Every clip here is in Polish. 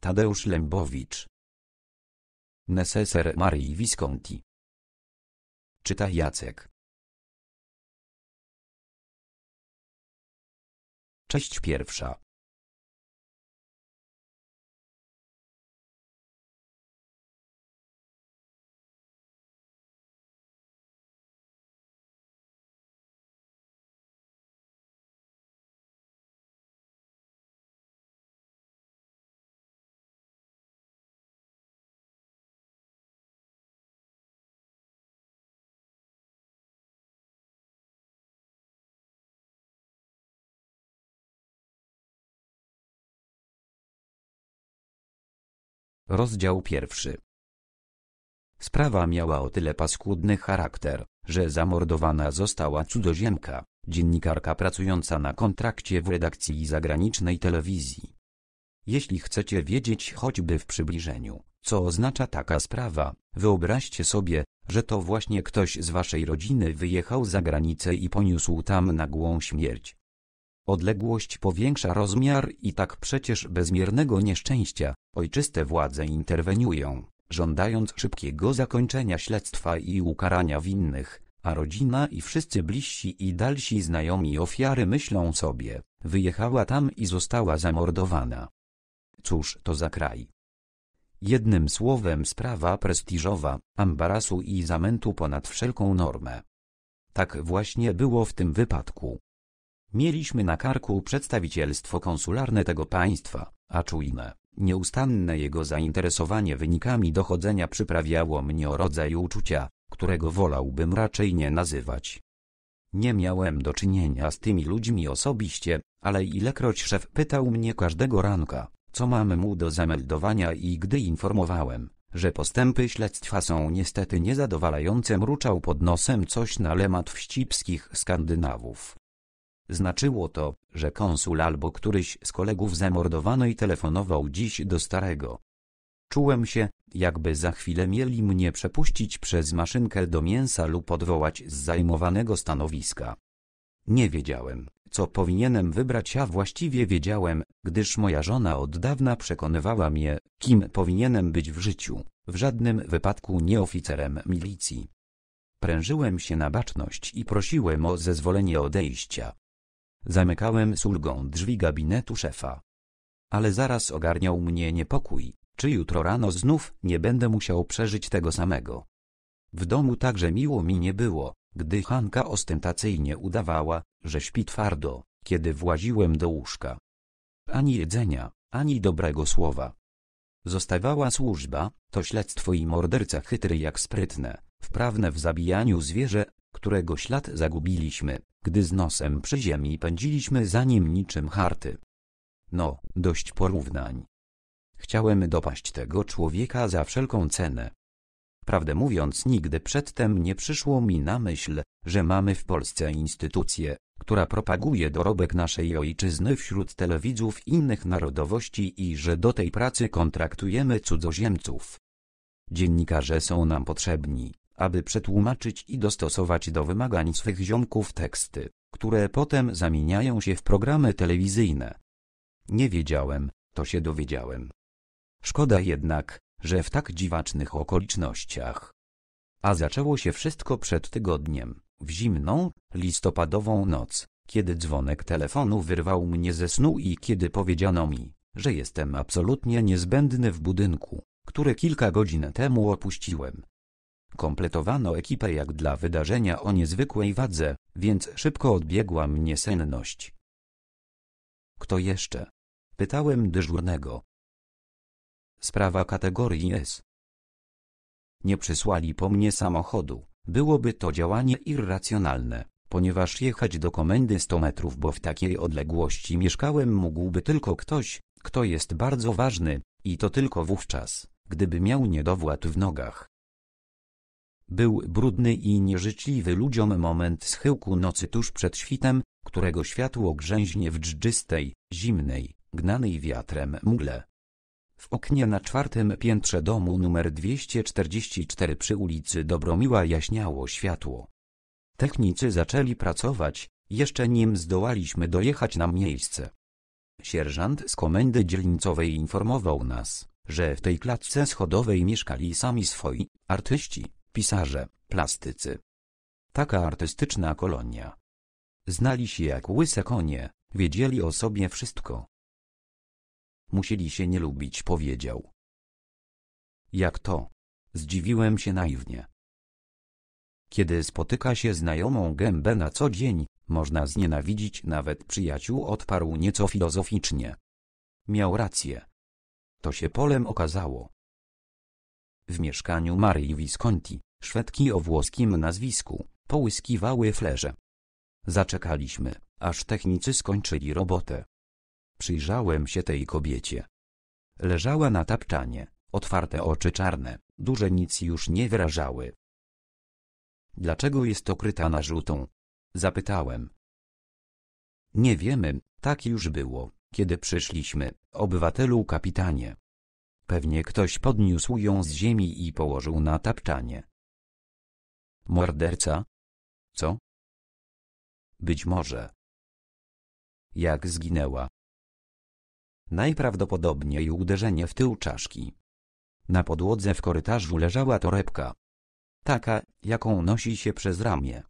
Tadeusz Lębowicz. Neseser Marii Visconti. Czyta Jacek. Część pierwsza. Rozdział pierwszy. Sprawa miała o tyle paskudny charakter, że zamordowana została cudzoziemka, dziennikarka pracująca na kontrakcie w redakcji zagranicznej telewizji. Jeśli chcecie wiedzieć choćby w przybliżeniu, co oznacza taka sprawa, wyobraźcie sobie, że to właśnie ktoś z waszej rodziny wyjechał za granicę i poniósł tam nagłą śmierć. Odległość powiększa rozmiar i tak przecież bezmiernego nieszczęścia, ojczyste władze interweniują, żądając szybkiego zakończenia śledztwa i ukarania winnych, a rodzina i wszyscy bliżsi i dalsi znajomi ofiary myślą sobie, wyjechała tam i została zamordowana. Cóż to za kraj? Jednym słowem sprawa prestiżowa, ambarasu i zamętu ponad wszelką normę. Tak właśnie było w tym wypadku. Mieliśmy na karku przedstawicielstwo konsularne tego państwa, a czujne, nieustanne jego zainteresowanie wynikami dochodzenia przyprawiało mnie o rodzaj uczucia, którego wolałbym raczej nie nazywać. Nie miałem do czynienia z tymi ludźmi osobiście, ale ilekroć szef pytał mnie każdego ranka, co mamy mu do zameldowania i gdy informowałem, że postępy śledztwa są niestety niezadowalające mruczał pod nosem coś na lemat wścibskich Skandynawów. Znaczyło to, że konsul albo któryś z kolegów zamordowano i telefonował dziś do starego. Czułem się, jakby za chwilę mieli mnie przepuścić przez maszynkę do mięsa lub odwołać z zajmowanego stanowiska. Nie wiedziałem, co powinienem wybrać, a właściwie wiedziałem, gdyż moja żona od dawna przekonywała mnie, kim powinienem być w życiu, w żadnym wypadku nie oficerem milicji. Prężyłem się na baczność i prosiłem o zezwolenie odejścia. Zamykałem z ulgą drzwi gabinetu szefa. Ale zaraz ogarniał mnie niepokój, czy jutro rano znów nie będę musiał przeżyć tego samego. W domu także miło mi nie było, gdy Hanka ostentacyjnie udawała, że śpi twardo, kiedy właziłem do łóżka. Ani jedzenia, ani dobrego słowa. Zostawała służba, to śledztwo i morderca chytry jak sprytne, wprawne w zabijaniu zwierzę, którego ślad zagubiliśmy, gdy z nosem przy ziemi pędziliśmy za nim niczym harty. No, dość porównań. Chciałem dopaść tego człowieka za wszelką cenę. Prawdę mówiąc, nigdy przedtem nie przyszło mi na myśl, że mamy w Polsce instytucję, która propaguje dorobek naszej ojczyzny wśród telewidzów innych narodowości i że do tej pracy kontraktujemy cudzoziemców. Dziennikarze są nam potrzebni, aby przetłumaczyć i dostosować do wymagań swych ziomków teksty, które potem zamieniają się w programy telewizyjne. Nie wiedziałem, to się dowiedziałem. Szkoda jednak, że w tak dziwacznych okolicznościach. A zaczęło się wszystko przed tygodniem, w zimną, listopadową noc, kiedy dzwonek telefonu wyrwał mnie ze snu i kiedy powiedziano mi, że jestem absolutnie niezbędny w budynku, który kilka godzin temu opuściłem, Kompletowano ekipę jak dla wydarzenia o niezwykłej wadze, więc szybko odbiegła mnie senność. Kto jeszcze? Pytałem dyżurnego. Sprawa kategorii S. Nie przysłali po mnie samochodu. Byłoby to działanie irracjonalne, ponieważ jechać do komendy 100 metrów, bo w takiej odległości mieszkałem mógłby tylko ktoś, kto jest bardzo ważny, i to tylko wówczas, gdyby miał niedowład w nogach. Był brudny i nieżyczliwy ludziom moment schyłku nocy tuż przed świtem, którego światło grzęźnie w dżdżystej, zimnej, gnanej wiatrem mgle. W oknie na czwartym piętrze domu numer 244 przy ulicy Dobromiła jaśniało światło. Technicy zaczęli pracować, jeszcze nim zdołaliśmy dojechać na miejsce. Sierżant z komendy dzielnicowej informował nas, że w tej klatce schodowej mieszkali sami swoi, artyści pisarze, plastycy. Taka artystyczna kolonia. Znali się jak łyse konie, wiedzieli o sobie wszystko. Musieli się nie lubić, powiedział. Jak to? Zdziwiłem się naiwnie. Kiedy spotyka się znajomą gębę na co dzień, można znienawidzić nawet przyjaciół odparł nieco filozoficznie. Miał rację. To się polem okazało. W mieszkaniu Marii Visconti, Szwedki o włoskim nazwisku, połyskiwały flerze. Zaczekaliśmy, aż technicy skończyli robotę. Przyjrzałem się tej kobiecie. Leżała na tapczanie, otwarte oczy czarne, duże nic już nie wyrażały. Dlaczego jest okryta narzutą? Zapytałem. Nie wiemy, tak już było, kiedy przyszliśmy, obywatelu kapitanie. Pewnie ktoś podniósł ją z ziemi i położył na tapczanie. Morderca? Co? Być może. Jak zginęła? Najprawdopodobniej uderzenie w tył czaszki. Na podłodze w korytarzu leżała torebka. Taka, jaką nosi się przez ramię.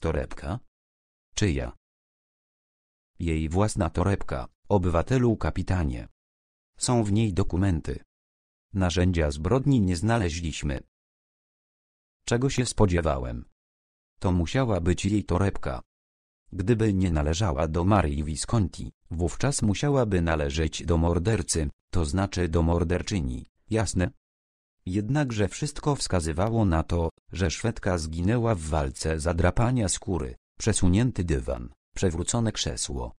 Torebka? Czyja? Jej własna torebka, obywatelu kapitanie. Są w niej dokumenty. Narzędzia zbrodni nie znaleźliśmy. Czego się spodziewałem? To musiała być jej torebka. Gdyby nie należała do Marii Visconti, wówczas musiałaby należeć do mordercy, to znaczy do morderczyni, jasne? Jednakże wszystko wskazywało na to, że Szwedka zginęła w walce zadrapania skóry, przesunięty dywan, przewrócone krzesło.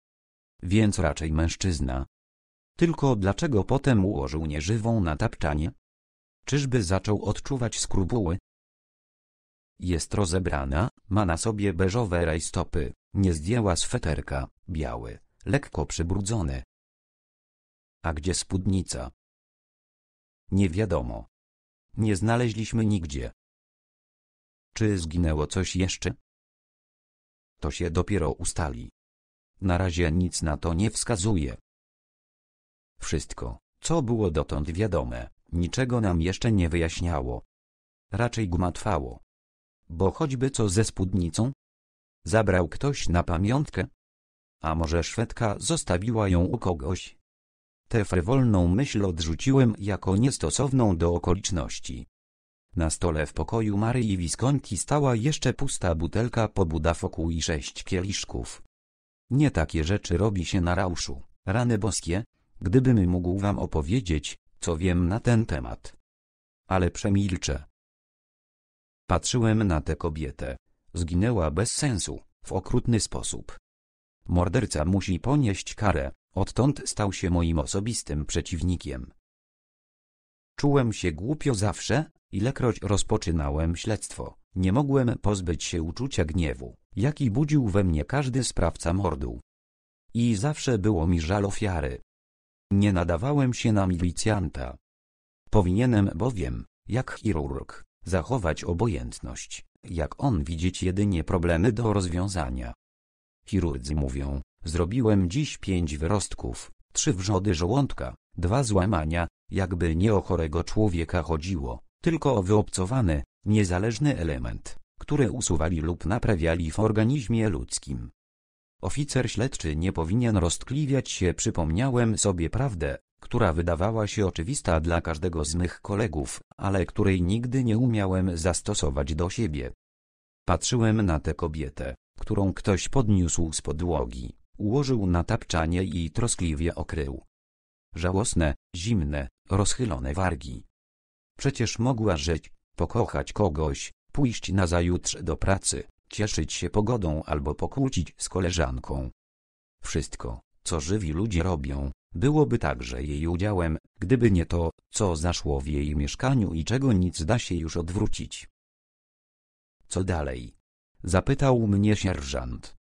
Więc raczej mężczyzna, tylko dlaczego potem ułożył nieżywą na tapczanie? Czyżby zaczął odczuwać skrupuły? Jest rozebrana, ma na sobie beżowe rajstopy, nie zdjęła sweterka, biały, lekko przybrudzony. A gdzie spódnica? Nie wiadomo. Nie znaleźliśmy nigdzie. Czy zginęło coś jeszcze? To się dopiero ustali. Na razie nic na to nie wskazuje. Wszystko, co było dotąd wiadome, niczego nam jeszcze nie wyjaśniało. Raczej gmatwało. Bo choćby co ze spódnicą? Zabrał ktoś na pamiątkę? A może Szwedka zostawiła ją u kogoś? Tę frywolną myśl odrzuciłem jako niestosowną do okoliczności. Na stole w pokoju Maryi Visconti stała jeszcze pusta butelka po budafoku i sześć kieliszków. Nie takie rzeczy robi się na rauszu, rany boskie, gdybym mógł wam opowiedzieć, co wiem na ten temat. Ale przemilczę. Patrzyłem na tę kobietę. Zginęła bez sensu, w okrutny sposób. Morderca musi ponieść karę, odtąd stał się moim osobistym przeciwnikiem. Czułem się głupio zawsze, ilekroć rozpoczynałem śledztwo. Nie mogłem pozbyć się uczucia gniewu, jaki budził we mnie każdy sprawca mordu. I zawsze było mi żal ofiary, nie nadawałem się na milicjanta. Powinienem bowiem, jak chirurg, zachować obojętność, jak on widzieć jedynie problemy do rozwiązania. Chirurdzy mówią, zrobiłem dziś pięć wyrostków, trzy wrzody żołądka, dwa złamania, jakby nie o chorego człowieka chodziło, tylko o wyobcowany, niezależny element, który usuwali lub naprawiali w organizmie ludzkim. Oficer śledczy nie powinien roztkliwiać się przypomniałem sobie prawdę, która wydawała się oczywista dla każdego z mych kolegów, ale której nigdy nie umiałem zastosować do siebie. Patrzyłem na tę kobietę, którą ktoś podniósł z podłogi, ułożył na tapczanie i troskliwie okrył. Żałosne, zimne, rozchylone wargi. Przecież mogła żyć, pokochać kogoś, pójść nazajutrz do pracy, cieszyć się pogodą albo pokłócić z koleżanką. Wszystko, co żywi ludzie robią, byłoby także jej udziałem, gdyby nie to, co zaszło w jej mieszkaniu i czego nic da się już odwrócić. Co dalej? Zapytał mnie sierżant.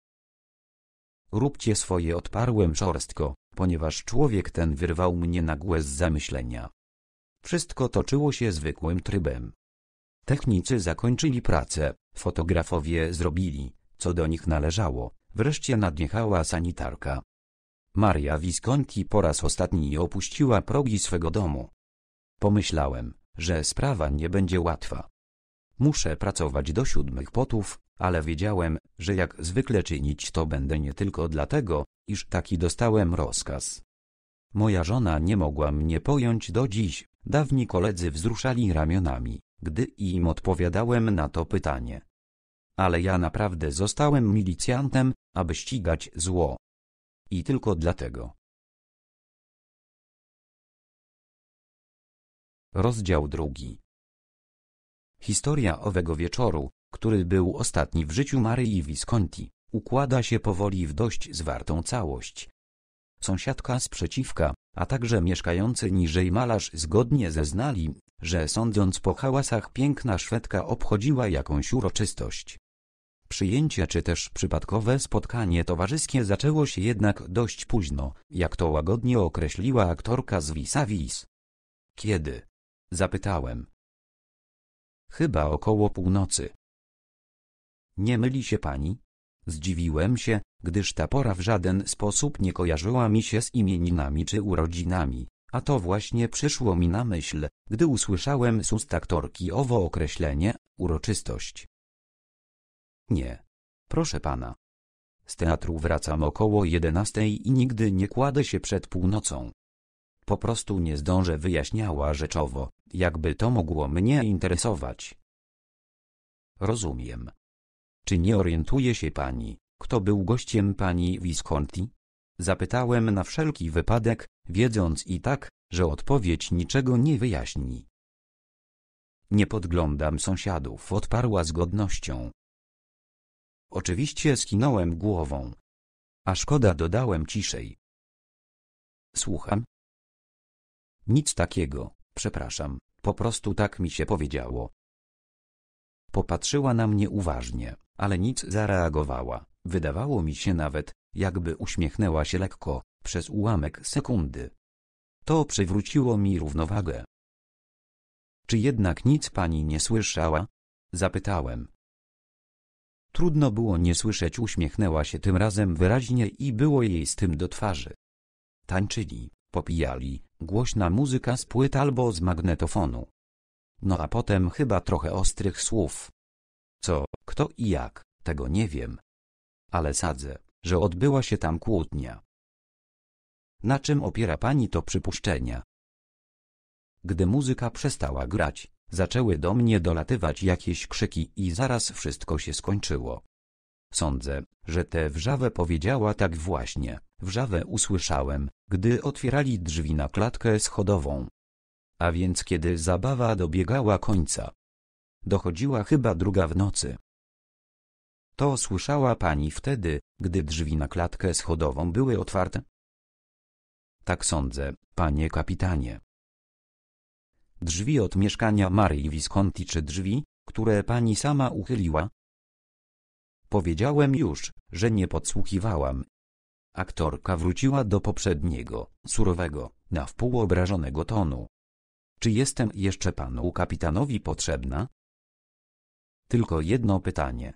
Róbcie swoje odparłem szorstko, ponieważ człowiek ten wyrwał mnie nagłe z zamyślenia. Wszystko toczyło się zwykłym trybem. Technicy zakończyli pracę, Fotografowie zrobili, co do nich należało, wreszcie nadjechała sanitarka. Maria Visconti po raz ostatni opuściła progi swego domu. Pomyślałem, że sprawa nie będzie łatwa. Muszę pracować do siódmych potów, ale wiedziałem, że jak zwykle czynić to będę nie tylko dlatego, iż taki dostałem rozkaz. Moja żona nie mogła mnie pojąć do dziś, dawni koledzy wzruszali ramionami, gdy im odpowiadałem na to pytanie ale ja naprawdę zostałem milicjantem, aby ścigać zło. I tylko dlatego. Rozdział drugi. Historia owego wieczoru, który był ostatni w życiu Maryi Visconti, układa się powoli w dość zwartą całość. Sąsiadka sprzeciwka, a także mieszkający niżej malarz zgodnie zeznali, że sądząc po hałasach piękna Szwedka obchodziła jakąś uroczystość. Przyjęcie czy też przypadkowe spotkanie towarzyskie zaczęło się jednak dość późno, jak to łagodnie określiła aktorka z Vis a Vis. Kiedy? Zapytałem. Chyba około północy. Nie myli się pani? Zdziwiłem się, gdyż ta pora w żaden sposób nie kojarzyła mi się z imieninami czy urodzinami, a to właśnie przyszło mi na myśl, gdy usłyszałem z ust aktorki owo określenie, uroczystość. Nie. Proszę pana. Z teatru wracam około jedenastej i nigdy nie kładę się przed północą. Po prostu nie zdążę wyjaśniała rzeczowo, jakby to mogło mnie interesować. Rozumiem. Czy nie orientuje się pani, kto był gościem pani Visconti? Zapytałem na wszelki wypadek, wiedząc i tak, że odpowiedź niczego nie wyjaśni. Nie podglądam sąsiadów, odparła z godnością. Oczywiście skinąłem głową. A szkoda dodałem ciszej. Słucham? Nic takiego, przepraszam, po prostu tak mi się powiedziało. Popatrzyła na mnie uważnie, ale nic zareagowała. Wydawało mi się nawet, jakby uśmiechnęła się lekko, przez ułamek sekundy. To przywróciło mi równowagę. Czy jednak nic pani nie słyszała? Zapytałem. Trudno było nie słyszeć, uśmiechnęła się tym razem wyraźnie i było jej z tym do twarzy. Tańczyli, popijali, głośna muzyka z płyt albo z magnetofonu. No a potem chyba trochę ostrych słów. Co, kto i jak, tego nie wiem. Ale sadzę, że odbyła się tam kłótnia. Na czym opiera pani to przypuszczenia? Gdy muzyka przestała grać, Zaczęły do mnie dolatywać jakieś krzyki i zaraz wszystko się skończyło. Sądzę, że tę wrzawę powiedziała tak właśnie. Wrzawę usłyszałem, gdy otwierali drzwi na klatkę schodową. A więc kiedy zabawa dobiegała końca. Dochodziła chyba druga w nocy. To słyszała pani wtedy, gdy drzwi na klatkę schodową były otwarte? Tak sądzę, panie kapitanie. Drzwi od mieszkania Marii Visconti czy drzwi, które pani sama uchyliła? Powiedziałem już, że nie podsłuchiwałam. Aktorka wróciła do poprzedniego, surowego, na wpół obrażonego tonu. Czy jestem jeszcze panu kapitanowi potrzebna? Tylko jedno pytanie.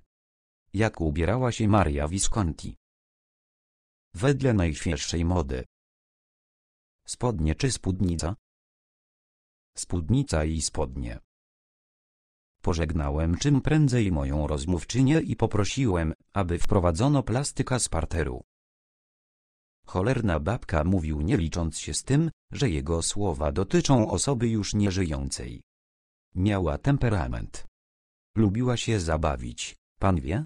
Jak ubierała się Maria Visconti? Wedle najświeższej mody. Spodnie czy spódnica? spódnica i spodnie. Pożegnałem czym prędzej moją rozmówczynię i poprosiłem, aby wprowadzono plastyka z parteru. Cholerna babka mówił nie licząc się z tym, że jego słowa dotyczą osoby już nieżyjącej. Miała temperament. Lubiła się zabawić, pan wie?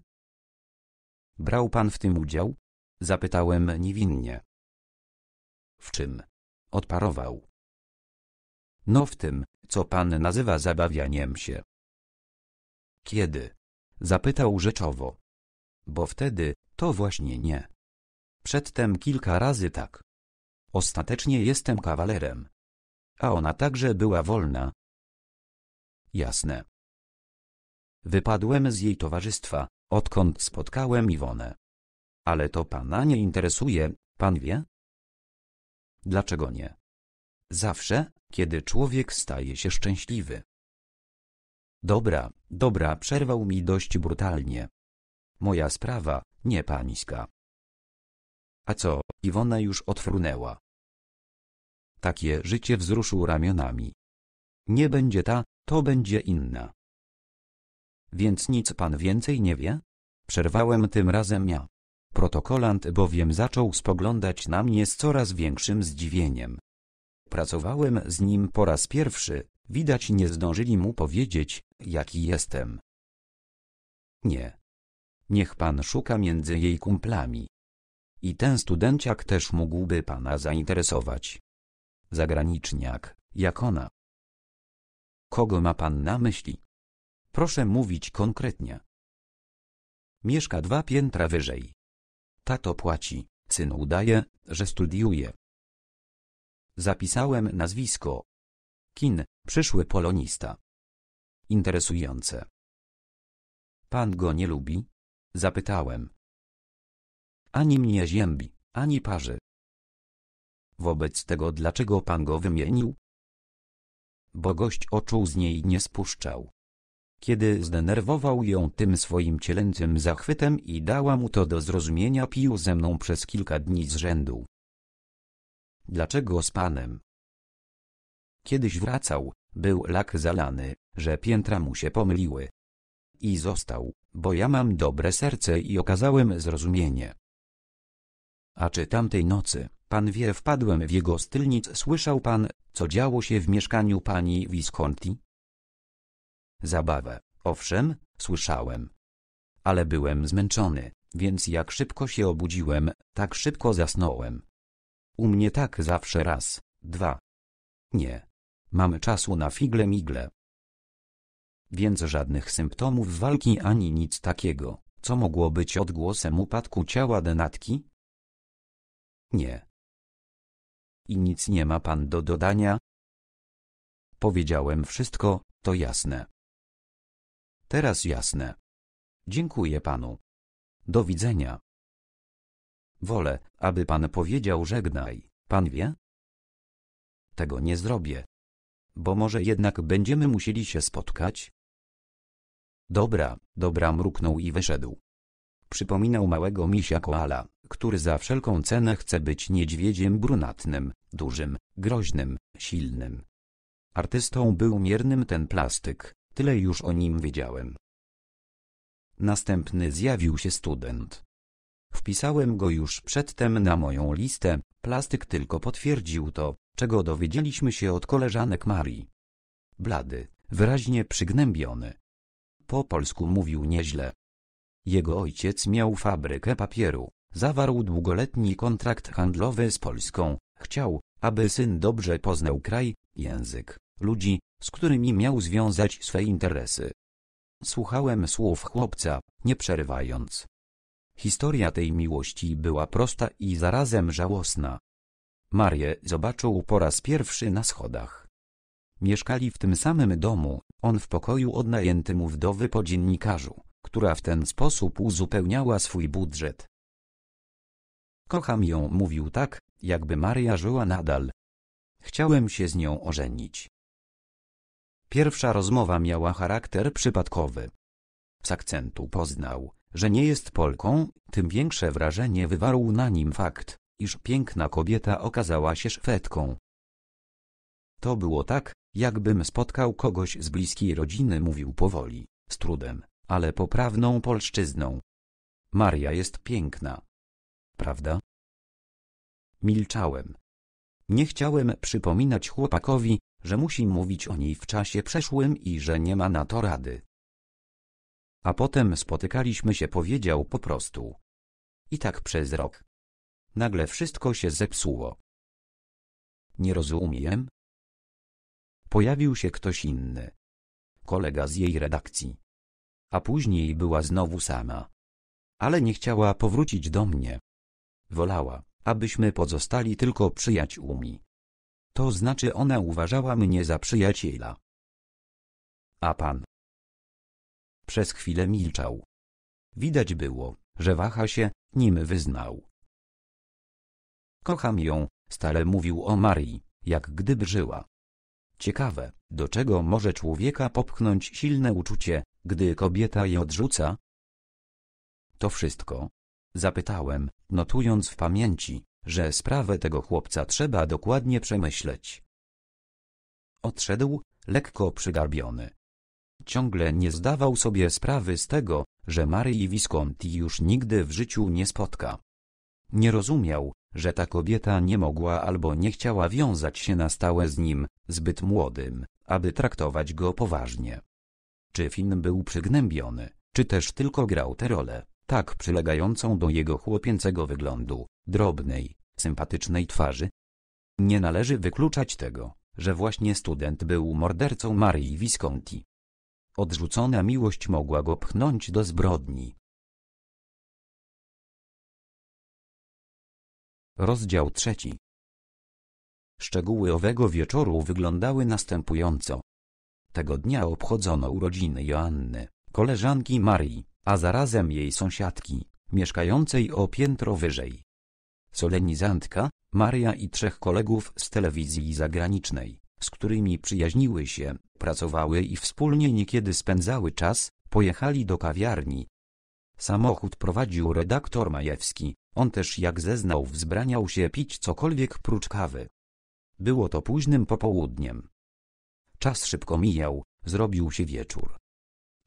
Brał pan w tym udział? Zapytałem niewinnie. W czym? Odparował. No w tym, co pan nazywa zabawianiem się. Kiedy? Zapytał rzeczowo. Bo wtedy, to właśnie nie. Przedtem kilka razy tak. Ostatecznie jestem kawalerem. A ona także była wolna. Jasne. Wypadłem z jej towarzystwa, odkąd spotkałem Iwonę. Ale to pana nie interesuje, pan wie? Dlaczego nie? Zawsze, kiedy człowiek staje się szczęśliwy. Dobra, dobra, przerwał mi dość brutalnie. Moja sprawa, nie pańska. A co, Iwona już odfrunęła. Takie życie wzruszył ramionami. Nie będzie ta, to będzie inna. Więc nic pan więcej nie wie? Przerwałem tym razem ja. Protokolant bowiem zaczął spoglądać na mnie z coraz większym zdziwieniem. Pracowałem z nim po raz pierwszy, widać nie zdążyli mu powiedzieć, jaki jestem. Nie. Niech pan szuka między jej kumplami. I ten studenciak też mógłby pana zainteresować. Zagraniczniak, jak ona. Kogo ma pan na myśli? Proszę mówić konkretnie. Mieszka dwa piętra wyżej. Tato płaci, syn udaje, że studiuje. Zapisałem nazwisko. Kin, przyszły polonista. Interesujące. Pan go nie lubi? Zapytałem. Ani mnie ziębi, ani parzy. Wobec tego dlaczego pan go wymienił? Bo gość oczu z niej nie spuszczał. Kiedy zdenerwował ją tym swoim cielęcym zachwytem i dała mu to do zrozumienia pił ze mną przez kilka dni z rzędu. Dlaczego z panem? Kiedyś wracał, był lak zalany, że piętra mu się pomyliły. I został, bo ja mam dobre serce i okazałem zrozumienie. A czy tamtej nocy, pan wie wpadłem w jego stylnic słyszał pan, co działo się w mieszkaniu pani Visconti? Zabawę, owszem, słyszałem. Ale byłem zmęczony, więc jak szybko się obudziłem, tak szybko zasnąłem. U mnie tak zawsze raz, dwa. Nie. Mamy czasu na figle-migle. Więc żadnych symptomów walki ani nic takiego, co mogło być odgłosem upadku ciała denatki? Nie. I nic nie ma pan do dodania? Powiedziałem wszystko, to jasne. Teraz jasne. Dziękuję panu. Do widzenia. Wolę, aby pan powiedział żegnaj, pan wie? Tego nie zrobię. Bo może jednak będziemy musieli się spotkać? Dobra, dobra mruknął i wyszedł. Przypominał małego misia koala, który za wszelką cenę chce być niedźwiedziem brunatnym, dużym, groźnym, silnym. Artystą był miernym ten plastyk, tyle już o nim wiedziałem. Następny zjawił się student. Wpisałem go już przedtem na moją listę, plastyk tylko potwierdził to, czego dowiedzieliśmy się od koleżanek Marii. Blady, wyraźnie przygnębiony. Po polsku mówił nieźle. Jego ojciec miał fabrykę papieru, zawarł długoletni kontrakt handlowy z Polską, chciał, aby syn dobrze poznał kraj, język, ludzi, z którymi miał związać swe interesy. Słuchałem słów chłopca, nie przerywając. Historia tej miłości była prosta i zarazem żałosna. Marię zobaczył po raz pierwszy na schodach. Mieszkali w tym samym domu, on w pokoju odnajętym u wdowy po dziennikarzu, która w ten sposób uzupełniała swój budżet. Kocham ją mówił tak, jakby Maria żyła nadal. Chciałem się z nią ożenić. Pierwsza rozmowa miała charakter przypadkowy. Z akcentu poznał, że nie jest Polką, tym większe wrażenie wywarł na nim fakt, iż piękna kobieta okazała się Szwedką. To było tak, jakbym spotkał kogoś z bliskiej rodziny mówił powoli, z trudem, ale poprawną polszczyzną. Maria jest piękna. Prawda? Milczałem. Nie chciałem przypominać chłopakowi, że musi mówić o niej w czasie przeszłym i że nie ma na to rady a potem spotykaliśmy się powiedział po prostu. I tak przez rok. Nagle wszystko się zepsuło. Nie rozumiem. Pojawił się ktoś inny. Kolega z jej redakcji. A później była znowu sama. Ale nie chciała powrócić do mnie. Wolała, abyśmy pozostali tylko przyjaciółmi. To znaczy ona uważała mnie za przyjaciela. A pan? Przez chwilę milczał. Widać było, że waha się, nim wyznał. Kocham ją, stale mówił o Marii, jak gdyby żyła. Ciekawe, do czego może człowieka popchnąć silne uczucie, gdy kobieta je odrzuca? To wszystko. Zapytałem, notując w pamięci, że sprawę tego chłopca trzeba dokładnie przemyśleć. Odszedł, lekko przygarbiony, Ciągle nie zdawał sobie sprawy z tego, że Maryi Visconti już nigdy w życiu nie spotka. Nie rozumiał, że ta kobieta nie mogła albo nie chciała wiązać się na stałe z nim, zbyt młodym, aby traktować go poważnie. Czy Finn był przygnębiony, czy też tylko grał tę rolę, tak przylegającą do jego chłopięcego wyglądu, drobnej, sympatycznej twarzy? Nie należy wykluczać tego, że właśnie student był mordercą Marii Visconti. Odrzucona miłość mogła go pchnąć do zbrodni. Rozdział trzeci. Szczegóły owego wieczoru wyglądały następująco. Tego dnia obchodzono urodziny Joanny, koleżanki Marii, a zarazem jej sąsiadki, mieszkającej o piętro wyżej. Solenizantka, Maria i trzech kolegów z telewizji zagranicznej, z którymi przyjaźniły się, pracowały i wspólnie niekiedy spędzały czas, pojechali do kawiarni. Samochód prowadził redaktor Majewski, on też jak zeznał wzbraniał się pić cokolwiek prócz kawy. Było to późnym popołudniem. Czas szybko mijał, zrobił się wieczór.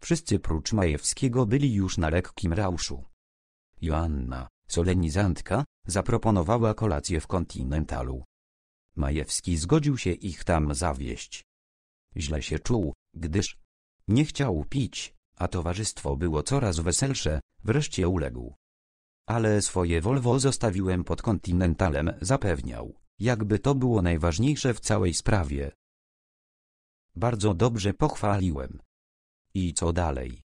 Wszyscy prócz Majewskiego byli już na lekkim rauszu. Joanna, solenizantka, zaproponowała kolację w Kontynentalu. Majewski zgodził się ich tam zawieść. Źle się czuł, gdyż nie chciał pić, a towarzystwo było coraz weselsze, wreszcie uległ. Ale swoje Volvo zostawiłem pod kontynentalem, zapewniał, jakby to było najważniejsze w całej sprawie. Bardzo dobrze pochwaliłem. I co dalej?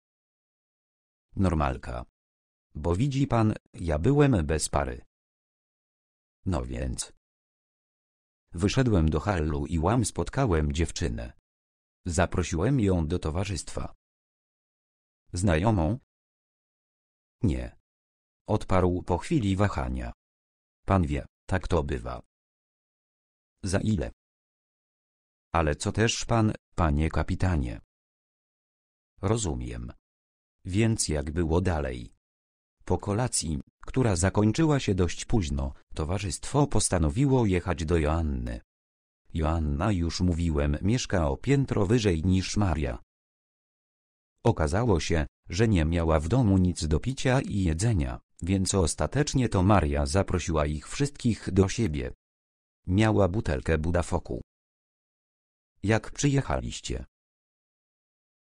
Normalka. Bo widzi pan, ja byłem bez pary. No więc. Wyszedłem do hallu i łam spotkałem dziewczynę. Zaprosiłem ją do towarzystwa. Znajomą? Nie. Odparł po chwili wahania. Pan wie, tak to bywa. Za ile? Ale co też pan, panie kapitanie? Rozumiem. Więc jak było dalej? Po kolacji, która zakończyła się dość późno, towarzystwo postanowiło jechać do Joanny. Joanna już mówiłem mieszka o piętro wyżej niż Maria. Okazało się, że nie miała w domu nic do picia i jedzenia, więc ostatecznie to Maria zaprosiła ich wszystkich do siebie. Miała butelkę budafoku. Jak przyjechaliście?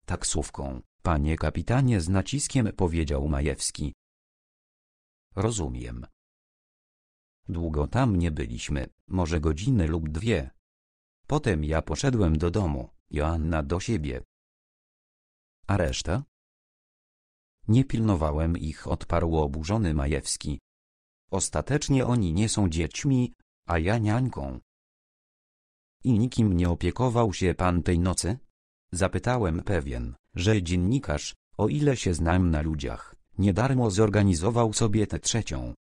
Taksówką, panie kapitanie z naciskiem powiedział Majewski, Rozumiem. Długo tam nie byliśmy, może godziny lub dwie. Potem ja poszedłem do domu, Joanna do siebie. A reszta? Nie pilnowałem ich, odparł oburzony Majewski. Ostatecznie oni nie są dziećmi, a ja niańką. I nikim nie opiekował się pan tej nocy? Zapytałem pewien, że dziennikarz, o ile się znam na ludziach. Niedarmo zorganizował sobie tę trzecią.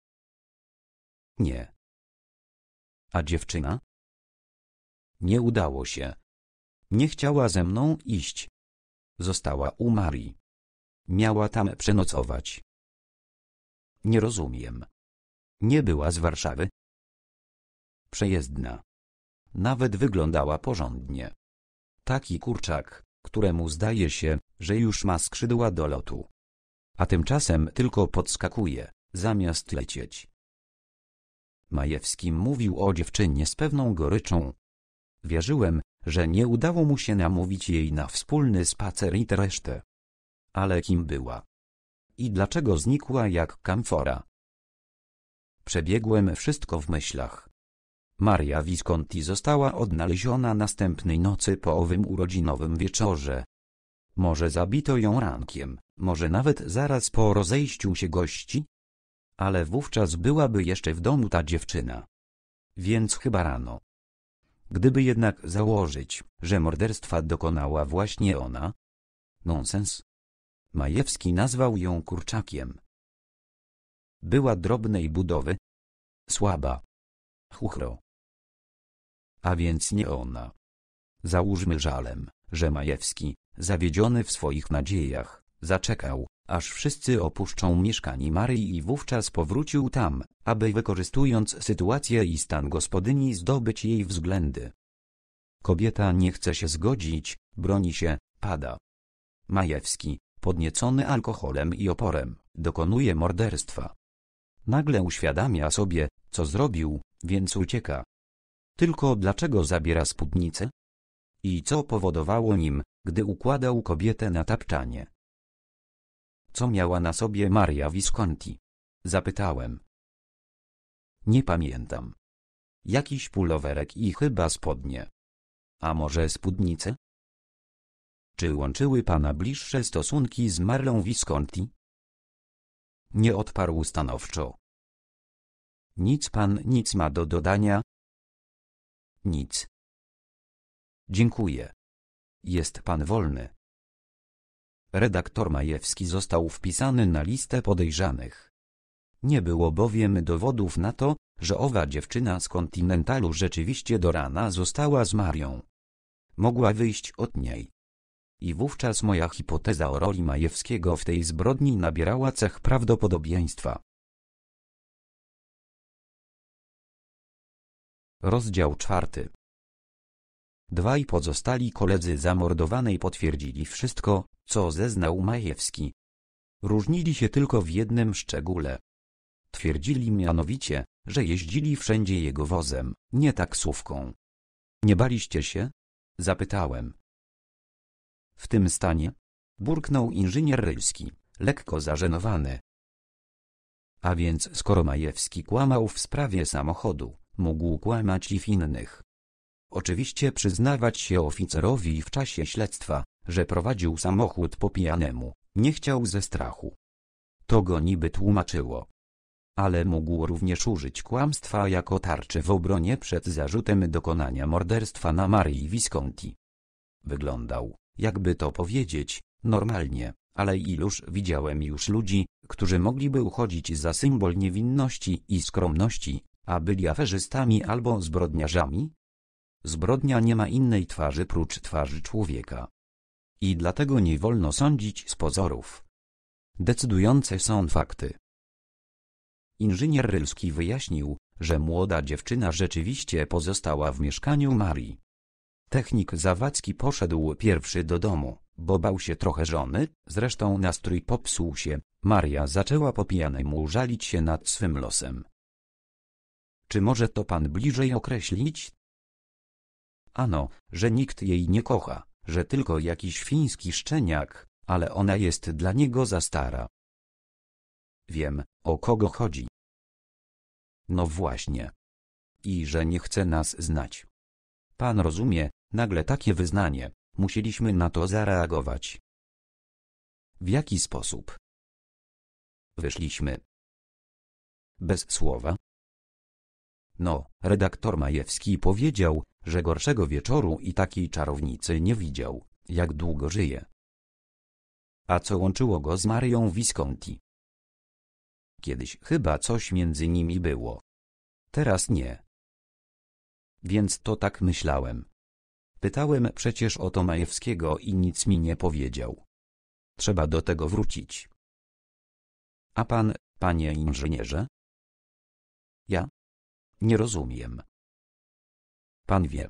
Nie. A dziewczyna? Nie udało się. Nie chciała ze mną iść. Została u Marii. Miała tam przenocować. Nie rozumiem. Nie była z Warszawy? Przejezdna. Nawet wyglądała porządnie. Taki kurczak, któremu zdaje się, że już ma skrzydła do lotu a tymczasem tylko podskakuje, zamiast lecieć. Majewski mówił o dziewczynie z pewną goryczą. Wierzyłem, że nie udało mu się namówić jej na wspólny spacer i tę resztę. Ale kim była? I dlaczego znikła jak kamfora? Przebiegłem wszystko w myślach. Maria Visconti została odnaleziona następnej nocy po owym urodzinowym wieczorze. Może zabito ją rankiem, może nawet zaraz po rozejściu się gości, ale wówczas byłaby jeszcze w domu ta dziewczyna. Więc chyba rano. Gdyby jednak założyć, że morderstwa dokonała właśnie ona? Nonsens. Majewski nazwał ją kurczakiem. Była drobnej budowy. Słaba. Chuchro. A więc nie ona. Załóżmy żalem, że Majewski, zawiedziony w swoich nadziejach, Zaczekał, aż wszyscy opuszczą mieszkanie Maryi i wówczas powrócił tam, aby wykorzystując sytuację i stan gospodyni zdobyć jej względy. Kobieta nie chce się zgodzić, broni się, pada. Majewski, podniecony alkoholem i oporem, dokonuje morderstwa. Nagle uświadamia sobie, co zrobił, więc ucieka. Tylko dlaczego zabiera spódnicę? I co powodowało nim, gdy układał kobietę na tapczanie? Co miała na sobie Maria Visconti? Zapytałem. Nie pamiętam. Jakiś pulowerek i chyba spodnie. A może spódnice? Czy łączyły pana bliższe stosunki z Marlą Visconti? Nie odparł stanowczo. Nic pan nic ma do dodania? Nic. Dziękuję. Jest pan wolny. Redaktor Majewski został wpisany na listę podejrzanych. Nie było bowiem dowodów na to, że owa dziewczyna z kontynentalu rzeczywiście do rana została z Marią. Mogła wyjść od niej. I wówczas moja hipoteza o roli Majewskiego w tej zbrodni nabierała cech prawdopodobieństwa. Rozdział czwarty. Dwaj pozostali koledzy zamordowanej potwierdzili wszystko, co zeznał Majewski. Różnili się tylko w jednym szczególe. Twierdzili mianowicie, że jeździli wszędzie jego wozem, nie taksówką. Nie baliście się? Zapytałem. W tym stanie? Burknął inżynier Rylski, lekko zażenowany. A więc skoro Majewski kłamał w sprawie samochodu, mógł kłamać i w innych. Oczywiście przyznawać się oficerowi w czasie śledztwa, że prowadził samochód po pijanemu, nie chciał ze strachu. To go niby tłumaczyło. Ale mógł również użyć kłamstwa jako tarczy w obronie przed zarzutem dokonania morderstwa na Marii Visconti. Wyglądał, jakby to powiedzieć, normalnie, ale iluż widziałem już ludzi, którzy mogliby uchodzić za symbol niewinności i skromności, a byli aferzystami albo zbrodniarzami? Zbrodnia nie ma innej twarzy prócz twarzy człowieka i dlatego nie wolno sądzić z pozorów. Decydujące są fakty. Inżynier Rylski wyjaśnił, że młoda dziewczyna rzeczywiście pozostała w mieszkaniu Marii. Technik Zawadzki poszedł pierwszy do domu, bo bał się trochę żony, zresztą nastrój popsuł się, Maria zaczęła po pijanemu żalić się nad swym losem. Czy może to pan bliżej określić? Ano, że nikt jej nie kocha że tylko jakiś fiński szczeniak, ale ona jest dla niego za stara. Wiem, o kogo chodzi. No właśnie. I że nie chce nas znać. Pan rozumie, nagle takie wyznanie, musieliśmy na to zareagować. W jaki sposób? Wyszliśmy. Bez słowa? No, redaktor Majewski powiedział, że gorszego wieczoru i takiej czarownicy nie widział, jak długo żyje. A co łączyło go z Marią Visconti? Kiedyś chyba coś między nimi było. Teraz nie. Więc to tak myślałem. Pytałem przecież o to Majewskiego i nic mi nie powiedział. Trzeba do tego wrócić. A pan, panie inżynierze? Ja? Nie rozumiem. Pan wie.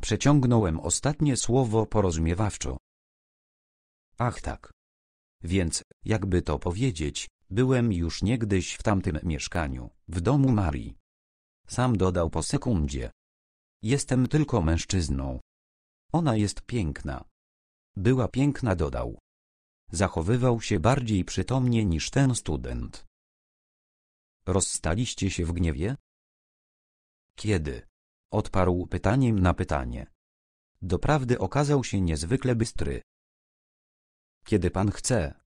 Przeciągnąłem ostatnie słowo porozumiewawczo. Ach tak. Więc, jakby to powiedzieć, byłem już niegdyś w tamtym mieszkaniu, w domu Marii. Sam dodał po sekundzie. Jestem tylko mężczyzną. Ona jest piękna. Była piękna dodał. Zachowywał się bardziej przytomnie niż ten student. Rozstaliście się w gniewie? Kiedy? Odparł pytaniem na pytanie. Doprawdy okazał się niezwykle bystry. Kiedy pan chce.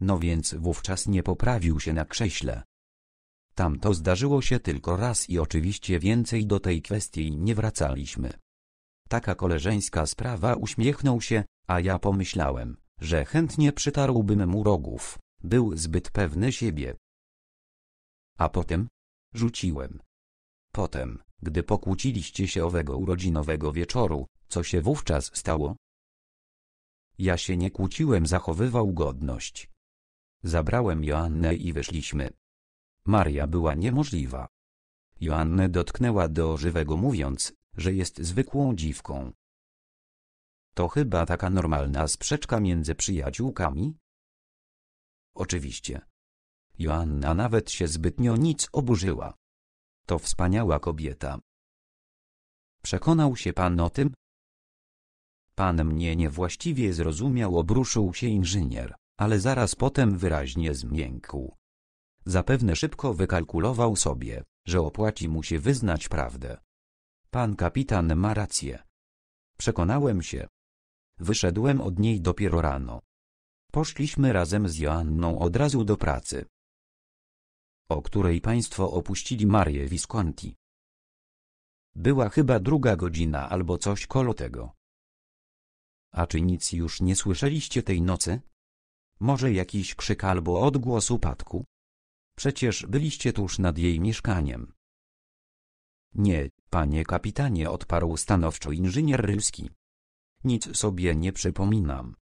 No więc wówczas nie poprawił się na krześle. Tam to zdarzyło się tylko raz i oczywiście więcej do tej kwestii nie wracaliśmy. Taka koleżeńska sprawa uśmiechnął się, a ja pomyślałem, że chętnie przytarłbym mu rogów, był zbyt pewny siebie. A potem? Rzuciłem. Potem. Gdy pokłóciliście się owego urodzinowego wieczoru, co się wówczas stało? Ja się nie kłóciłem, zachowywał godność. Zabrałem Joannę i wyszliśmy. Maria była niemożliwa. Joannę dotknęła do żywego mówiąc, że jest zwykłą dziwką. To chyba taka normalna sprzeczka między przyjaciółkami? Oczywiście. Joanna nawet się zbytnio nic oburzyła. To wspaniała kobieta. Przekonał się pan o tym? Pan mnie niewłaściwie zrozumiał, obruszył się inżynier, ale zaraz potem wyraźnie zmiękł. Zapewne szybko wykalkulował sobie, że opłaci mu się wyznać prawdę. Pan kapitan ma rację. Przekonałem się. Wyszedłem od niej dopiero rano. Poszliśmy razem z Joanną od razu do pracy o której państwo opuścili Marię Visconti. Była chyba druga godzina albo coś koło tego. A czy nic już nie słyszeliście tej nocy? Może jakiś krzyk albo odgłos upadku? Przecież byliście tuż nad jej mieszkaniem. Nie, panie kapitanie, odparł stanowczo inżynier Rylski. Nic sobie nie przypominam.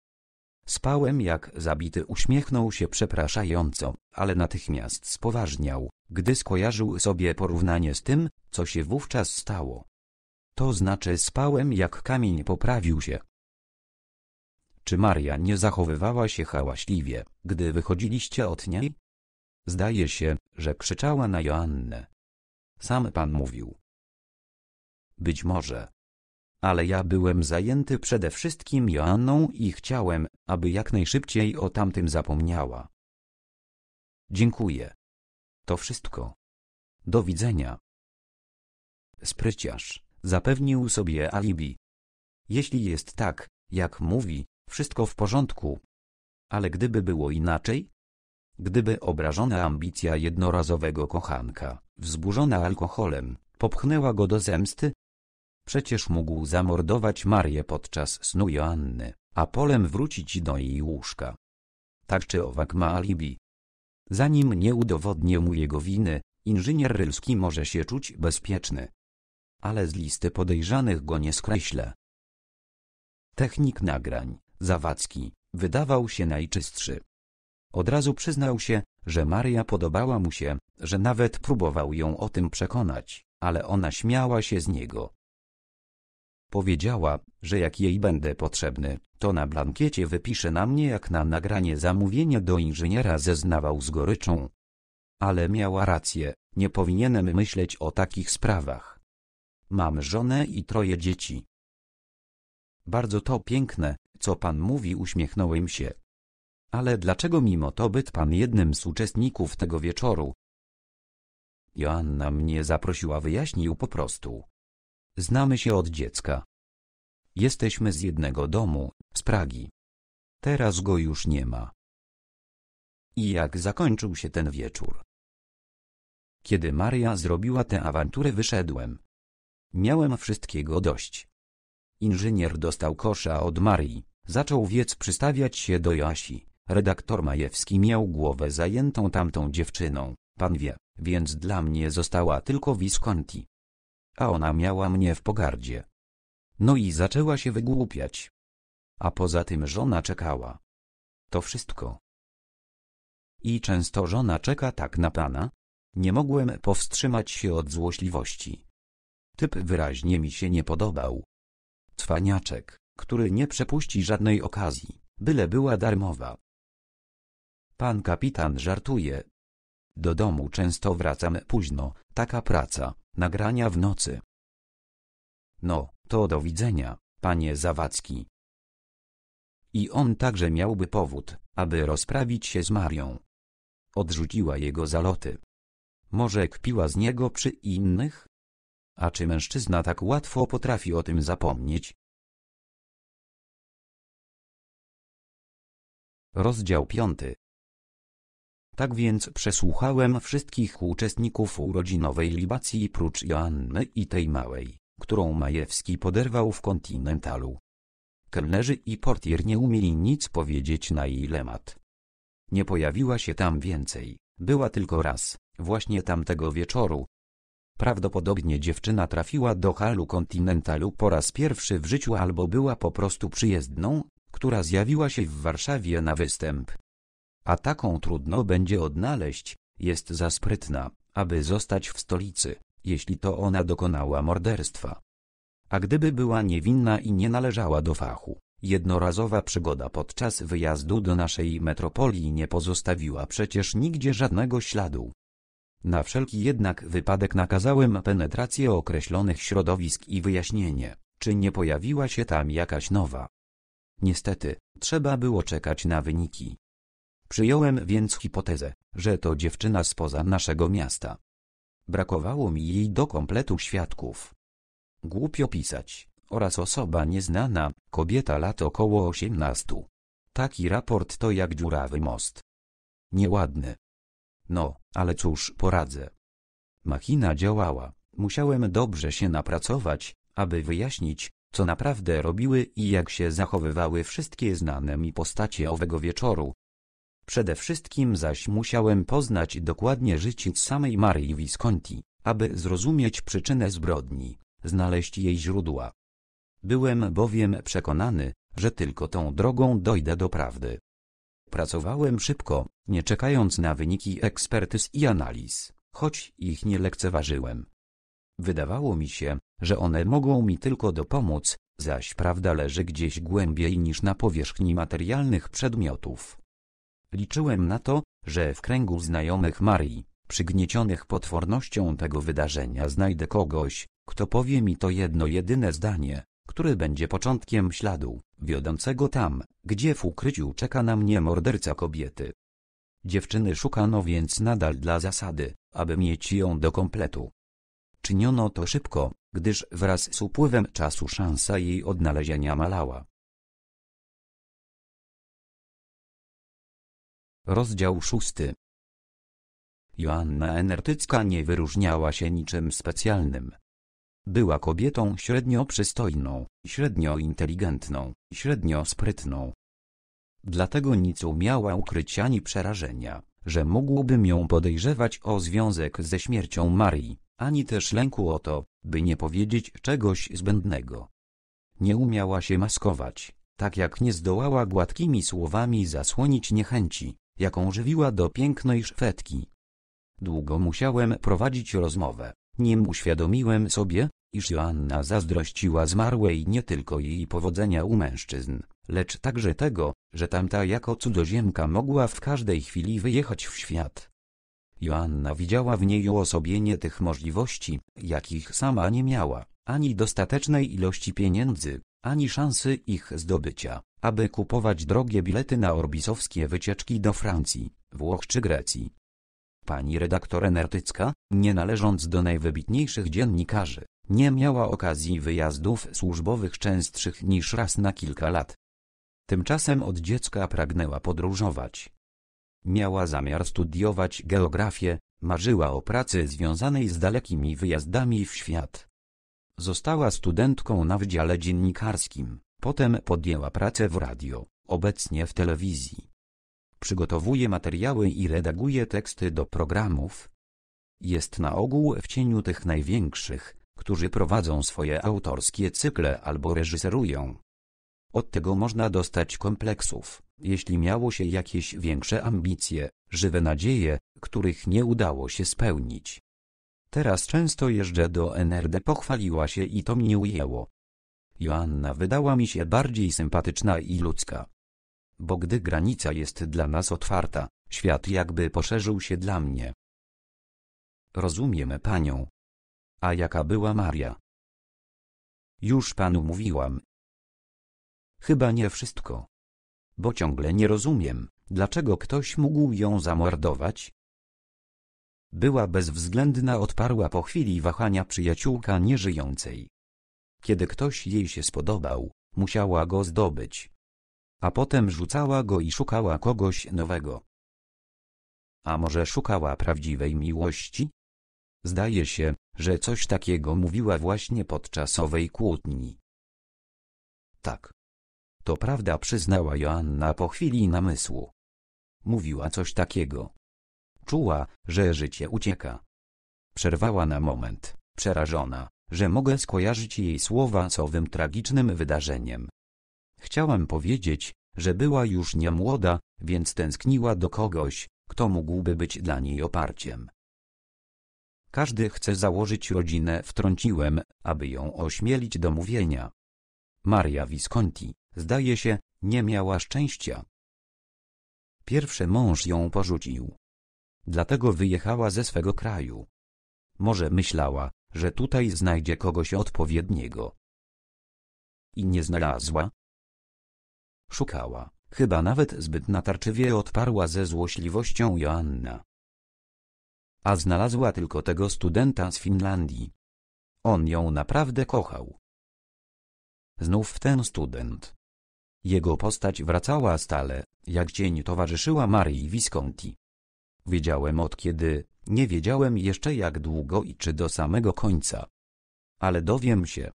Spałem jak zabity uśmiechnął się przepraszająco, ale natychmiast spoważniał, gdy skojarzył sobie porównanie z tym, co się wówczas stało. To znaczy spałem jak kamień poprawił się. Czy Maria nie zachowywała się hałaśliwie, gdy wychodziliście od niej? Zdaje się, że krzyczała na Joannę. Sam pan mówił. Być może ale ja byłem zajęty przede wszystkim Joanną i chciałem, aby jak najszybciej o tamtym zapomniała. Dziękuję. To wszystko. Do widzenia. Spryciarz zapewnił sobie alibi. Jeśli jest tak, jak mówi, wszystko w porządku. Ale gdyby było inaczej? Gdyby obrażona ambicja jednorazowego kochanka, wzburzona alkoholem, popchnęła go do zemsty, Przecież mógł zamordować Marię podczas snu Joanny, a polem wrócić do jej łóżka. Tak czy owak ma alibi. Zanim nie udowodnię mu jego winy, inżynier Rylski może się czuć bezpieczny. Ale z listy podejrzanych go nie skreślę. Technik nagrań, Zawadzki, wydawał się najczystszy. Od razu przyznał się, że Maria podobała mu się, że nawet próbował ją o tym przekonać, ale ona śmiała się z niego, Powiedziała, że jak jej będę potrzebny, to na blankiecie wypisze na mnie jak na nagranie zamówienia do inżyniera zeznawał z goryczą. Ale miała rację, nie powinienem myśleć o takich sprawach. Mam żonę i troje dzieci. Bardzo to piękne, co pan mówi uśmiechnąłem się. Ale dlaczego mimo to byt pan jednym z uczestników tego wieczoru? Joanna mnie zaprosiła wyjaśnił po prostu. Znamy się od dziecka. Jesteśmy z jednego domu, z Pragi. Teraz go już nie ma. I jak zakończył się ten wieczór? Kiedy Maria zrobiła tę awanturę wyszedłem. Miałem wszystkiego dość. Inżynier dostał kosza od Marii, zaczął wiec przystawiać się do Jasi. Redaktor Majewski miał głowę zajętą tamtą dziewczyną, pan wie, więc dla mnie została tylko Visconti a ona miała mnie w pogardzie. No i zaczęła się wygłupiać. A poza tym żona czekała. To wszystko. I często żona czeka tak na pana? Nie mogłem powstrzymać się od złośliwości. Typ wyraźnie mi się nie podobał. Cwaniaczek, który nie przepuści żadnej okazji, byle była darmowa. Pan kapitan żartuje. Do domu często wracam późno, taka praca. Nagrania w nocy. No, to do widzenia, panie Zawadzki. I on także miałby powód, aby rozprawić się z Marią. Odrzuciła jego zaloty. Może kpiła z niego przy innych? A czy mężczyzna tak łatwo potrafi o tym zapomnieć? Rozdział piąty. Tak więc przesłuchałem wszystkich uczestników urodzinowej libacji prócz Joanny i tej małej, którą Majewski poderwał w kontynentalu. Kelnerzy i portier nie umieli nic powiedzieć na jej temat. Nie pojawiła się tam więcej, była tylko raz, właśnie tamtego wieczoru. Prawdopodobnie dziewczyna trafiła do halu kontynentalu po raz pierwszy w życiu albo była po prostu przyjezdną, która zjawiła się w Warszawie na występ a taką trudno będzie odnaleźć, jest za sprytna, aby zostać w stolicy, jeśli to ona dokonała morderstwa. A gdyby była niewinna i nie należała do fachu, jednorazowa przygoda podczas wyjazdu do naszej metropolii nie pozostawiła przecież nigdzie żadnego śladu. Na wszelki jednak wypadek nakazałem penetrację określonych środowisk i wyjaśnienie, czy nie pojawiła się tam jakaś nowa. Niestety, trzeba było czekać na wyniki. Przyjąłem więc hipotezę, że to dziewczyna spoza naszego miasta. Brakowało mi jej do kompletu świadków. Głupio pisać, oraz osoba nieznana, kobieta lat około osiemnastu. Taki raport to jak dziurawy most. Nieładny. No, ale cóż poradzę. Machina działała, musiałem dobrze się napracować, aby wyjaśnić, co naprawdę robiły i jak się zachowywały wszystkie znane mi postacie owego wieczoru, Przede wszystkim zaś musiałem poznać dokładnie życie samej Marii Visconti, aby zrozumieć przyczynę zbrodni, znaleźć jej źródła. Byłem bowiem przekonany, że tylko tą drogą dojdę do prawdy. Pracowałem szybko, nie czekając na wyniki ekspertyz i analiz, choć ich nie lekceważyłem. Wydawało mi się, że one mogą mi tylko dopomóc, zaś prawda leży gdzieś głębiej niż na powierzchni materialnych przedmiotów. Liczyłem na to, że w kręgu znajomych Marii, przygniecionych potwornością tego wydarzenia znajdę kogoś, kto powie mi to jedno jedyne zdanie, które będzie początkiem śladu, wiodącego tam, gdzie w ukryciu czeka na mnie morderca kobiety. Dziewczyny szukano więc nadal dla zasady, aby mieć ją do kompletu. Czyniono to szybko, gdyż wraz z upływem czasu szansa jej odnalezienia malała. Rozdział szósty. Joanna Enertycka nie wyróżniała się niczym specjalnym. Była kobietą średnio przystojną, średnio inteligentną, średnio sprytną. Dlatego nic umiała ukryć ani przerażenia, że mógłbym ją podejrzewać o związek ze śmiercią Marii, ani też lęku o to, by nie powiedzieć czegoś zbędnego. Nie umiała się maskować, tak jak nie zdołała gładkimi słowami zasłonić niechęci, jaką żywiła do pięknej Szwedki. Długo musiałem prowadzić rozmowę, nim uświadomiłem sobie, iż Joanna zazdrościła zmarłej nie tylko jej powodzenia u mężczyzn, lecz także tego, że tamta jako cudzoziemka mogła w każdej chwili wyjechać w świat. Joanna widziała w niej uosobienie tych możliwości, jakich sama nie miała, ani dostatecznej ilości pieniędzy, ani szansy ich zdobycia, aby kupować drogie bilety na orbisowskie wycieczki do Francji, Włoch czy Grecji. Pani redaktor Enertycka, nie należąc do najwybitniejszych dziennikarzy, nie miała okazji wyjazdów służbowych częstszych niż raz na kilka lat. Tymczasem od dziecka pragnęła podróżować. Miała zamiar studiować geografię, marzyła o pracy związanej z dalekimi wyjazdami w świat. Została studentką na Wydziale Dziennikarskim, potem podjęła pracę w radio, obecnie w telewizji. Przygotowuje materiały i redaguje teksty do programów. Jest na ogół w cieniu tych największych, którzy prowadzą swoje autorskie cykle albo reżyserują. Od tego można dostać kompleksów, jeśli miało się jakieś większe ambicje, żywe nadzieje, których nie udało się spełnić. Teraz często jeżdżę do NRD pochwaliła się i to mnie ujęło. Joanna wydała mi się bardziej sympatyczna i ludzka. Bo gdy granica jest dla nas otwarta, świat jakby poszerzył się dla mnie. Rozumiemy panią. A jaka była Maria? Już panu mówiłam. Chyba nie wszystko. Bo ciągle nie rozumiem, dlaczego ktoś mógł ją zamordować, była bezwzględna odparła po chwili wahania przyjaciółka nieżyjącej. Kiedy ktoś jej się spodobał, musiała go zdobyć. A potem rzucała go i szukała kogoś nowego. A może szukała prawdziwej miłości? Zdaje się, że coś takiego mówiła właśnie podczas owej kłótni. Tak. To prawda przyznała Joanna po chwili namysłu. Mówiła coś takiego. Czuła, że życie ucieka. Przerwała na moment, przerażona, że mogę skojarzyć jej słowa z owym tragicznym wydarzeniem. Chciałam powiedzieć, że była już nie młoda, więc tęskniła do kogoś, kto mógłby być dla niej oparciem. Każdy chce założyć rodzinę, wtrąciłem, aby ją ośmielić do mówienia. Maria Visconti, zdaje się, nie miała szczęścia. Pierwszy mąż ją porzucił dlatego wyjechała ze swego kraju. Może myślała, że tutaj znajdzie kogoś odpowiedniego. I nie znalazła? Szukała, chyba nawet zbyt natarczywie odparła ze złośliwością Joanna. A znalazła tylko tego studenta z Finlandii. On ją naprawdę kochał. Znów ten student. Jego postać wracała stale, jak dzień towarzyszyła Marii Visconti. Wiedziałem od kiedy, nie wiedziałem jeszcze jak długo i czy do samego końca. Ale dowiem się.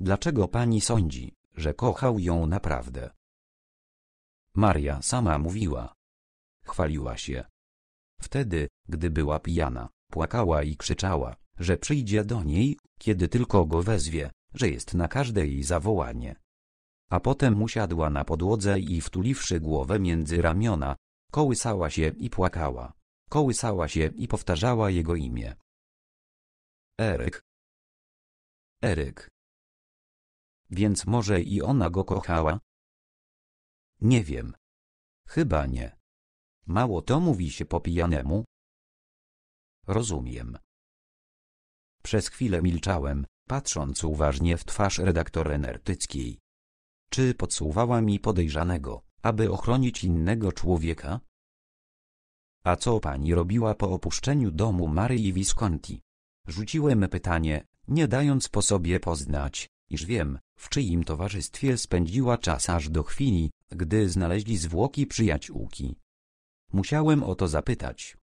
Dlaczego pani sądzi, że kochał ją naprawdę? Maria sama mówiła. Chwaliła się. Wtedy, gdy była pijana, płakała i krzyczała, że przyjdzie do niej, kiedy tylko go wezwie, że jest na każde jej zawołanie. A potem usiadła na podłodze i wtuliwszy głowę między ramiona, Kołysała się i płakała. Kołysała się i powtarzała jego imię. Eryk. Eryk. Więc może i ona go kochała? Nie wiem. Chyba nie. Mało to mówi się po pijanemu. Rozumiem. Przez chwilę milczałem, patrząc uważnie w twarz redaktora Nertyckiej. Czy podsuwała mi podejrzanego? aby ochronić innego człowieka? A co pani robiła po opuszczeniu domu Maryi Visconti? Rzuciłem pytanie, nie dając po sobie poznać, iż wiem, w czyim towarzystwie spędziła czas aż do chwili, gdy znaleźli zwłoki przyjaciółki. Musiałem o to zapytać.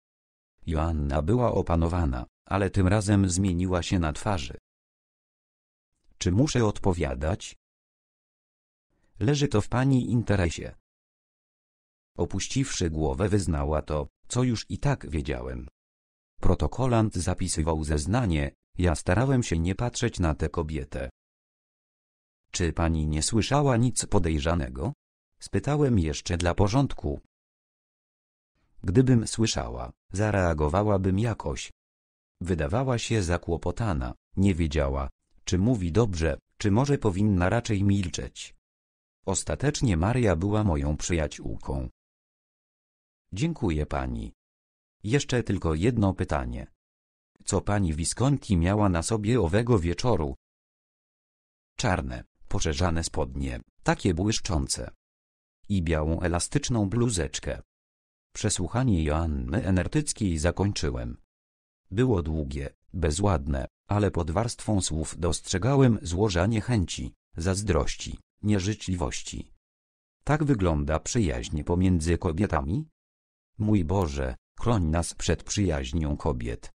Joanna była opanowana, ale tym razem zmieniła się na twarzy. Czy muszę odpowiadać? Leży to w pani interesie, Opuściwszy głowę wyznała to, co już i tak wiedziałem. Protokolant zapisywał zeznanie, ja starałem się nie patrzeć na tę kobietę. Czy pani nie słyszała nic podejrzanego? Spytałem jeszcze dla porządku. Gdybym słyszała, zareagowałabym jakoś. Wydawała się zakłopotana, nie wiedziała, czy mówi dobrze, czy może powinna raczej milczeć. Ostatecznie Maria była moją przyjaciółką. Dziękuję pani. Jeszcze tylko jedno pytanie. Co pani Visconti miała na sobie owego wieczoru? Czarne, poszerzane spodnie, takie błyszczące. I białą elastyczną bluzeczkę. Przesłuchanie Joanny Enertyckiej zakończyłem. Było długie, bezładne, ale pod warstwą słów dostrzegałem złożanie chęci, zazdrości, nieżyczliwości. Tak wygląda przyjaźń pomiędzy kobietami? Mój Boże, chroń nas przed przyjaźnią kobiet.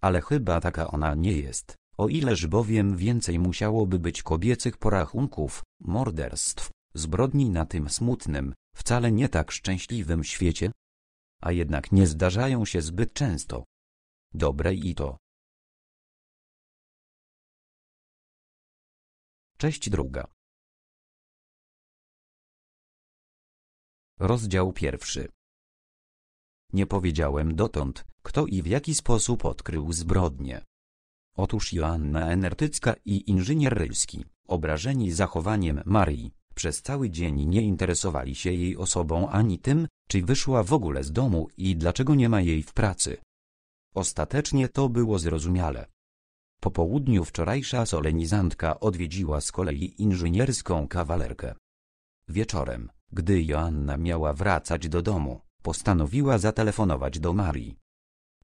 Ale chyba taka ona nie jest, o ileż bowiem więcej musiałoby być kobiecych porachunków, morderstw, zbrodni na tym smutnym, wcale nie tak szczęśliwym świecie. A jednak nie zdarzają się zbyt często. Dobre i to. Część druga. Rozdział pierwszy. Nie powiedziałem dotąd, kto i w jaki sposób odkrył zbrodnię. Otóż Joanna Enertycka i inżynier Rylski, obrażeni zachowaniem Marii, przez cały dzień nie interesowali się jej osobą ani tym, czy wyszła w ogóle z domu i dlaczego nie ma jej w pracy. Ostatecznie to było zrozumiale. Po południu wczorajsza solenizantka odwiedziła z kolei inżynierską kawalerkę. Wieczorem, gdy Joanna miała wracać do domu, Postanowiła zatelefonować do Marii.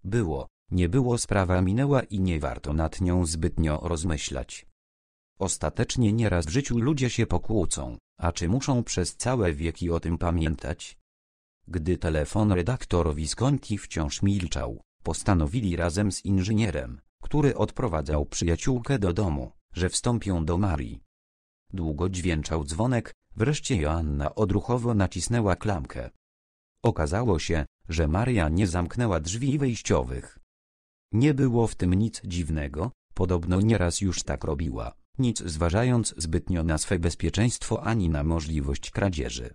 Było, nie było sprawa minęła i nie warto nad nią zbytnio rozmyślać. Ostatecznie nieraz w życiu ludzie się pokłócą, a czy muszą przez całe wieki o tym pamiętać? Gdy telefon redaktorowi Visconti wciąż milczał, postanowili razem z inżynierem, który odprowadzał przyjaciółkę do domu, że wstąpią do Marii. Długo dźwięczał dzwonek, wreszcie Joanna odruchowo nacisnęła klamkę. Okazało się, że Maria nie zamknęła drzwi wejściowych. Nie było w tym nic dziwnego, podobno nieraz już tak robiła, nic zważając zbytnio na swe bezpieczeństwo ani na możliwość kradzieży.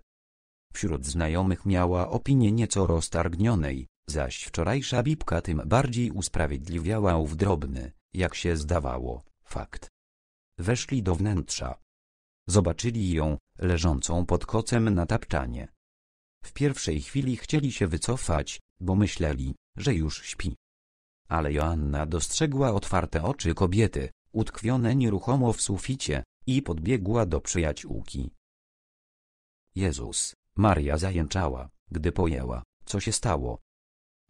Wśród znajomych miała opinię nieco roztargnionej, zaś wczorajsza bibka tym bardziej usprawiedliwiała ów drobny, jak się zdawało, fakt. Weszli do wnętrza. Zobaczyli ją, leżącą pod kocem na tapczanie. W pierwszej chwili chcieli się wycofać, bo myśleli, że już śpi. Ale Joanna dostrzegła otwarte oczy kobiety, utkwione nieruchomo w suficie, i podbiegła do przyjaciółki. Jezus, Maria zajęczała, gdy pojęła, co się stało.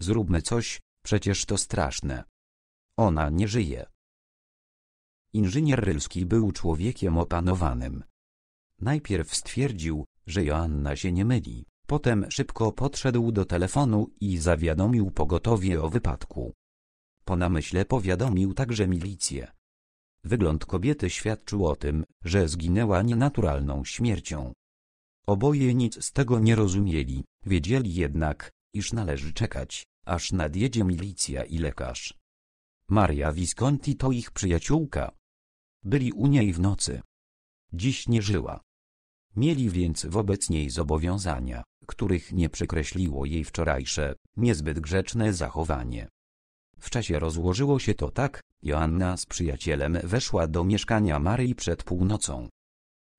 Zróbmy coś, przecież to straszne. Ona nie żyje. Inżynier Rylski był człowiekiem opanowanym. Najpierw stwierdził, że Joanna się nie myli, Potem szybko podszedł do telefonu i zawiadomił pogotowie o wypadku. Po namyśle powiadomił także milicję. Wygląd kobiety świadczył o tym, że zginęła nienaturalną śmiercią. Oboje nic z tego nie rozumieli, wiedzieli jednak, iż należy czekać, aż nadjedzie milicja i lekarz. Maria Visconti to ich przyjaciółka. Byli u niej w nocy. Dziś nie żyła. Mieli więc wobec niej zobowiązania, których nie przekreśliło jej wczorajsze, niezbyt grzeczne zachowanie. W czasie rozłożyło się to tak, Joanna z przyjacielem weszła do mieszkania Maryi przed północą.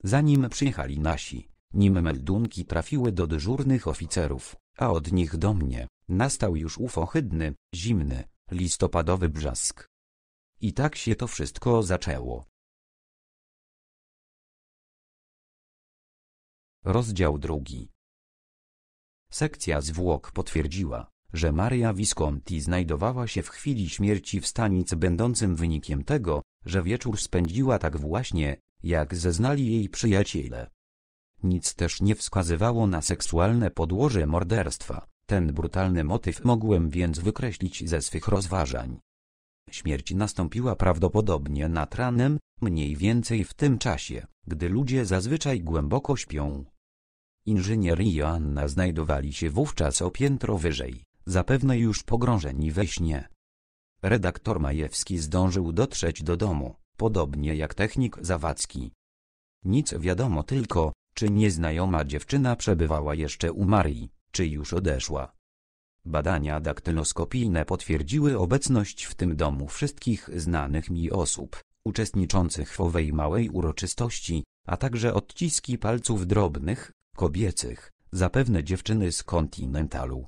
Zanim przyjechali nasi, nim meldunki trafiły do dyżurnych oficerów, a od nich do mnie, nastał już ów ohydny, zimny, listopadowy brzask. I tak się to wszystko zaczęło. Rozdział drugi. Sekcja zwłok potwierdziła, że Maria Visconti znajdowała się w chwili śmierci w stanic będącym wynikiem tego, że wieczór spędziła tak właśnie, jak zeznali jej przyjaciele. Nic też nie wskazywało na seksualne podłoże morderstwa, ten brutalny motyw mogłem więc wykreślić ze swych rozważań. Śmierć nastąpiła prawdopodobnie nad ranem, mniej więcej w tym czasie, gdy ludzie zazwyczaj głęboko śpią. Inżynier i Joanna znajdowali się wówczas o piętro wyżej, zapewne już pogrążeni we śnie. Redaktor Majewski zdążył dotrzeć do domu, podobnie jak technik Zawadzki. Nic wiadomo tylko, czy nieznajoma dziewczyna przebywała jeszcze u Marii, czy już odeszła. Badania daktyloskopijne potwierdziły obecność w tym domu wszystkich znanych mi osób, uczestniczących w owej małej uroczystości, a także odciski palców drobnych, kobiecych, zapewne dziewczyny z kontynentalu.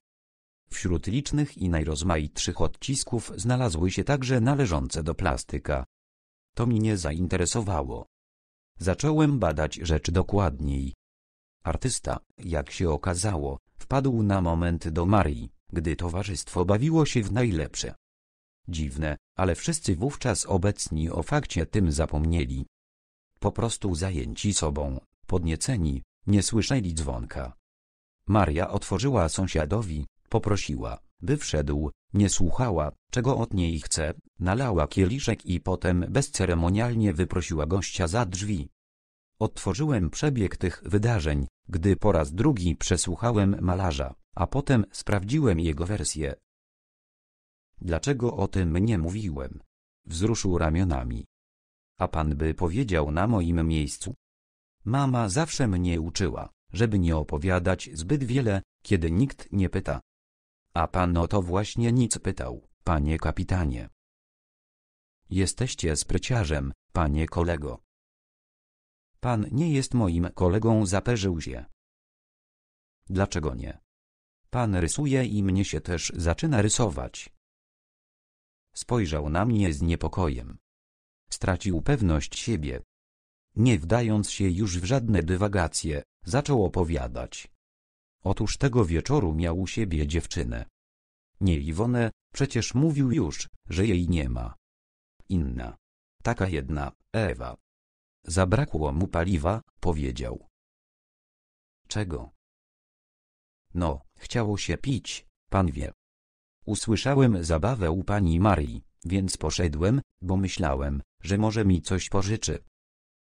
Wśród licznych i najrozmaitszych odcisków znalazły się także należące do plastyka. To mnie zainteresowało. Zacząłem badać rzecz dokładniej. Artysta, jak się okazało, wpadł na moment do Marii, gdy towarzystwo bawiło się w najlepsze. Dziwne, ale wszyscy wówczas obecni o fakcie tym zapomnieli. Po prostu zajęci sobą, podnieceni, nie słyszeli dzwonka. Maria otworzyła sąsiadowi, poprosiła, by wszedł, nie słuchała, czego od niej chce, nalała kieliszek i potem bezceremonialnie wyprosiła gościa za drzwi. Odtworzyłem przebieg tych wydarzeń, gdy po raz drugi przesłuchałem malarza, a potem sprawdziłem jego wersję. Dlaczego o tym nie mówiłem? Wzruszył ramionami. A pan by powiedział na moim miejscu? Mama zawsze mnie uczyła, żeby nie opowiadać zbyt wiele, kiedy nikt nie pyta. A pan o to właśnie nic pytał, panie kapitanie. Jesteście spryciarzem, panie kolego. Pan nie jest moim kolegą, zaperzył się. Dlaczego nie? Pan rysuje i mnie się też zaczyna rysować. Spojrzał na mnie z niepokojem. Stracił pewność siebie. Nie wdając się już w żadne dywagacje, zaczął opowiadać. Otóż tego wieczoru miał u siebie dziewczynę. Nie Iwonę, przecież mówił już, że jej nie ma. Inna. Taka jedna, Ewa, Zabrakło mu paliwa, powiedział. Czego? No, chciało się pić, pan wie. Usłyszałem zabawę u pani Marii, więc poszedłem, bo myślałem, że może mi coś pożyczy.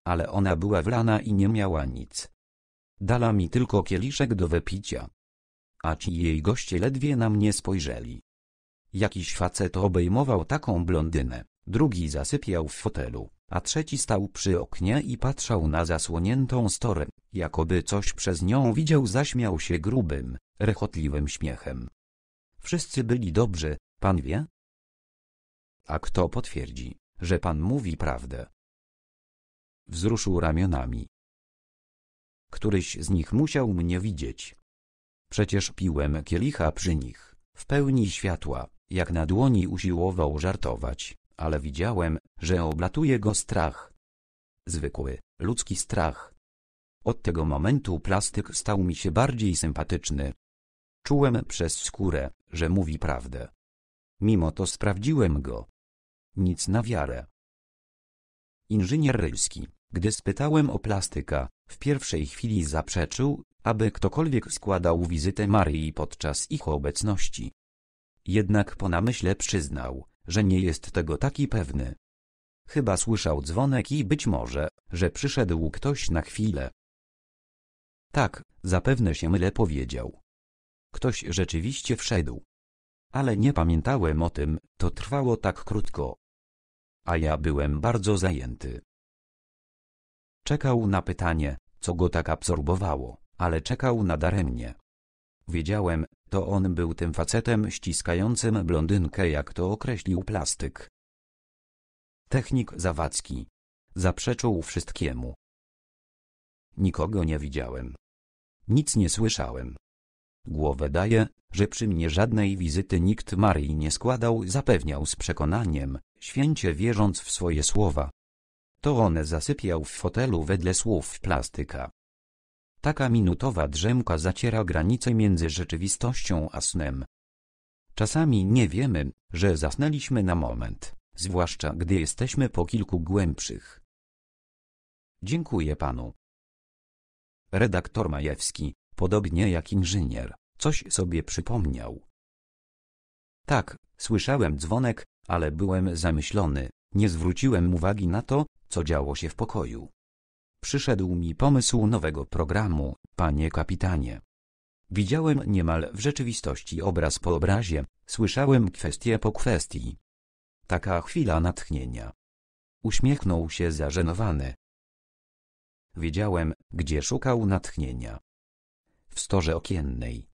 Ale ona była wlana i nie miała nic. Dala mi tylko kieliszek do wypicia. A ci jej goście ledwie na mnie spojrzeli. Jakiś facet obejmował taką blondynę, drugi zasypiał w fotelu a trzeci stał przy oknie i patrzał na zasłoniętą storę, jakoby coś przez nią widział zaśmiał się grubym, rechotliwym śmiechem. Wszyscy byli dobrzy, pan wie? A kto potwierdzi, że pan mówi prawdę? Wzruszył ramionami. Któryś z nich musiał mnie widzieć. Przecież piłem kielicha przy nich, w pełni światła, jak na dłoni usiłował żartować ale widziałem, że oblatuje go strach. Zwykły, ludzki strach. Od tego momentu plastyk stał mi się bardziej sympatyczny. Czułem przez skórę, że mówi prawdę. Mimo to sprawdziłem go. Nic na wiarę. Inżynier Rylski, gdy spytałem o plastyka, w pierwszej chwili zaprzeczył, aby ktokolwiek składał wizytę Maryi podczas ich obecności. Jednak po namyśle przyznał, że nie jest tego taki pewny. Chyba słyszał dzwonek i być może, że przyszedł ktoś na chwilę. Tak, zapewne się mylę powiedział. Ktoś rzeczywiście wszedł. Ale nie pamiętałem o tym, to trwało tak krótko. A ja byłem bardzo zajęty. Czekał na pytanie, co go tak absorbowało, ale czekał nadaremnie. Wiedziałem, to on był tym facetem ściskającym blondynkę jak to określił plastyk. Technik Zawadzki. Zaprzeczył wszystkiemu. Nikogo nie widziałem. Nic nie słyszałem. Głowę daje, że przy mnie żadnej wizyty nikt Marii nie składał, zapewniał z przekonaniem, święcie wierząc w swoje słowa. To one zasypiał w fotelu wedle słów plastyka. Taka minutowa drzemka zaciera granice między rzeczywistością a snem. Czasami nie wiemy, że zasnęliśmy na moment, zwłaszcza gdy jesteśmy po kilku głębszych. Dziękuję panu. Redaktor Majewski, podobnie jak inżynier, coś sobie przypomniał. Tak, słyszałem dzwonek, ale byłem zamyślony, nie zwróciłem uwagi na to, co działo się w pokoju przyszedł mi pomysł nowego programu, panie kapitanie. Widziałem niemal w rzeczywistości obraz po obrazie, słyszałem kwestię po kwestii. Taka chwila natchnienia. Uśmiechnął się zażenowany. Wiedziałem, gdzie szukał natchnienia. W storze okiennej.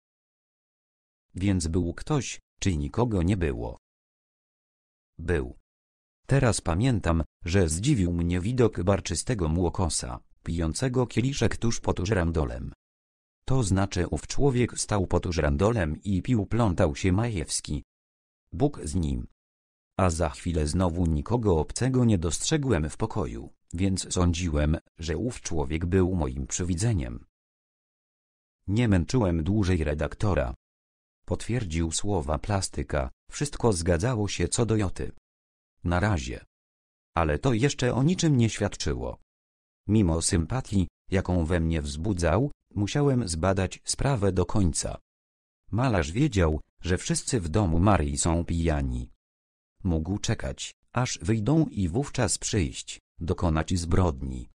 Więc był ktoś, czy nikogo nie było. Był. Teraz pamiętam, że zdziwił mnie widok barczystego młokosa, pijącego kieliszek tuż pod żrandolem. To znaczy ów człowiek stał pod żrandolem i pił plątał się Majewski. Bóg z nim. A za chwilę znowu nikogo obcego nie dostrzegłem w pokoju, więc sądziłem, że ów człowiek był moim przywidzeniem. Nie męczyłem dłużej redaktora. Potwierdził słowa plastyka, wszystko zgadzało się co do Joty. Na razie. Ale to jeszcze o niczym nie świadczyło. Mimo sympatii, jaką we mnie wzbudzał, musiałem zbadać sprawę do końca. Malarz wiedział, że wszyscy w domu Marii są pijani. Mógł czekać, aż wyjdą i wówczas przyjść, dokonać zbrodni.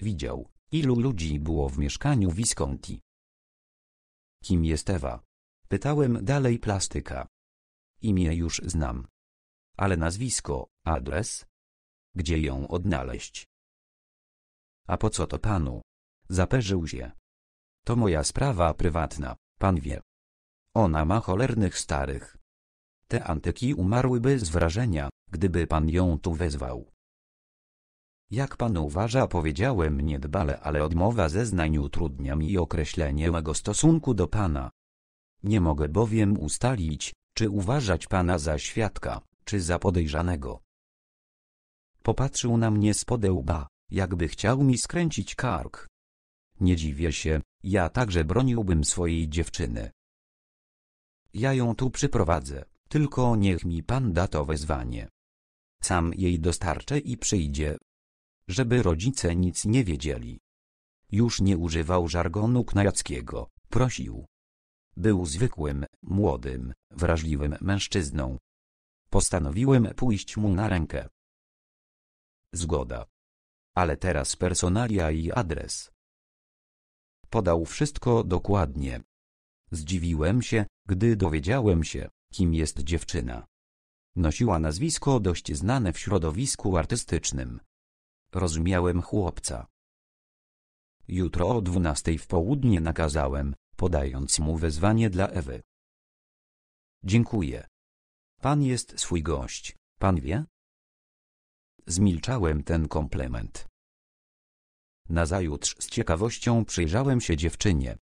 Widział, ilu ludzi było w mieszkaniu Visconti. Kim jest Ewa? Pytałem dalej plastyka. Imię już znam ale nazwisko, adres? Gdzie ją odnaleźć? A po co to panu? Zaperzył się. To moja sprawa prywatna, pan wie. Ona ma cholernych starych. Te antyki umarłyby z wrażenia, gdyby pan ją tu wezwał. Jak pan uważa, powiedziałem niedbale, ale odmowa zeznań utrudnia mi określenie mego stosunku do pana. Nie mogę bowiem ustalić, czy uważać pana za świadka czy za podejrzanego. Popatrzył na mnie z podełba, jakby chciał mi skręcić kark. Nie dziwię się, ja także broniłbym swojej dziewczyny. Ja ją tu przyprowadzę, tylko niech mi pan da to wezwanie. Sam jej dostarczę i przyjdzie. Żeby rodzice nic nie wiedzieli. Już nie używał żargonu knajackiego, prosił. Był zwykłym, młodym, wrażliwym mężczyzną, Postanowiłem pójść mu na rękę. Zgoda. Ale teraz personalia i adres. Podał wszystko dokładnie. Zdziwiłem się, gdy dowiedziałem się, kim jest dziewczyna. Nosiła nazwisko dość znane w środowisku artystycznym. Rozumiałem chłopca. Jutro o dwunastej w południe nakazałem, podając mu wezwanie dla Ewy. Dziękuję. Pan jest swój gość. Pan wie? Zmilczałem ten komplement. Nazajutrz z ciekawością przyjrzałem się dziewczynie.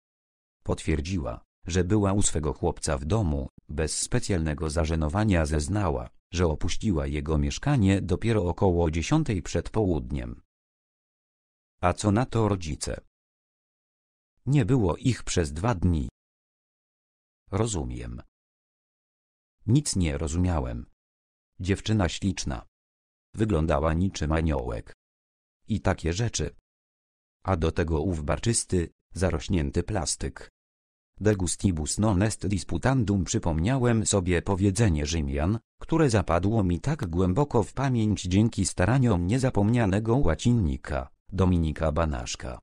Potwierdziła, że była u swego chłopca w domu, bez specjalnego zażenowania zeznała, że opuściła jego mieszkanie dopiero około dziesiątej przed południem. A co na to rodzice? Nie było ich przez dwa dni. Rozumiem, nic nie rozumiałem. Dziewczyna śliczna. Wyglądała niczym aniołek. I takie rzeczy. A do tego ów barczysty, zarośnięty plastyk. Degustibus non est disputandum przypomniałem sobie powiedzenie Rzymian, które zapadło mi tak głęboko w pamięć dzięki staraniom niezapomnianego łacinnika, Dominika Banaszka.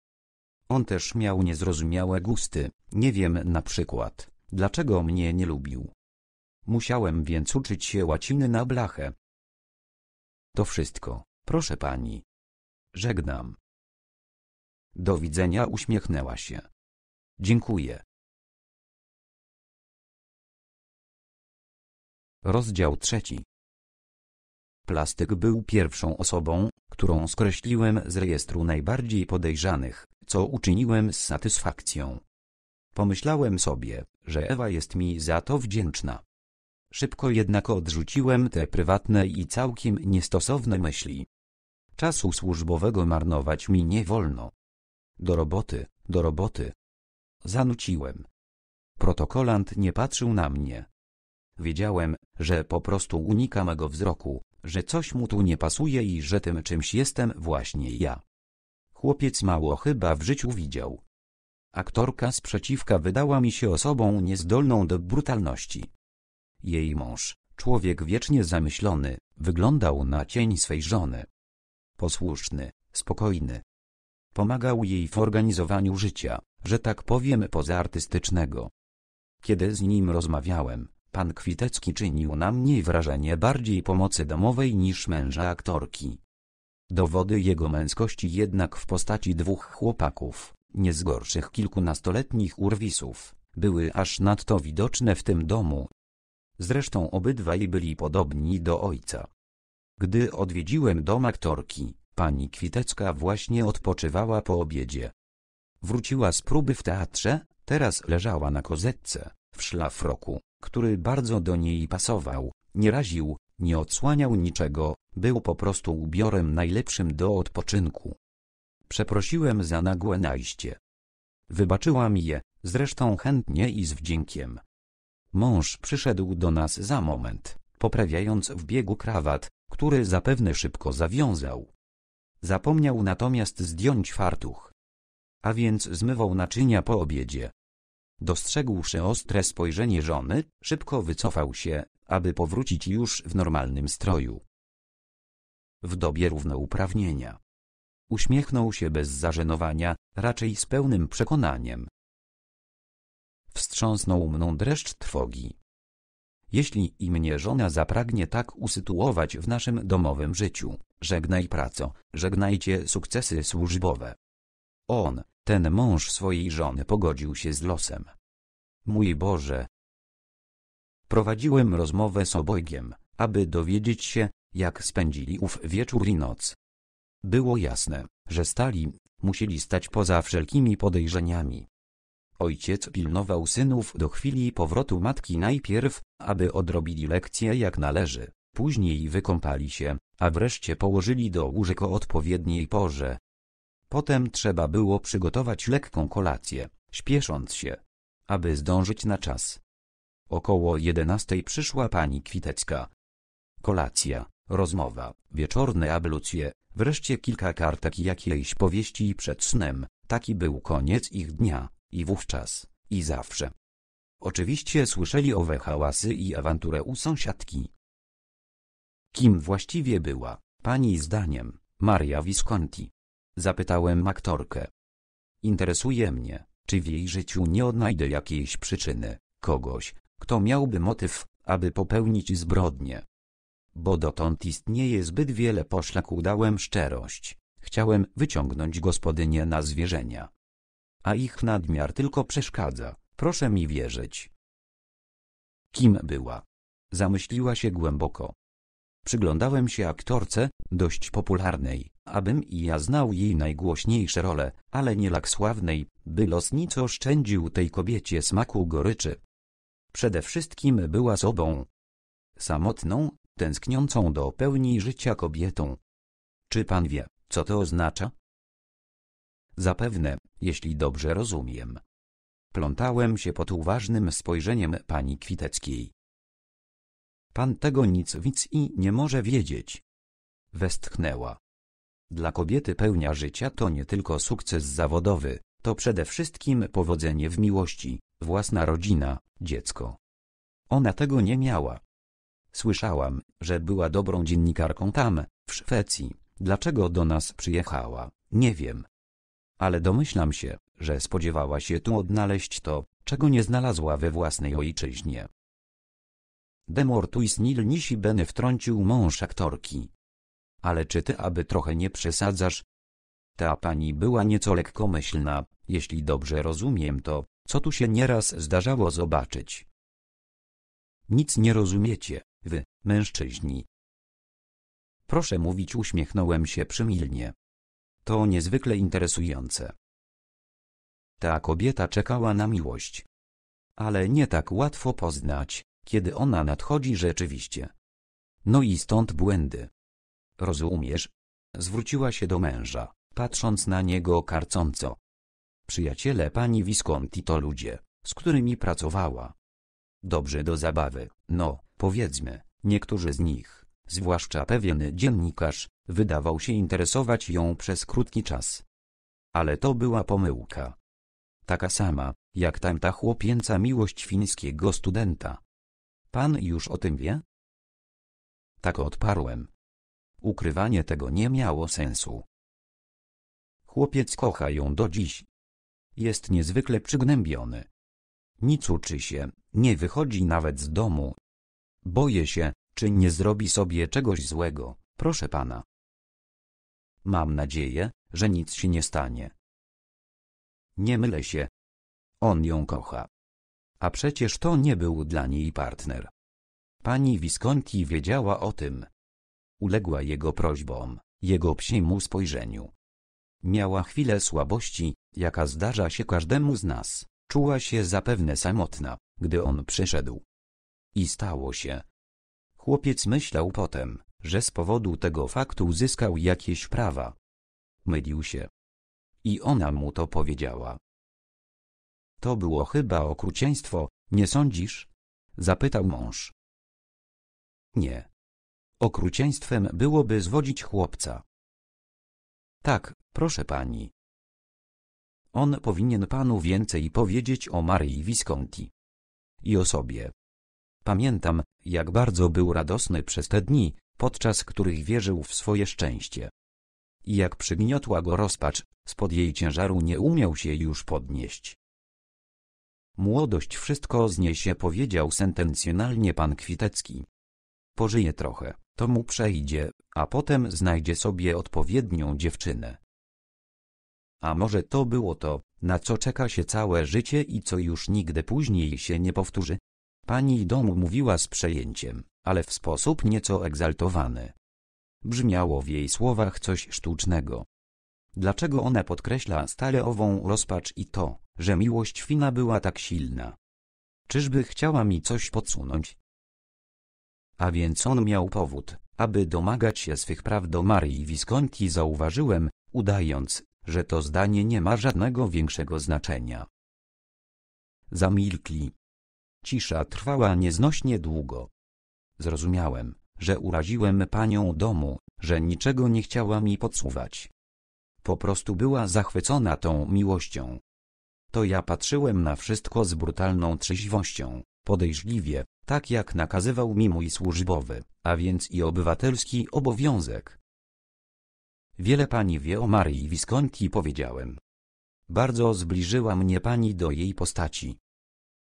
On też miał niezrozumiałe gusty, nie wiem na przykład, dlaczego mnie nie lubił. Musiałem więc uczyć się łaciny na blachę. To wszystko, proszę pani. Żegnam. Do widzenia uśmiechnęła się. Dziękuję. Rozdział trzeci. Plastyk był pierwszą osobą, którą skreśliłem z rejestru najbardziej podejrzanych, co uczyniłem z satysfakcją. Pomyślałem sobie, że Ewa jest mi za to wdzięczna. Szybko jednak odrzuciłem te prywatne i całkiem niestosowne myśli. Czasu służbowego marnować mi nie wolno. Do roboty, do roboty. Zanuciłem. Protokolant nie patrzył na mnie. Wiedziałem, że po prostu unika mego wzroku, że coś mu tu nie pasuje i że tym czymś jestem właśnie ja. Chłopiec mało chyba w życiu widział. Aktorka z przeciwka wydała mi się osobą niezdolną do brutalności. Jej mąż, człowiek wiecznie zamyślony, wyglądał na cień swej żony. Posłuszny, spokojny. Pomagał jej w organizowaniu życia, że tak powiem artystycznego. Kiedy z nim rozmawiałem, pan Kwitecki czynił na mnie wrażenie bardziej pomocy domowej niż męża aktorki. Dowody jego męskości jednak w postaci dwóch chłopaków, niezgorszych kilkunastoletnich urwisów, były aż nadto widoczne w tym domu, Zresztą obydwaj byli podobni do ojca. Gdy odwiedziłem dom aktorki, pani Kwitecka właśnie odpoczywała po obiedzie. Wróciła z próby w teatrze, teraz leżała na kozetce, w szlafroku, który bardzo do niej pasował, nie raził, nie odsłaniał niczego, był po prostu ubiorem najlepszym do odpoczynku. Przeprosiłem za nagłe najście. Wybaczyła mi je, zresztą chętnie i z wdziękiem. Mąż przyszedł do nas za moment, poprawiając w biegu krawat, który zapewne szybko zawiązał. Zapomniał natomiast zdjąć fartuch. A więc zmywał naczynia po obiedzie. Dostrzegłszy ostre spojrzenie żony, szybko wycofał się, aby powrócić już w normalnym stroju. W dobie równouprawnienia. Uśmiechnął się bez zażenowania, raczej z pełnym przekonaniem, Wstrząsnął mną dreszcz trwogi. Jeśli i mnie żona zapragnie tak usytuować w naszym domowym życiu, żegnaj praco, żegnajcie sukcesy służbowe. On, ten mąż swojej żony pogodził się z losem. Mój Boże! Prowadziłem rozmowę z obojgiem, aby dowiedzieć się, jak spędzili ów wieczór i noc. Było jasne, że stali, musieli stać poza wszelkimi podejrzeniami, Ojciec pilnował synów do chwili powrotu matki najpierw, aby odrobili lekcje jak należy, później wykąpali się, a wreszcie położyli do łóżek o odpowiedniej porze. Potem trzeba było przygotować lekką kolację, śpiesząc się, aby zdążyć na czas. Około jedenastej przyszła pani Kwitecka. Kolacja, rozmowa, wieczorne ablucje, wreszcie kilka kartek jakiejś powieści przed snem, taki był koniec ich dnia. I wówczas, i zawsze. Oczywiście słyszeli owe hałasy i awanturę u sąsiadki. Kim właściwie była, pani zdaniem, Maria Visconti? Zapytałem aktorkę. Interesuje mnie, czy w jej życiu nie odnajdę jakiejś przyczyny, kogoś, kto miałby motyw, aby popełnić zbrodnię. Bo dotąd istnieje zbyt wiele poszlak udałem szczerość. Chciałem wyciągnąć gospodynię na zwierzenia, a ich nadmiar tylko przeszkadza. Proszę mi wierzyć. Kim była? Zamyśliła się głęboko. Przyglądałem się aktorce, dość popularnej, abym i ja znał jej najgłośniejsze role, ale nie laksławnej, by los nic oszczędził tej kobiecie smaku goryczy. Przede wszystkim była sobą. Samotną, tęskniącą do pełni życia kobietą. Czy pan wie, co to oznacza? Zapewne, jeśli dobrze rozumiem. Plątałem się pod uważnym spojrzeniem pani Kwiteckiej. Pan tego nic widz i nie może wiedzieć. Westchnęła. Dla kobiety pełnia życia to nie tylko sukces zawodowy, to przede wszystkim powodzenie w miłości, własna rodzina, dziecko. Ona tego nie miała. Słyszałam, że była dobrą dziennikarką tam, w Szwecji. Dlaczego do nas przyjechała, nie wiem ale domyślam się, że spodziewała się tu odnaleźć to, czego nie znalazła we własnej ojczyźnie. Demortuis Nil Nisi Beny wtrącił mąż aktorki. Ale czy ty aby trochę nie przesadzasz? Ta pani była nieco lekkomyślna, jeśli dobrze rozumiem to, co tu się nieraz zdarzało zobaczyć. Nic nie rozumiecie, wy, mężczyźni. Proszę mówić uśmiechnąłem się przymilnie to niezwykle interesujące. Ta kobieta czekała na miłość. Ale nie tak łatwo poznać, kiedy ona nadchodzi rzeczywiście. No i stąd błędy. Rozumiesz? Zwróciła się do męża, patrząc na niego karcąco. Przyjaciele pani Visconti to ludzie, z którymi pracowała. Dobrze do zabawy, no, powiedzmy, niektórzy z nich, zwłaszcza pewien dziennikarz, Wydawał się interesować ją przez krótki czas. Ale to była pomyłka. Taka sama, jak tamta chłopięca miłość fińskiego studenta. Pan już o tym wie? Tak odparłem. Ukrywanie tego nie miało sensu. Chłopiec kocha ją do dziś. Jest niezwykle przygnębiony. Nic uczy się, nie wychodzi nawet z domu. Boję się, czy nie zrobi sobie czegoś złego, proszę pana. Mam nadzieję, że nic się nie stanie. Nie mylę się. On ją kocha. A przecież to nie był dla niej partner. Pani Visconti wiedziała o tym. Uległa jego prośbom, jego psiemu spojrzeniu. Miała chwilę słabości, jaka zdarza się każdemu z nas. Czuła się zapewne samotna, gdy on przyszedł. I stało się. Chłopiec myślał potem, że z powodu tego faktu uzyskał jakieś prawa. Mylił się. I ona mu to powiedziała. To było chyba okrucieństwo, nie sądzisz? Zapytał mąż. Nie. Okrucieństwem byłoby zwodzić chłopca. Tak, proszę pani. On powinien panu więcej powiedzieć o Marii Visconti. I o sobie. Pamiętam, jak bardzo był radosny przez te dni, podczas których wierzył w swoje szczęście. I jak przygniotła go rozpacz, spod jej ciężaru nie umiał się już podnieść. Młodość wszystko zniesie powiedział sentencjonalnie pan Kwitecki. Pożyje trochę, to mu przejdzie, a potem znajdzie sobie odpowiednią dziewczynę. A może to było to, na co czeka się całe życie i co już nigdy później się nie powtórzy? Pani domu mówiła z przejęciem ale w sposób nieco egzaltowany. Brzmiało w jej słowach coś sztucznego. Dlaczego ona podkreśla stale ową rozpacz i to, że miłość Fina była tak silna? Czyżby chciała mi coś podsunąć? A więc on miał powód, aby domagać się swych praw do Marii Visconti zauważyłem, udając, że to zdanie nie ma żadnego większego znaczenia. Zamilkli. Cisza trwała nieznośnie długo. Zrozumiałem, że uraziłem panią domu, że niczego nie chciała mi podsuwać. Po prostu była zachwycona tą miłością. To ja patrzyłem na wszystko z brutalną trzeźwością, podejrzliwie, tak jak nakazywał mi mój służbowy, a więc i obywatelski obowiązek. Wiele pani wie o Marii Visconti powiedziałem. Bardzo zbliżyła mnie pani do jej postaci,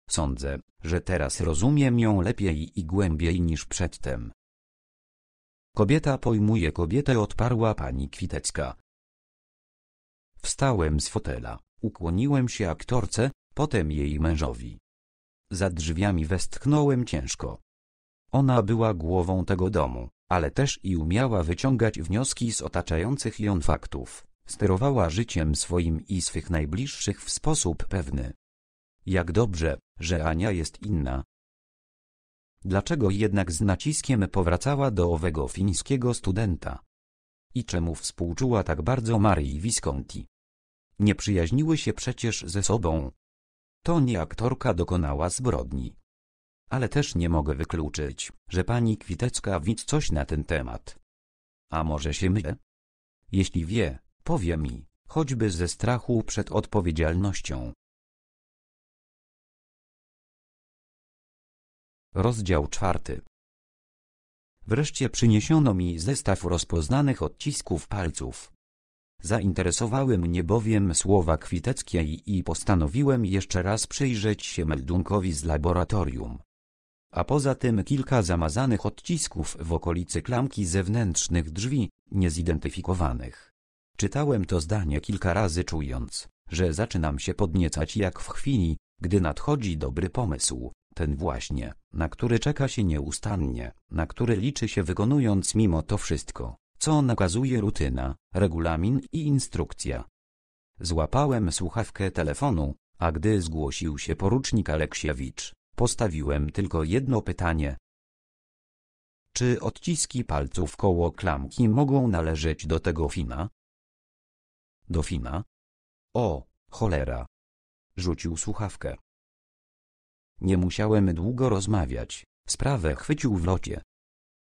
Sądzę, że teraz rozumiem ją lepiej i głębiej niż przedtem. Kobieta pojmuje kobietę odparła pani Kwitecka. Wstałem z fotela, ukłoniłem się aktorce, potem jej mężowi. Za drzwiami westchnąłem ciężko. Ona była głową tego domu, ale też i umiała wyciągać wnioski z otaczających ją faktów. Sterowała życiem swoim i swych najbliższych w sposób pewny. Jak dobrze, że Ania jest inna. Dlaczego jednak z naciskiem powracała do owego fińskiego studenta? I czemu współczuła tak bardzo Marii Visconti? Nie przyjaźniły się przecież ze sobą. To nie aktorka dokonała zbrodni. Ale też nie mogę wykluczyć, że pani Kwitecka widz coś na ten temat. A może się mylę? Jeśli wie, powie mi, choćby ze strachu przed odpowiedzialnością. Rozdział czwarty. Wreszcie przyniesiono mi zestaw rozpoznanych odcisków palców. Zainteresowały mnie bowiem słowa Kwiteckiej i postanowiłem jeszcze raz przyjrzeć się meldunkowi z laboratorium. A poza tym kilka zamazanych odcisków w okolicy klamki zewnętrznych drzwi, niezidentyfikowanych. Czytałem to zdanie kilka razy czując, że zaczynam się podniecać jak w chwili, gdy nadchodzi dobry pomysł ten właśnie, na który czeka się nieustannie, na który liczy się wykonując mimo to wszystko, co nakazuje rutyna, regulamin i instrukcja. Złapałem słuchawkę telefonu, a gdy zgłosił się porucznik Aleksiewicz, postawiłem tylko jedno pytanie. Czy odciski palców koło klamki mogą należeć do tego fina? Do fina? O, cholera! Rzucił słuchawkę. Nie musiałem długo rozmawiać, sprawę chwycił w locie.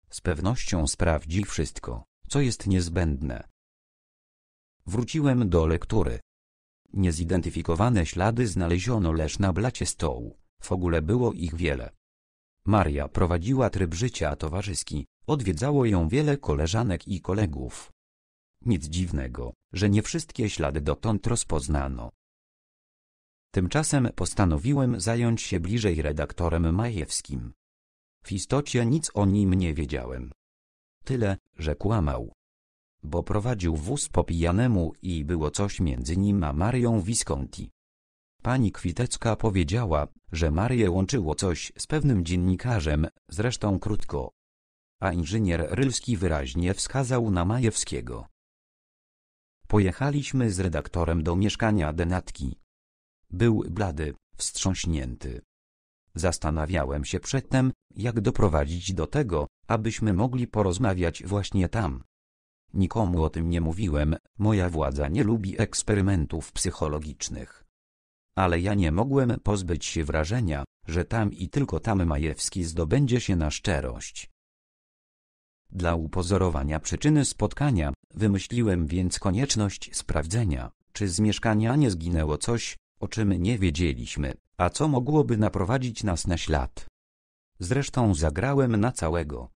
Z pewnością sprawdzi wszystko, co jest niezbędne. Wróciłem do lektury. Niezidentyfikowane ślady znaleziono leż na blacie stołu, w ogóle było ich wiele. Maria prowadziła tryb życia towarzyski, odwiedzało ją wiele koleżanek i kolegów. Nic dziwnego, że nie wszystkie ślady dotąd rozpoznano. Tymczasem postanowiłem zająć się bliżej redaktorem Majewskim. W istocie nic o nim nie wiedziałem. Tyle, że kłamał. Bo prowadził wóz po pijanemu i było coś między nim a Marią Visconti. Pani Kwitecka powiedziała, że Marię łączyło coś z pewnym dziennikarzem, zresztą krótko. A inżynier Rylski wyraźnie wskazał na Majewskiego. Pojechaliśmy z redaktorem do mieszkania Denatki. Był blady, wstrząśnięty. Zastanawiałem się przedtem, jak doprowadzić do tego, abyśmy mogli porozmawiać właśnie tam. Nikomu o tym nie mówiłem, moja władza nie lubi eksperymentów psychologicznych. Ale ja nie mogłem pozbyć się wrażenia, że tam i tylko tam Majewski zdobędzie się na szczerość. Dla upozorowania przyczyny spotkania, wymyśliłem więc konieczność sprawdzenia, czy z mieszkania nie zginęło coś, o czym nie wiedzieliśmy, a co mogłoby naprowadzić nas na ślad. Zresztą zagrałem na całego.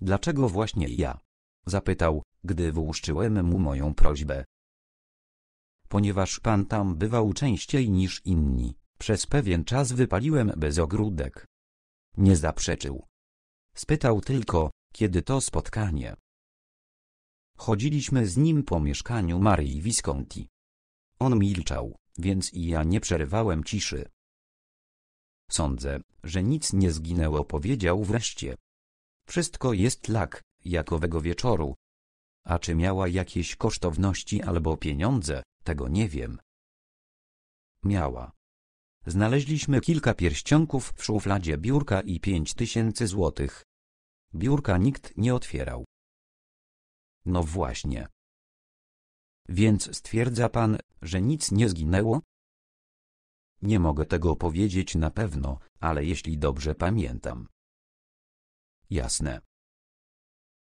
Dlaczego właśnie ja? Zapytał, gdy wyłuszczyłem mu moją prośbę. Ponieważ pan tam bywał częściej niż inni, przez pewien czas wypaliłem bez ogródek. Nie zaprzeczył. Spytał tylko, kiedy to spotkanie. Chodziliśmy z nim po mieszkaniu Marii Visconti. On milczał, więc i ja nie przerywałem ciszy. Sądzę, że nic nie zginęło, powiedział wreszcie. Wszystko jest lak, jak owego wieczoru. A czy miała jakieś kosztowności albo pieniądze, tego nie wiem. Miała. Znaleźliśmy kilka pierścionków w szufladzie biurka i pięć tysięcy złotych. Biurka nikt nie otwierał. No właśnie. Więc stwierdza pan, że nic nie zginęło? Nie mogę tego powiedzieć na pewno, ale jeśli dobrze pamiętam. Jasne.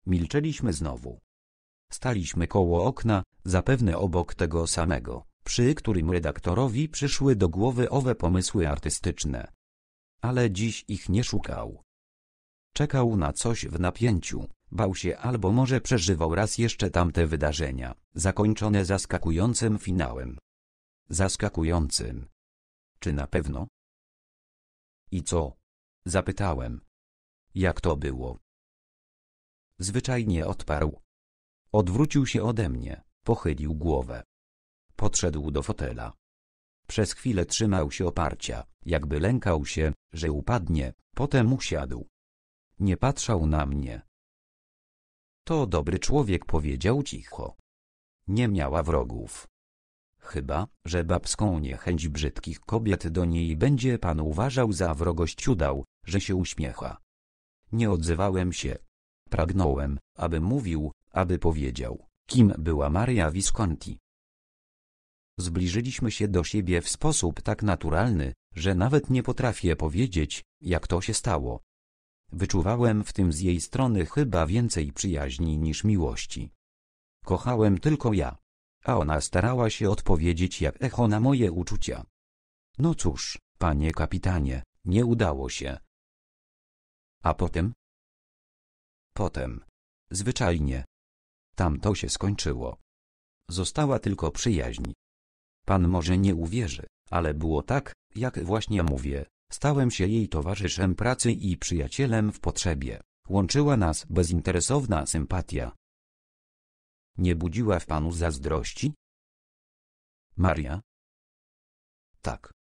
Milczeliśmy znowu. Staliśmy koło okna, zapewne obok tego samego, przy którym redaktorowi przyszły do głowy owe pomysły artystyczne. Ale dziś ich nie szukał. Czekał na coś w napięciu, Bał się albo może przeżywał raz jeszcze tamte wydarzenia, zakończone zaskakującym finałem. Zaskakującym. Czy na pewno? I co? Zapytałem. Jak to było? Zwyczajnie odparł. Odwrócił się ode mnie, pochylił głowę. Podszedł do fotela. Przez chwilę trzymał się oparcia, jakby lękał się, że upadnie, potem usiadł. Nie patrzał na mnie, to dobry człowiek powiedział cicho. Nie miała wrogów. Chyba, że babską niechęć brzydkich kobiet do niej będzie pan uważał za wrogość udał, że się uśmiecha. Nie odzywałem się. Pragnąłem, aby mówił, aby powiedział, kim była Maria Visconti. Zbliżyliśmy się do siebie w sposób tak naturalny, że nawet nie potrafię powiedzieć, jak to się stało. Wyczuwałem w tym z jej strony chyba więcej przyjaźni niż miłości. Kochałem tylko ja. A ona starała się odpowiedzieć jak echo na moje uczucia. No cóż, panie kapitanie, nie udało się. A potem? Potem. Zwyczajnie. Tamto się skończyło. Została tylko przyjaźń. Pan może nie uwierzy, ale było tak, jak właśnie mówię. Stałem się jej towarzyszem pracy i przyjacielem w potrzebie. Łączyła nas bezinteresowna sympatia. Nie budziła w panu zazdrości? Maria? Tak.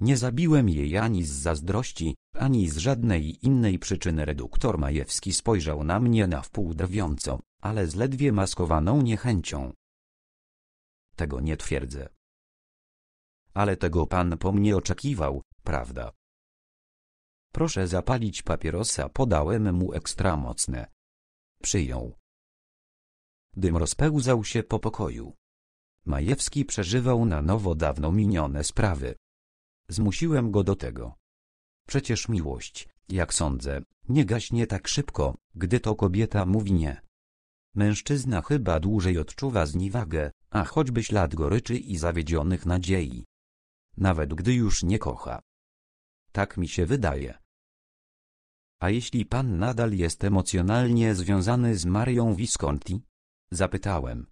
Nie zabiłem jej ani z zazdrości, ani z żadnej innej przyczyny. Reduktor Majewski spojrzał na mnie na wpół drwiąco, ale z ledwie maskowaną niechęcią. Tego nie twierdzę ale tego pan po mnie oczekiwał, prawda? Proszę zapalić papierosa, podałem mu ekstra mocne. Przyjął. Dym rozpełzał się po pokoju. Majewski przeżywał na nowo dawno minione sprawy. Zmusiłem go do tego. Przecież miłość, jak sądzę, nie gaśnie tak szybko, gdy to kobieta mówi nie. Mężczyzna chyba dłużej odczuwa zniwagę, a choćby ślad goryczy i zawiedzionych nadziei nawet gdy już nie kocha. Tak mi się wydaje. A jeśli pan nadal jest emocjonalnie związany z Marią Visconti? Zapytałem.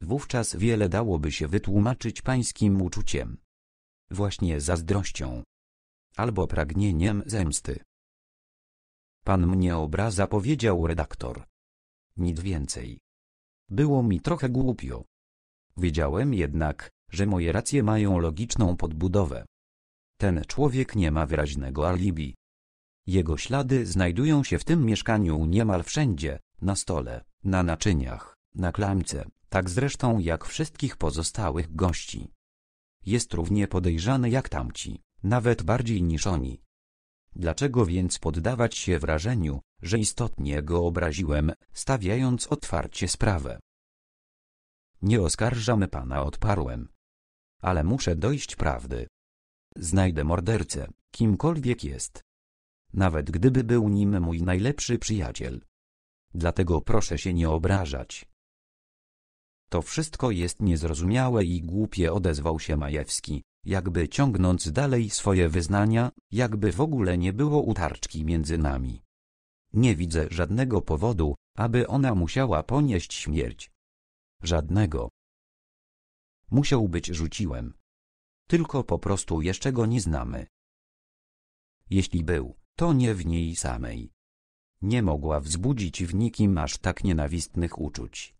Wówczas wiele dałoby się wytłumaczyć pańskim uczuciem. Właśnie zazdrością. Albo pragnieniem zemsty. Pan mnie obraza powiedział redaktor. Nic więcej. Było mi trochę głupio. Wiedziałem jednak, że moje racje mają logiczną podbudowę. Ten człowiek nie ma wyraźnego alibi. Jego ślady znajdują się w tym mieszkaniu niemal wszędzie, na stole, na naczyniach, na klamce, tak zresztą jak wszystkich pozostałych gości. Jest równie podejrzany jak tamci, nawet bardziej niż oni. Dlaczego więc poddawać się wrażeniu, że istotnie go obraziłem, stawiając otwarcie sprawę? Nie oskarżamy pana, odparłem ale muszę dojść prawdy. Znajdę mordercę, kimkolwiek jest. Nawet gdyby był nim mój najlepszy przyjaciel. Dlatego proszę się nie obrażać. To wszystko jest niezrozumiałe i głupie odezwał się Majewski, jakby ciągnąc dalej swoje wyznania, jakby w ogóle nie było utarczki między nami. Nie widzę żadnego powodu, aby ona musiała ponieść śmierć. Żadnego. Musiał być rzuciłem. Tylko po prostu jeszcze go nie znamy. Jeśli był, to nie w niej samej. Nie mogła wzbudzić w nikim aż tak nienawistnych uczuć.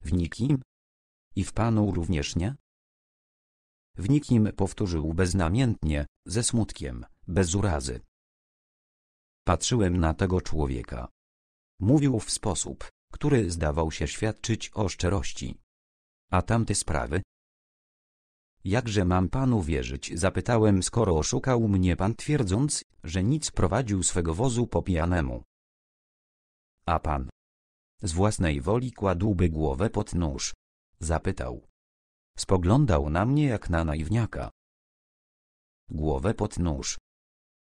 W nikim? I w panu również nie? W nikim powtórzył beznamiętnie, ze smutkiem, bez urazy. Patrzyłem na tego człowieka. Mówił w sposób, który zdawał się świadczyć o szczerości. A tamte sprawy? Jakże mam panu wierzyć? Zapytałem, skoro oszukał mnie pan twierdząc, że nic prowadził swego wozu po pijanemu. A pan? Z własnej woli kładłby głowę pod nóż. Zapytał. Spoglądał na mnie jak na naiwniaka. Głowę pod nóż.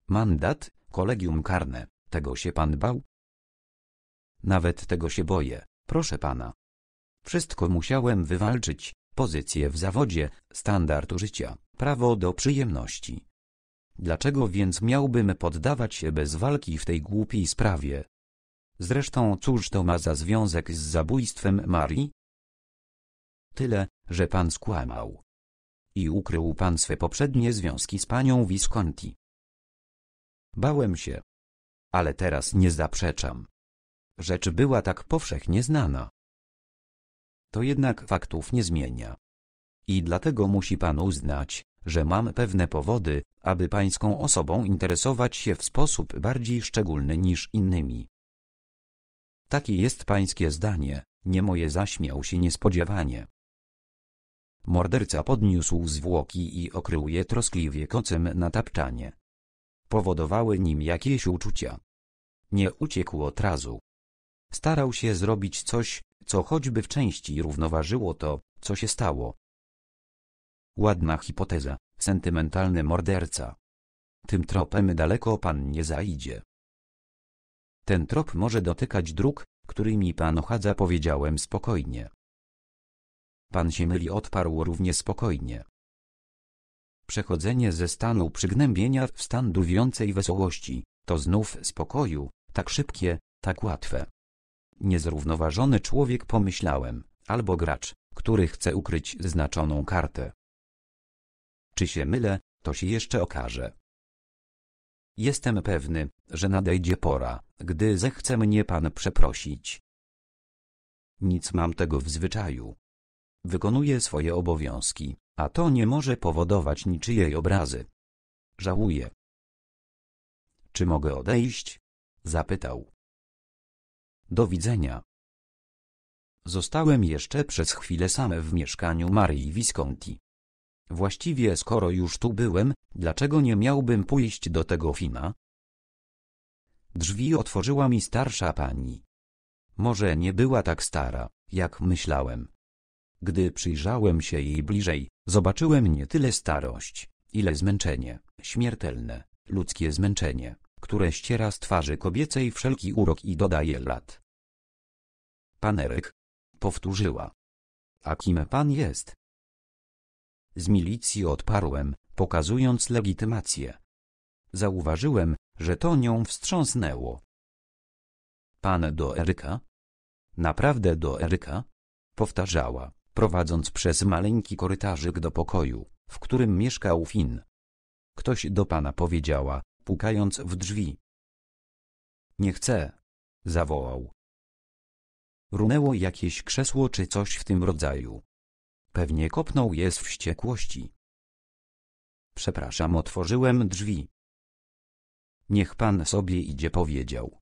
Mandat, kolegium karne, tego się pan bał? Nawet tego się boję, proszę pana, wszystko musiałem wywalczyć, pozycję w zawodzie, standard życia, prawo do przyjemności. Dlaczego więc miałbym poddawać się bez walki w tej głupiej sprawie? Zresztą cóż to ma za związek z zabójstwem Marii? Tyle, że pan skłamał. I ukrył pan swe poprzednie związki z panią Visconti. Bałem się. Ale teraz nie zaprzeczam. Rzecz była tak powszechnie znana, to jednak faktów nie zmienia. I dlatego musi Pan uznać, że mam pewne powody, aby Pańską osobą interesować się w sposób bardziej szczególny niż innymi. Takie jest Pańskie zdanie, nie moje zaśmiał się niespodziewanie. Morderca podniósł zwłoki i okrył je troskliwie kocem na tapczanie. Powodowały nim jakieś uczucia. Nie uciekł od razu. Starał się zrobić coś, co choćby w części równoważyło to, co się stało. Ładna hipoteza, sentymentalny morderca. Tym tropem daleko pan nie zajdzie. Ten trop może dotykać dróg, którymi pan ochadza powiedziałem spokojnie. Pan się myli odparł równie spokojnie. Przechodzenie ze stanu przygnębienia w stan duwiącej wesołości, to znów spokoju, tak szybkie, tak łatwe niezrównoważony człowiek pomyślałem, albo gracz, który chce ukryć znaczoną kartę. Czy się mylę, to się jeszcze okaże. Jestem pewny, że nadejdzie pora, gdy zechce mnie pan przeprosić. Nic mam tego w zwyczaju. Wykonuję swoje obowiązki, a to nie może powodować niczyjej obrazy. Żałuję. Czy mogę odejść? Zapytał. Do widzenia. Zostałem jeszcze przez chwilę sam w mieszkaniu Marii Visconti. Właściwie skoro już tu byłem, dlaczego nie miałbym pójść do tego Fina? Drzwi otworzyła mi starsza pani. Może nie była tak stara, jak myślałem. Gdy przyjrzałem się jej bliżej, zobaczyłem nie tyle starość, ile zmęczenie, śmiertelne, ludzkie zmęczenie, które ściera z twarzy kobiecej wszelki urok i dodaje lat. Panerek. Powtórzyła. A kim pan jest? Z milicji odparłem, pokazując legitymację. Zauważyłem, że to nią wstrząsnęło. Pan do Eryka? Naprawdę do Eryka? Powtarzała, prowadząc przez maleńki korytarzyk do pokoju, w którym mieszkał Fin. Ktoś do pana powiedziała, pukając w drzwi. Nie chcę, zawołał. Runęło jakieś krzesło czy coś w tym rodzaju. Pewnie kopnął je z wściekłości. Przepraszam, otworzyłem drzwi. Niech pan sobie idzie, powiedział.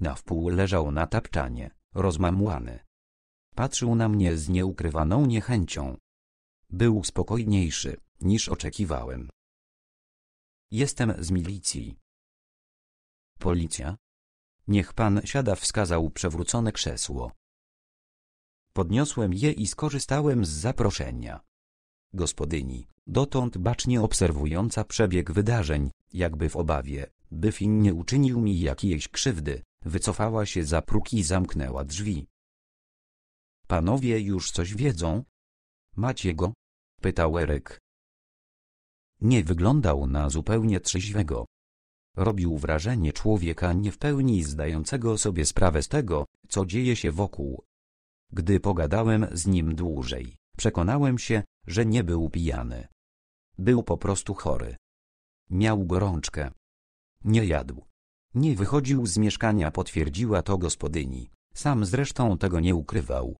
Na wpół leżał na tapczanie, rozmamłany. Patrzył na mnie z nieukrywaną niechęcią. Był spokojniejszy, niż oczekiwałem. Jestem z milicji. Policja. Niech pan siada wskazał przewrócone krzesło. Podniosłem je i skorzystałem z zaproszenia. Gospodyni, dotąd bacznie obserwująca przebieg wydarzeń, jakby w obawie, by Fin nie uczynił mi jakiejś krzywdy, wycofała się za próg i zamknęła drzwi. Panowie już coś wiedzą? Macie go? Pytał Eryk, nie wyglądał na zupełnie trzeźwego. Robił wrażenie człowieka nie w pełni zdającego sobie sprawę z tego, co dzieje się wokół. Gdy pogadałem z nim dłużej, przekonałem się, że nie był pijany. Był po prostu chory. Miał gorączkę. Nie jadł. Nie wychodził z mieszkania, potwierdziła to gospodyni. Sam zresztą tego nie ukrywał.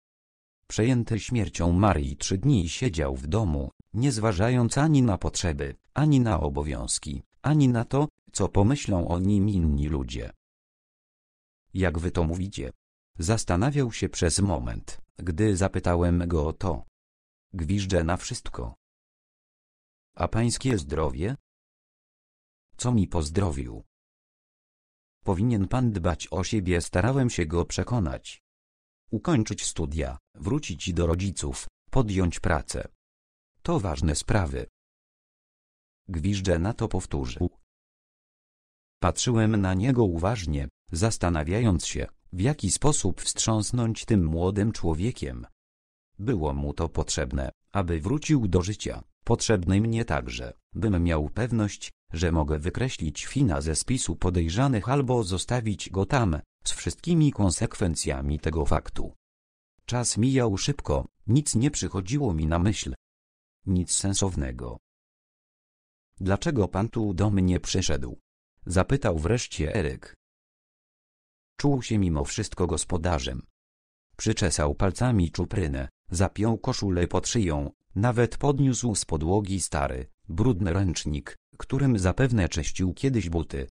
Przejęty śmiercią Marii trzy dni siedział w domu, nie zważając ani na potrzeby, ani na obowiązki, ani na to, co pomyślą o nim inni ludzie. Jak wy to mówicie? Zastanawiał się przez moment, gdy zapytałem go o to. Gwiżdżę na wszystko. A pańskie zdrowie? Co mi pozdrowił? Powinien pan dbać o siebie, starałem się go przekonać. Ukończyć studia, wrócić do rodziców, podjąć pracę, to ważne sprawy. Gwizdże na to powtórzył. Patrzyłem na niego uważnie, zastanawiając się, w jaki sposób wstrząsnąć tym młodym człowiekiem. Było mu to potrzebne, aby wrócił do życia. Potrzebny mnie także, bym miał pewność, że mogę wykreślić Fina ze spisu podejrzanych albo zostawić go tam, z wszystkimi konsekwencjami tego faktu. Czas mijał szybko, nic nie przychodziło mi na myśl, nic sensownego. Dlaczego pan tu do mnie przyszedł? Zapytał wreszcie Eryk. Czuł się mimo wszystko gospodarzem. Przyczesał palcami czuprynę, zapiął koszulę pod szyją, nawet podniósł z podłogi stary, brudny ręcznik, którym zapewne czyścił kiedyś buty.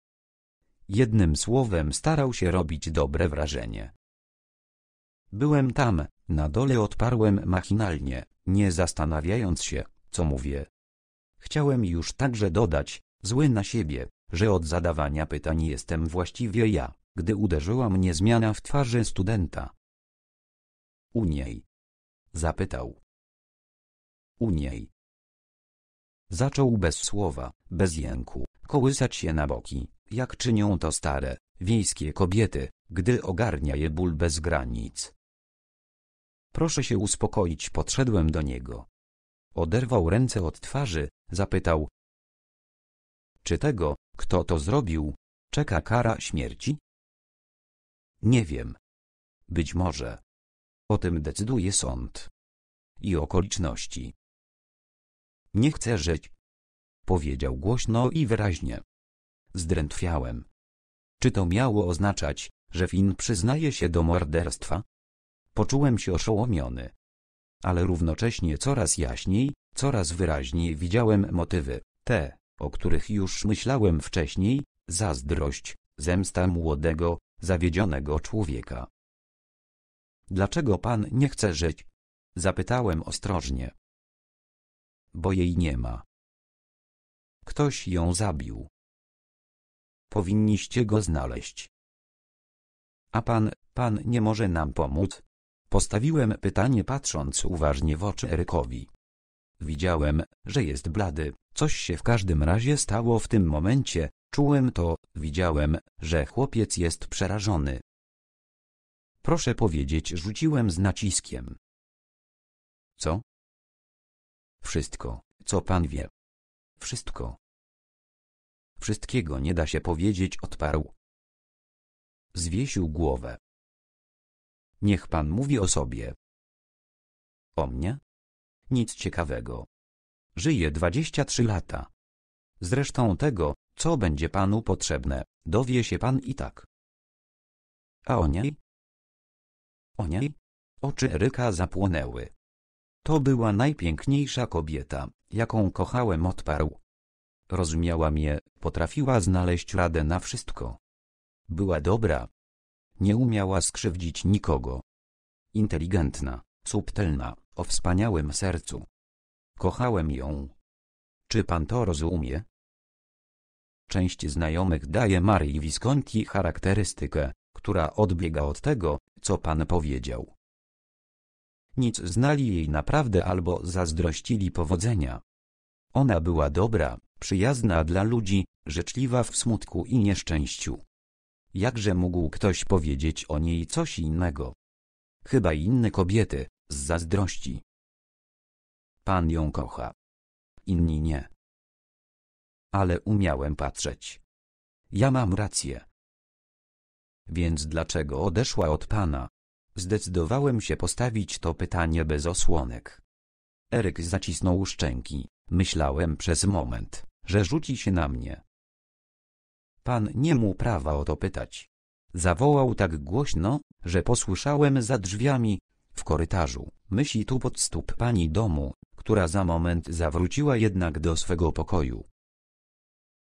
Jednym słowem starał się robić dobre wrażenie. Byłem tam, na dole odparłem machinalnie, nie zastanawiając się, co mówię. Chciałem już także dodać, zły na siebie, że od zadawania pytań jestem właściwie ja, gdy uderzyła mnie zmiana w twarzy studenta. U niej. Zapytał. U niej. Zaczął bez słowa, bez jęku, kołysać się na boki, jak czynią to stare, wiejskie kobiety, gdy ogarnia je ból bez granic. Proszę się uspokoić, podszedłem do niego. Oderwał ręce od twarzy, zapytał. Czy tego, kto to zrobił, czeka kara śmierci? Nie wiem. Być może. O tym decyduje sąd. I okoliczności. Nie chcę żyć. Powiedział głośno i wyraźnie. Zdrętwiałem. Czy to miało oznaczać, że Finn przyznaje się do morderstwa? Poczułem się oszołomiony. Ale równocześnie coraz jaśniej, coraz wyraźniej widziałem motywy, te, o których już myślałem wcześniej, zazdrość, zemsta młodego, zawiedzionego człowieka. Dlaczego pan nie chce żyć? Zapytałem ostrożnie. Bo jej nie ma. Ktoś ją zabił. Powinniście go znaleźć. A pan, pan nie może nam pomóc? Postawiłem pytanie patrząc uważnie w oczy Erykowi. Widziałem, że jest blady, coś się w każdym razie stało w tym momencie, czułem to, widziałem, że chłopiec jest przerażony. Proszę powiedzieć, rzuciłem z naciskiem. Co? Wszystko, co pan wie. Wszystko. Wszystkiego nie da się powiedzieć, odparł. Zwiesił głowę. Niech pan mówi o sobie. O mnie? Nic ciekawego. Żyję trzy lata. Zresztą tego, co będzie panu potrzebne, dowie się pan i tak. A o niej? O niej? Oczy ryka zapłonęły. To była najpiękniejsza kobieta, jaką kochałem odparł. Rozumiała mnie, potrafiła znaleźć radę na wszystko. Była dobra, nie umiała skrzywdzić nikogo. Inteligentna, subtelna, o wspaniałym sercu. Kochałem ją. Czy pan to rozumie? Część znajomych daje Marii Visconti charakterystykę, która odbiega od tego, co pan powiedział. Nic znali jej naprawdę albo zazdrościli powodzenia. Ona była dobra, przyjazna dla ludzi, życzliwa w smutku i nieszczęściu. Jakże mógł ktoś powiedzieć o niej coś innego? Chyba inne kobiety, z zazdrości. Pan ją kocha. Inni nie. Ale umiałem patrzeć. Ja mam rację. Więc dlaczego odeszła od pana? Zdecydowałem się postawić to pytanie bez osłonek. Eryk zacisnął szczęki. Myślałem przez moment, że rzuci się na mnie. Pan nie mu prawa o to pytać. Zawołał tak głośno, że posłyszałem za drzwiami, w korytarzu, myśli tu pod stóp pani domu, która za moment zawróciła jednak do swego pokoju.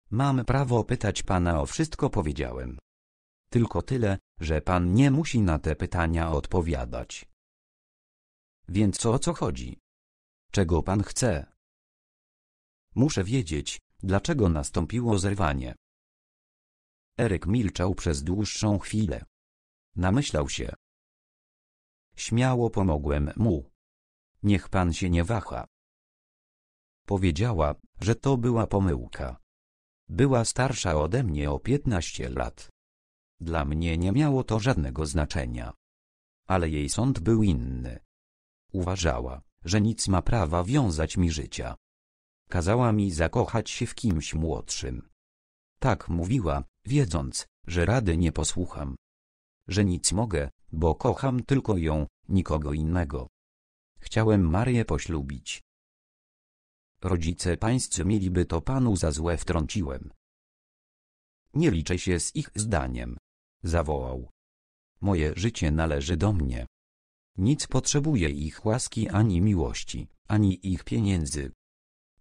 Mam prawo pytać pana o wszystko powiedziałem. Tylko tyle, że pan nie musi na te pytania odpowiadać. Więc o co chodzi? Czego pan chce? Muszę wiedzieć, dlaczego nastąpiło zerwanie. Eryk milczał przez dłuższą chwilę. Namyślał się. Śmiało pomogłem mu. Niech pan się nie waha. Powiedziała, że to była pomyłka. Była starsza ode mnie o piętnaście lat. Dla mnie nie miało to żadnego znaczenia. Ale jej sąd był inny. Uważała, że nic ma prawa wiązać mi życia. Kazała mi zakochać się w kimś młodszym. Tak mówiła, wiedząc, że rady nie posłucham. Że nic mogę, bo kocham tylko ją, nikogo innego. Chciałem Marię poślubić. Rodzice pańscy mieliby to panu za złe wtrąciłem. Nie liczę się z ich zdaniem. Zawołał. Moje życie należy do mnie. Nic potrzebuję ich łaski ani miłości, ani ich pieniędzy.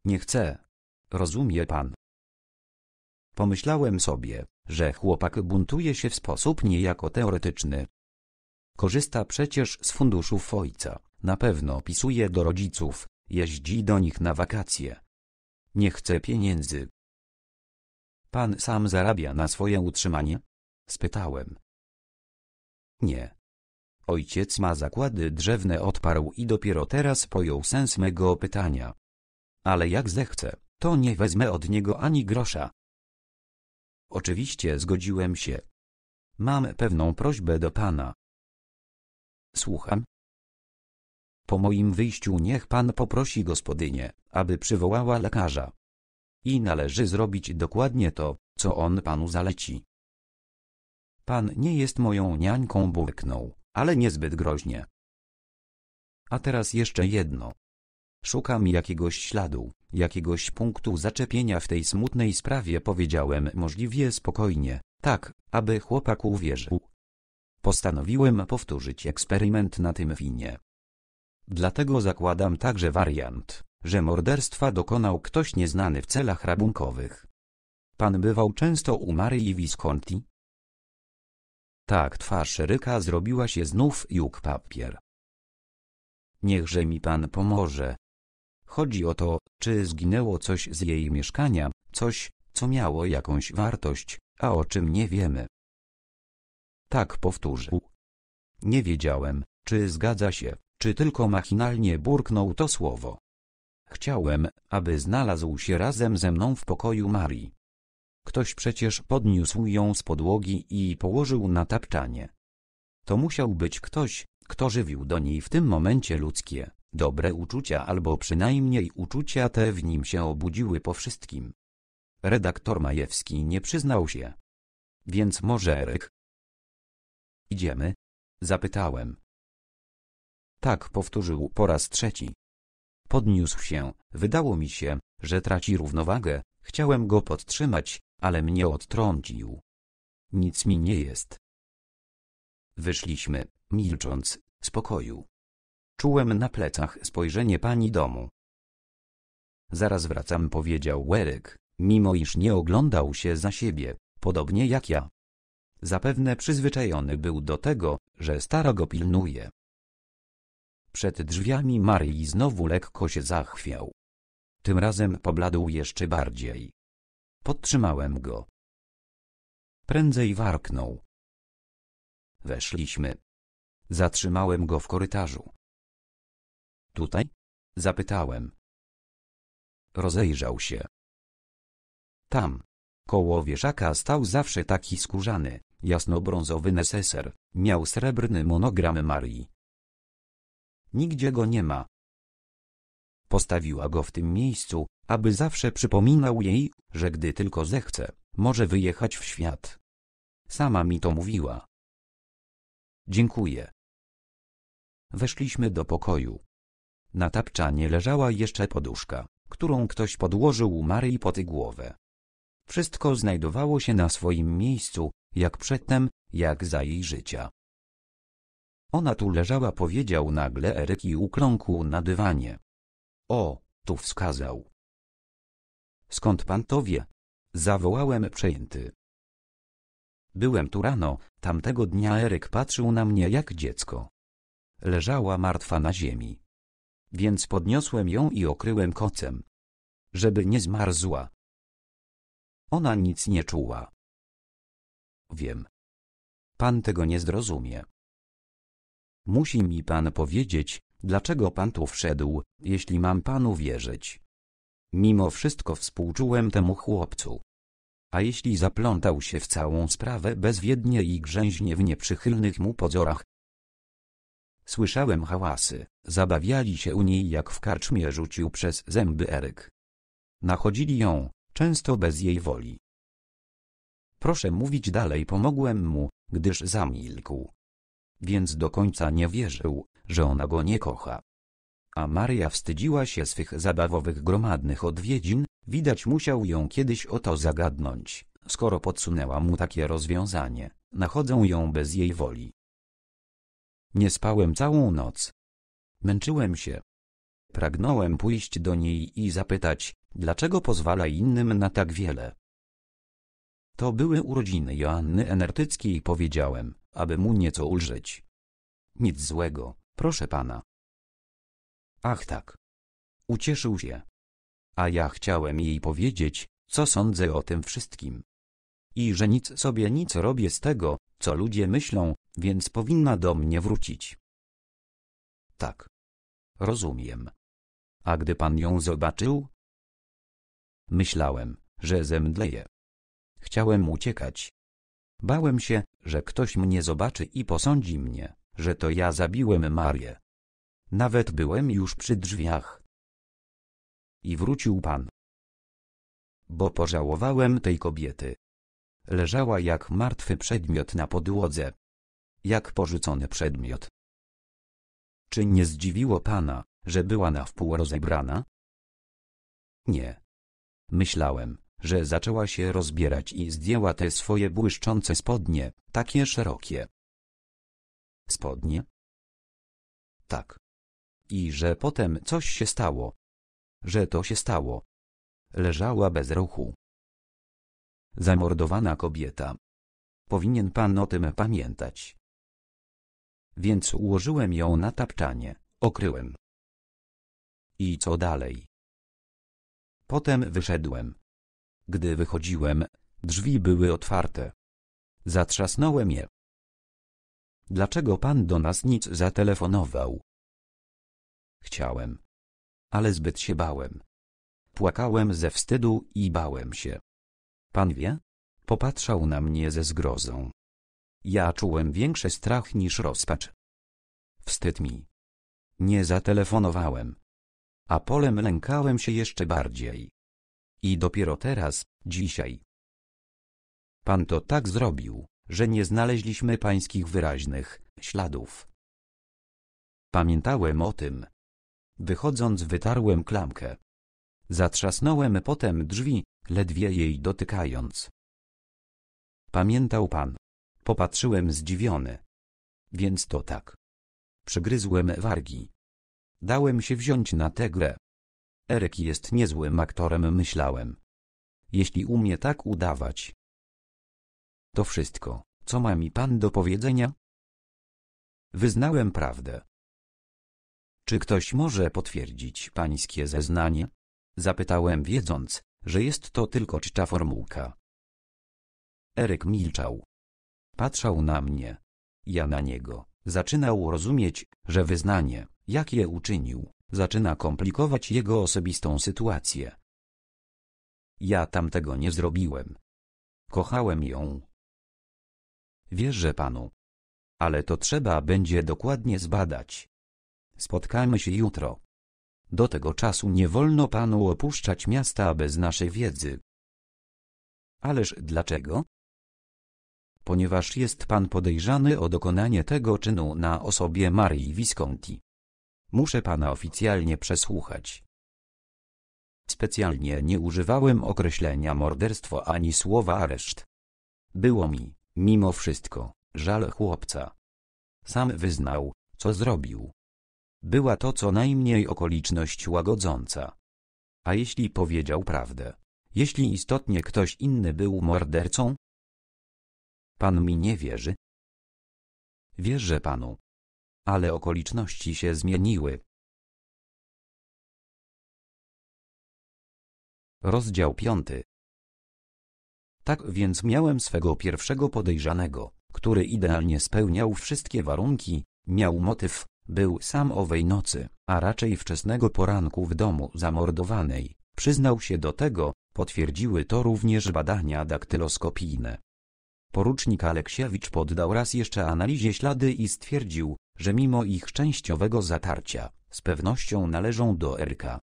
Nie chcę. Rozumie pan. Pomyślałem sobie, że chłopak buntuje się w sposób niejako teoretyczny. Korzysta przecież z funduszów ojca, na pewno pisuje do rodziców, jeździ do nich na wakacje. Nie chce pieniędzy. Pan sam zarabia na swoje utrzymanie? spytałem. Nie. Ojciec ma zakłady drzewne odparł i dopiero teraz pojął sens mego pytania. Ale jak zechce, to nie wezmę od niego ani grosza. Oczywiście zgodziłem się. Mam pewną prośbę do pana. Słucham. Po moim wyjściu niech pan poprosi gospodynię, aby przywołała lekarza. I należy zrobić dokładnie to, co on panu zaleci. Pan nie jest moją niańką burknął, ale niezbyt groźnie. A teraz jeszcze jedno. Szukam jakiegoś śladu jakiegoś punktu zaczepienia w tej smutnej sprawie powiedziałem możliwie spokojnie, tak, aby chłopak uwierzył. Postanowiłem powtórzyć eksperyment na tym winie. Dlatego zakładam także wariant, że morderstwa dokonał ktoś nieznany w celach rabunkowych. Pan bywał często u Maryi Visconti? Tak twarz Ryka zrobiła się znów juk papier. Niechże mi pan pomoże, Chodzi o to, czy zginęło coś z jej mieszkania, coś, co miało jakąś wartość, a o czym nie wiemy. Tak powtórzył. Nie wiedziałem, czy zgadza się, czy tylko machinalnie burknął to słowo. Chciałem, aby znalazł się razem ze mną w pokoju Marii. Ktoś przecież podniósł ją z podłogi i położył na tapczanie. To musiał być ktoś, kto żywił do niej w tym momencie ludzkie, Dobre uczucia albo przynajmniej uczucia te w nim się obudziły po wszystkim. Redaktor Majewski nie przyznał się. Więc może Eryk? Idziemy? Zapytałem. Tak powtórzył po raz trzeci. Podniósł się, wydało mi się, że traci równowagę, chciałem go podtrzymać, ale mnie odtrącił. Nic mi nie jest. Wyszliśmy, milcząc, z pokoju. Czułem na plecach spojrzenie pani domu. Zaraz wracam powiedział Werek, mimo iż nie oglądał się za siebie, podobnie jak ja. Zapewne przyzwyczajony był do tego, że stara go pilnuje. Przed drzwiami Maryi znowu lekko się zachwiał. Tym razem pobladł jeszcze bardziej. Podtrzymałem go. Prędzej warknął. Weszliśmy. Zatrzymałem go w korytarzu. Tutaj? Zapytałem. Rozejrzał się. Tam. Koło wieszaka stał zawsze taki skórzany, jasnobrązowy neseser. Miał srebrny monogram Marii. Nigdzie go nie ma. Postawiła go w tym miejscu, aby zawsze przypominał jej, że gdy tylko zechce, może wyjechać w świat. Sama mi to mówiła. Dziękuję. Weszliśmy do pokoju. Na tapczanie leżała jeszcze poduszka, którą ktoś podłożył Maryi pod głowę. Wszystko znajdowało się na swoim miejscu, jak przedtem, jak za jej życia. Ona tu leżała powiedział nagle Eryk i ukląkł na dywanie. O, tu wskazał. Skąd pan to wie? Zawołałem przejęty. Byłem tu rano, tamtego dnia Eryk patrzył na mnie jak dziecko. Leżała martwa na ziemi. Więc podniosłem ją i okryłem kocem, żeby nie zmarzła. Ona nic nie czuła. Wiem. Pan tego nie zrozumie. Musi mi pan powiedzieć, dlaczego pan tu wszedł, jeśli mam panu wierzyć. Mimo wszystko współczułem temu chłopcu. A jeśli zaplątał się w całą sprawę bezwiednie i grzęźnie w nieprzychylnych mu pozorach, Słyszałem hałasy, zabawiali się u niej jak w karczmie rzucił przez zęby Eryk. Nachodzili ją, często bez jej woli. Proszę mówić dalej pomogłem mu, gdyż zamilkł. Więc do końca nie wierzył, że ona go nie kocha. A Maria wstydziła się swych zabawowych gromadnych odwiedzin, widać musiał ją kiedyś o to zagadnąć, skoro podsunęła mu takie rozwiązanie, nachodzą ją bez jej woli. Nie spałem całą noc. Męczyłem się. Pragnąłem pójść do niej i zapytać, dlaczego pozwala innym na tak wiele. To były urodziny Joanny Enertyckiej powiedziałem, aby mu nieco ulżyć. Nic złego, proszę pana. Ach tak. Ucieszył się. A ja chciałem jej powiedzieć, co sądzę o tym wszystkim i że nic sobie nic robię z tego, co ludzie myślą, więc powinna do mnie wrócić. Tak. Rozumiem. A gdy pan ją zobaczył? Myślałem, że zemdleję. Chciałem uciekać. Bałem się, że ktoś mnie zobaczy i posądzi mnie, że to ja zabiłem Marię. Nawet byłem już przy drzwiach. I wrócił pan. Bo pożałowałem tej kobiety. Leżała jak martwy przedmiot na podłodze. Jak porzucony przedmiot. Czy nie zdziwiło pana, że była na wpół rozebrana? Nie. Myślałem, że zaczęła się rozbierać i zdjęła te swoje błyszczące spodnie, takie szerokie. Spodnie? Tak. I że potem coś się stało. Że to się stało. Leżała bez ruchu. Zamordowana kobieta. Powinien pan o tym pamiętać. Więc ułożyłem ją na tapczanie, okryłem. I co dalej? Potem wyszedłem. Gdy wychodziłem, drzwi były otwarte. Zatrzasnąłem je. Dlaczego pan do nas nic zatelefonował? Chciałem. Ale zbyt się bałem. Płakałem ze wstydu i bałem się. Pan wie? Popatrzał na mnie ze zgrozą. Ja czułem większy strach niż rozpacz. Wstyd mi. Nie zatelefonowałem. A polem lękałem się jeszcze bardziej. I dopiero teraz, dzisiaj. Pan to tak zrobił, że nie znaleźliśmy pańskich wyraźnych śladów. Pamiętałem o tym. Wychodząc wytarłem klamkę. Zatrzasnąłem potem drzwi, ledwie jej dotykając. Pamiętał pan. Popatrzyłem zdziwiony. Więc to tak. Przygryzłem wargi. Dałem się wziąć na tę grę. Erek jest niezłym aktorem myślałem. Jeśli umie tak udawać. To wszystko, co ma mi pan do powiedzenia? Wyznałem prawdę. Czy ktoś może potwierdzić pańskie zeznanie? Zapytałem wiedząc, że jest to tylko czcza formułka. Eryk milczał. Patrzał na mnie. Ja na niego. Zaczynał rozumieć, że wyznanie, jakie uczynił, zaczyna komplikować jego osobistą sytuację. Ja tamtego nie zrobiłem. Kochałem ją. Wierzę panu. Ale to trzeba będzie dokładnie zbadać. Spotkamy się jutro. Do tego czasu nie wolno panu opuszczać miasta bez naszej wiedzy. Ależ dlaczego? Ponieważ jest pan podejrzany o dokonanie tego czynu na osobie Marii Visconti. Muszę pana oficjalnie przesłuchać. Specjalnie nie używałem określenia morderstwo ani słowa areszt. Było mi, mimo wszystko, żal chłopca. Sam wyznał, co zrobił. Była to co najmniej okoliczność łagodząca. A jeśli powiedział prawdę? Jeśli istotnie ktoś inny był mordercą? Pan mi nie wierzy? Wierzę panu. Ale okoliczności się zmieniły. Rozdział 5. Tak więc miałem swego pierwszego podejrzanego, który idealnie spełniał wszystkie warunki, miał motyw, był sam owej nocy, a raczej wczesnego poranku w domu zamordowanej. Przyznał się do tego, potwierdziły to również badania daktyloskopijne. Porucznik Aleksiewicz poddał raz jeszcze analizie ślady i stwierdził, że mimo ich częściowego zatarcia, z pewnością należą do Erka.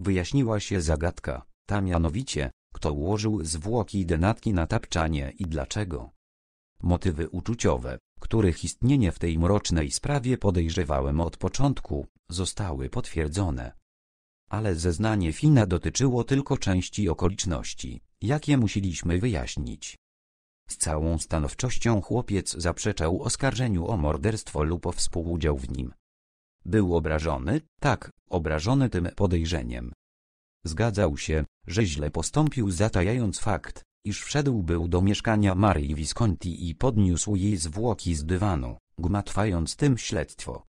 Wyjaśniła się zagadka, ta mianowicie, kto ułożył zwłoki denatki na tapczanie i dlaczego. Motywy uczuciowe, których istnienie w tej mrocznej sprawie podejrzewałem od początku, zostały potwierdzone. Ale zeznanie Fina dotyczyło tylko części okoliczności, jakie musieliśmy wyjaśnić. Z całą stanowczością chłopiec zaprzeczał oskarżeniu o morderstwo lub o współudział w nim. Był obrażony, tak, obrażony tym podejrzeniem. Zgadzał się, że źle postąpił zatajając fakt, iż wszedł był do mieszkania Maryi Visconti i podniósł jej zwłoki z dywanu, gmatwając tym śledztwo.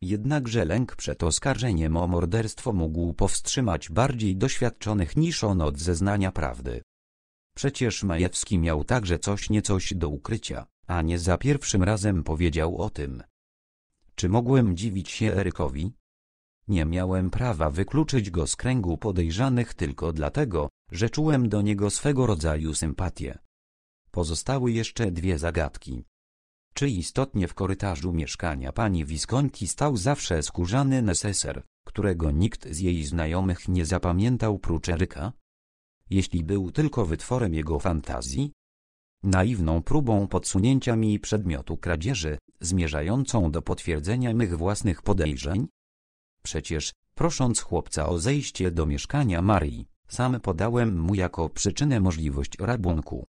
Jednakże lęk przed oskarżeniem o morderstwo mógł powstrzymać bardziej doświadczonych niż on od zeznania prawdy. Przecież Majewski miał także coś niecoś do ukrycia, a nie za pierwszym razem powiedział o tym. Czy mogłem dziwić się Erykowi, nie miałem prawa wykluczyć go z kręgu podejrzanych tylko dlatego, że czułem do niego swego rodzaju sympatię. Pozostały jeszcze dwie zagadki. Czy istotnie w korytarzu mieszkania pani Visconti stał zawsze skórzany neseser, którego nikt z jej znajomych nie zapamiętał prócz Eryka? Jeśli był tylko wytworem jego fantazji? Naiwną próbą podsunięcia mi przedmiotu kradzieży, zmierzającą do potwierdzenia mych własnych podejrzeń? Przecież, prosząc chłopca o zejście do mieszkania Marii, sam podałem mu jako przyczynę możliwość rabunku.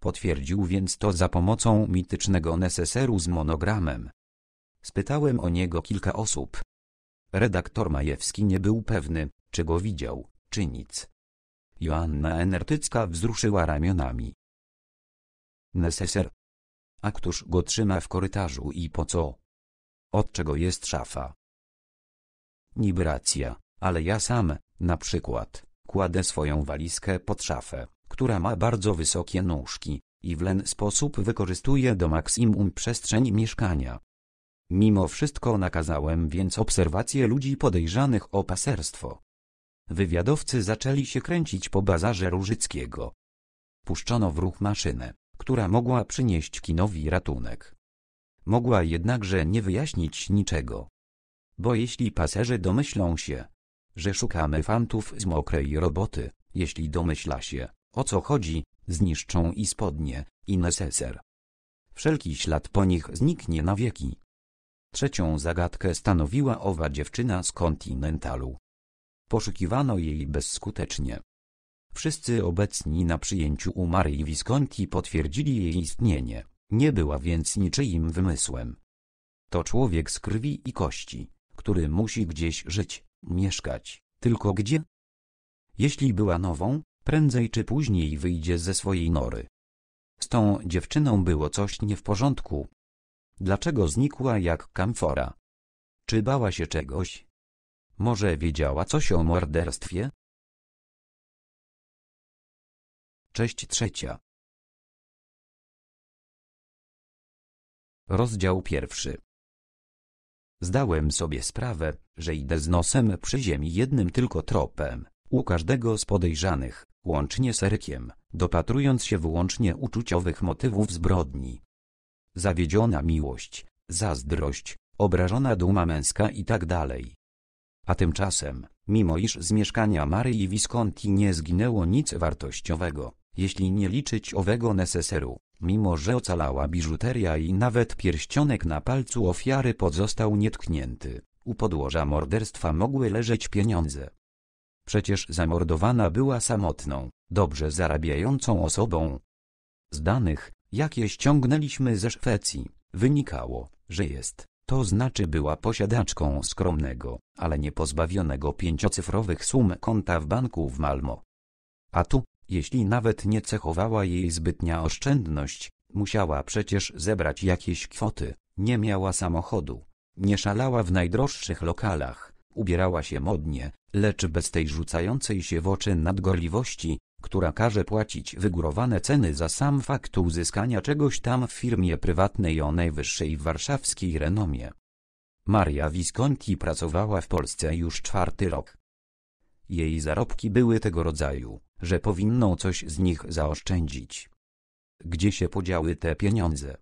Potwierdził więc to za pomocą mitycznego neseseru z monogramem. Spytałem o niego kilka osób. Redaktor Majewski nie był pewny, czy go widział, czy nic. Joanna Enertycka wzruszyła ramionami. Neseser. A któż go trzyma w korytarzu i po co? Od czego jest szafa? Niby racja, ale ja sam, na przykład, kładę swoją walizkę pod szafę, która ma bardzo wysokie nóżki, i w ten sposób wykorzystuje do maksimum przestrzeń mieszkania. Mimo wszystko nakazałem więc obserwację ludzi podejrzanych o paserstwo. Wywiadowcy zaczęli się kręcić po bazarze Różyckiego. Puszczono w ruch maszynę, która mogła przynieść kinowi ratunek. Mogła jednakże nie wyjaśnić niczego. Bo jeśli paserzy domyślą się, że szukamy fantów z mokrej roboty, jeśli domyśla się, o co chodzi, zniszczą i spodnie, i neseser. Wszelki ślad po nich zniknie na wieki. Trzecią zagadkę stanowiła owa dziewczyna z kontynentalu. Poszukiwano jej bezskutecznie. Wszyscy obecni na przyjęciu u Maryi Visconti potwierdzili jej istnienie, nie była więc niczyim wymysłem. To człowiek z krwi i kości który musi gdzieś żyć, mieszkać, tylko gdzie? Jeśli była nową, prędzej czy później wyjdzie ze swojej nory. Z tą dziewczyną było coś nie w porządku. Dlaczego znikła jak kamfora? Czy bała się czegoś? Może wiedziała coś o morderstwie? Cześć trzecia. Rozdział pierwszy. Zdałem sobie sprawę, że idę z nosem przy ziemi jednym tylko tropem, u każdego z podejrzanych, łącznie z Erykiem, dopatrując się wyłącznie uczuciowych motywów zbrodni. Zawiedziona miłość, zazdrość, obrażona duma męska i tak dalej. A tymczasem, mimo iż z mieszkania Maryi Visconti nie zginęło nic wartościowego, jeśli nie liczyć owego neseseru, Mimo że ocalała biżuteria i nawet pierścionek na palcu ofiary pozostał nietknięty, u podłoża morderstwa mogły leżeć pieniądze. Przecież zamordowana była samotną, dobrze zarabiającą osobą. Z danych, jakie ściągnęliśmy ze Szwecji, wynikało, że jest, to znaczy była posiadaczką skromnego, ale nie pozbawionego pięciocyfrowych sum konta w banku w Malmo. A tu, jeśli nawet nie cechowała jej zbytnia oszczędność, musiała przecież zebrać jakieś kwoty, nie miała samochodu, nie szalała w najdroższych lokalach, ubierała się modnie, lecz bez tej rzucającej się w oczy nadgorliwości, która każe płacić wygórowane ceny za sam fakt uzyskania czegoś tam w firmie prywatnej o najwyższej warszawskiej renomie. Maria Visconti pracowała w Polsce już czwarty rok. Jej zarobki były tego rodzaju, że powinno coś z nich zaoszczędzić. Gdzie się podziały te pieniądze?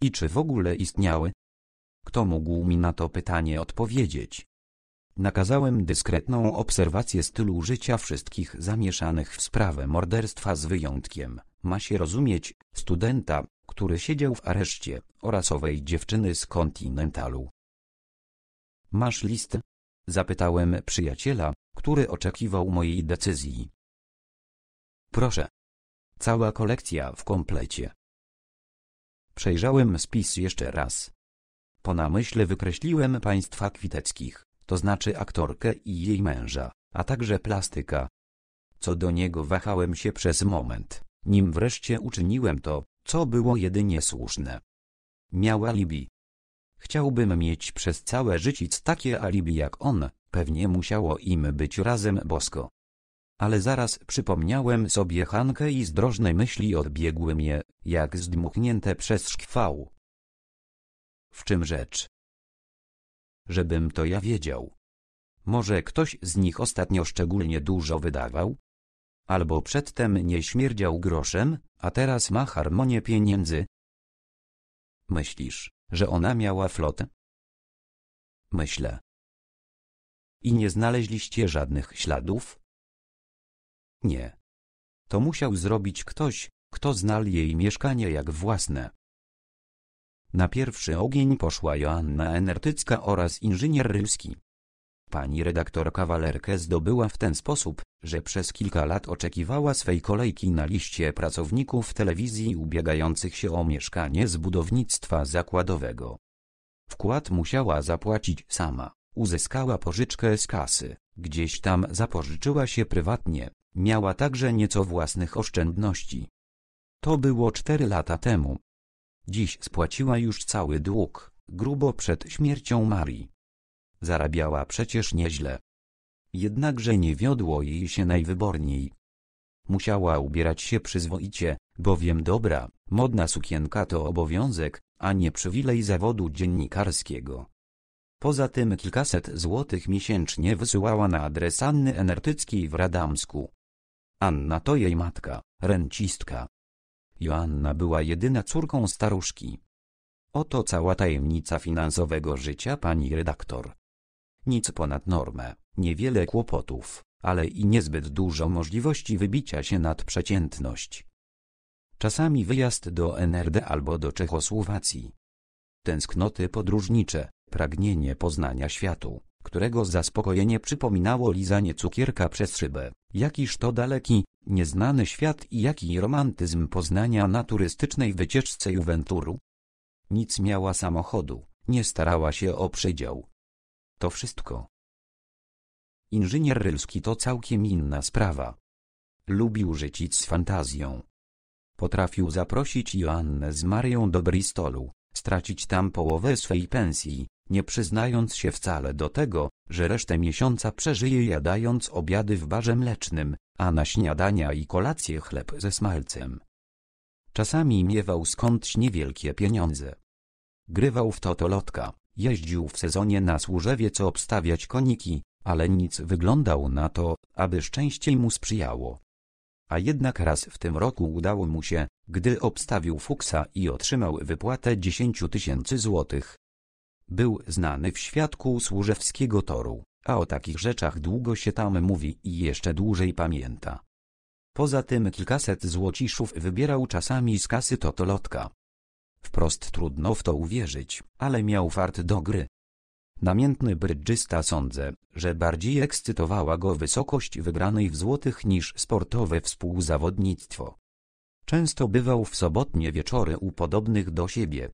I czy w ogóle istniały? Kto mógł mi na to pytanie odpowiedzieć? Nakazałem dyskretną obserwację stylu życia wszystkich zamieszanych w sprawę morderstwa z wyjątkiem, ma się rozumieć, studenta, który siedział w areszcie, oraz owej dziewczyny z kontynentalu. Masz list? Zapytałem przyjaciela, który oczekiwał mojej decyzji. Proszę. Cała kolekcja w komplecie. Przejrzałem spis jeszcze raz. Po namyśle wykreśliłem państwa Kwiteckich, to znaczy aktorkę i jej męża, a także plastyka. Co do niego wahałem się przez moment, nim wreszcie uczyniłem to, co było jedynie słuszne. Miał alibi. Chciałbym mieć przez całe życie takie alibi jak on, pewnie musiało im być razem bosko ale zaraz przypomniałem sobie Hankę i zdrożne myśli odbiegły mnie, jak zdmuchnięte przez szkwał. W czym rzecz? Żebym to ja wiedział. Może ktoś z nich ostatnio szczególnie dużo wydawał? Albo przedtem nie śmierdział groszem, a teraz ma harmonię pieniędzy? Myślisz, że ona miała flotę? Myślę. I nie znaleźliście żadnych śladów? Nie. To musiał zrobić ktoś, kto znał jej mieszkanie jak własne. Na pierwszy ogień poszła Joanna Enertycka oraz inżynier Rylski. Pani redaktor kawalerkę zdobyła w ten sposób, że przez kilka lat oczekiwała swej kolejki na liście pracowników telewizji ubiegających się o mieszkanie z budownictwa zakładowego. Wkład musiała zapłacić sama, uzyskała pożyczkę z kasy, gdzieś tam zapożyczyła się prywatnie. Miała także nieco własnych oszczędności. To było cztery lata temu. Dziś spłaciła już cały dług, grubo przed śmiercią Marii. Zarabiała przecież nieźle. Jednakże nie wiodło jej się najwyborniej. Musiała ubierać się przyzwoicie, bowiem dobra, modna sukienka to obowiązek, a nie przywilej zawodu dziennikarskiego. Poza tym kilkaset złotych miesięcznie wysyłała na adres Anny Enertyckiej w Radamsku. Anna to jej matka, rencistka. Joanna była jedyna córką staruszki. Oto cała tajemnica finansowego życia pani redaktor. Nic ponad normę, niewiele kłopotów, ale i niezbyt dużo możliwości wybicia się nad przeciętność. Czasami wyjazd do NRD albo do Czechosłowacji. Tęsknoty podróżnicze, pragnienie poznania światu którego zaspokojenie przypominało lizanie cukierka przez szybę. Jakiż to daleki, nieznany świat i jaki romantyzm poznania na turystycznej wycieczce Juventuru. Nic miała samochodu, nie starała się o przydział. To wszystko. Inżynier Rylski to całkiem inna sprawa. Lubił życić z fantazją. Potrafił zaprosić Joannę z Marią do Bristolu, stracić tam połowę swej pensji, nie przyznając się wcale do tego, że resztę miesiąca przeżyje jadając obiady w barze mlecznym, a na śniadania i kolacje chleb ze smalcem. Czasami miewał skądś niewielkie pieniądze. Grywał w totolotka, jeździł w sezonie na służewie co obstawiać koniki, ale nic wyglądał na to, aby szczęście mu sprzyjało. A jednak raz w tym roku udało mu się, gdy obstawił fuksa i otrzymał wypłatę 10 tysięcy złotych, był znany w świadku służewskiego toru, a o takich rzeczach długo się tam mówi i jeszcze dłużej pamięta. Poza tym kilkaset złociszów wybierał czasami z kasy totolotka. Wprost trudno w to uwierzyć, ale miał fart do gry. Namiętny brydżysta sądzę, że bardziej ekscytowała go wysokość wygranej w złotych niż sportowe współzawodnictwo. Często bywał w sobotnie wieczory u podobnych do siebie,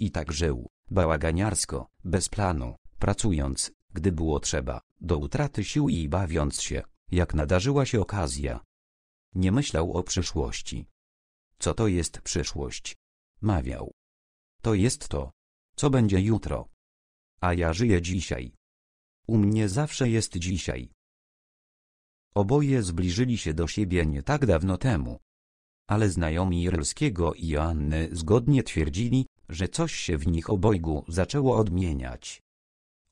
i tak żył, bałaganiarsko, bez planu, pracując, gdy było trzeba, do utraty sił i bawiąc się, jak nadarzyła się okazja. Nie myślał o przyszłości. Co to jest przyszłość? Mawiał. To jest to. Co będzie jutro? A ja żyję dzisiaj. U mnie zawsze jest dzisiaj. Oboje zbliżyli się do siebie nie tak dawno temu. Ale znajomi Irlskiego i Joanny zgodnie twierdzili, że coś się w nich obojgu zaczęło odmieniać.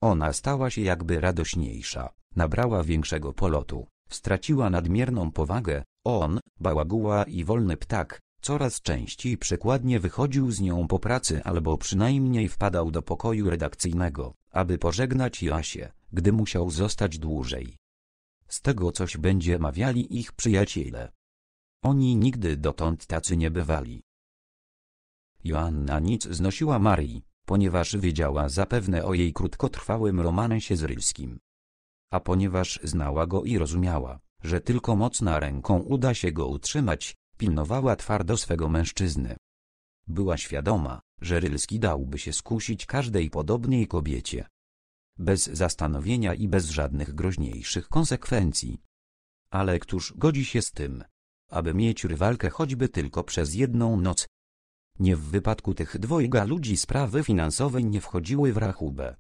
Ona stała się jakby radośniejsza, nabrała większego polotu, straciła nadmierną powagę, on, bałaguła i wolny ptak, coraz częściej przykładnie wychodził z nią po pracy albo przynajmniej wpadał do pokoju redakcyjnego, aby pożegnać Jasię, gdy musiał zostać dłużej. Z tego coś będzie mawiali ich przyjaciele. Oni nigdy dotąd tacy nie bywali. Joanna nic znosiła Marii, ponieważ wiedziała zapewne o jej krótkotrwałym romansie z Rylskim. A ponieważ znała go i rozumiała, że tylko mocna ręką uda się go utrzymać, pilnowała twardo swego mężczyzny. Była świadoma, że Rylski dałby się skusić każdej podobnej kobiecie. Bez zastanowienia i bez żadnych groźniejszych konsekwencji. Ale któż godzi się z tym, aby mieć rywalkę choćby tylko przez jedną noc, nie w wypadku tych dwojga ludzi sprawy finansowe nie wchodziły w rachubę.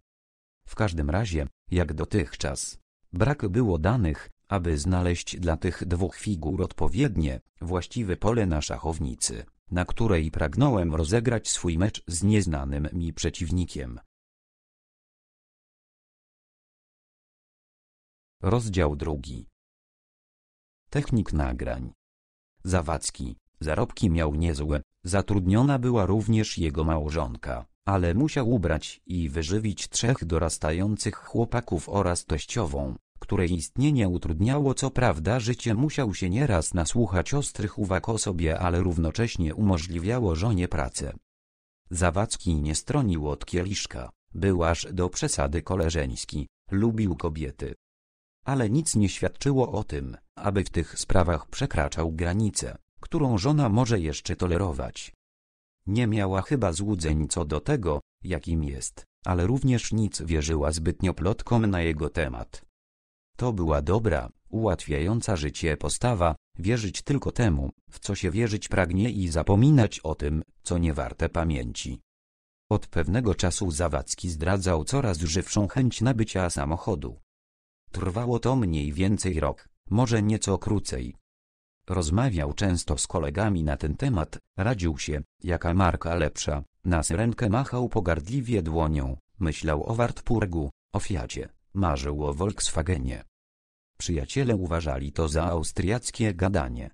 W każdym razie, jak dotychczas, brak było danych, aby znaleźć dla tych dwóch figur odpowiednie, właściwe pole na szachownicy, na której pragnąłem rozegrać swój mecz z nieznanym mi przeciwnikiem. Rozdział drugi. Technik nagrań. Zawadzki, zarobki miał niezłe, Zatrudniona była również jego małżonka, ale musiał ubrać i wyżywić trzech dorastających chłopaków oraz teściową, której istnienie utrudniało co prawda życie musiał się nieraz nasłuchać ostrych uwag o sobie ale równocześnie umożliwiało żonie pracę. Zawadzki nie stronił od kieliszka, był aż do przesady koleżeński, lubił kobiety. Ale nic nie świadczyło o tym, aby w tych sprawach przekraczał granice którą żona może jeszcze tolerować. Nie miała chyba złudzeń co do tego, jakim jest, ale również nic wierzyła zbytnio plotkom na jego temat. To była dobra, ułatwiająca życie postawa, wierzyć tylko temu, w co się wierzyć pragnie i zapominać o tym, co nie warte pamięci. Od pewnego czasu Zawadzki zdradzał coraz żywszą chęć nabycia samochodu. Trwało to mniej więcej rok, może nieco krócej, Rozmawiał często z kolegami na ten temat, radził się, jaka marka lepsza, na syrenkę machał pogardliwie dłonią, myślał o Wartburgu, o Fiacie, marzył o Volkswagenie. Przyjaciele uważali to za austriackie gadanie.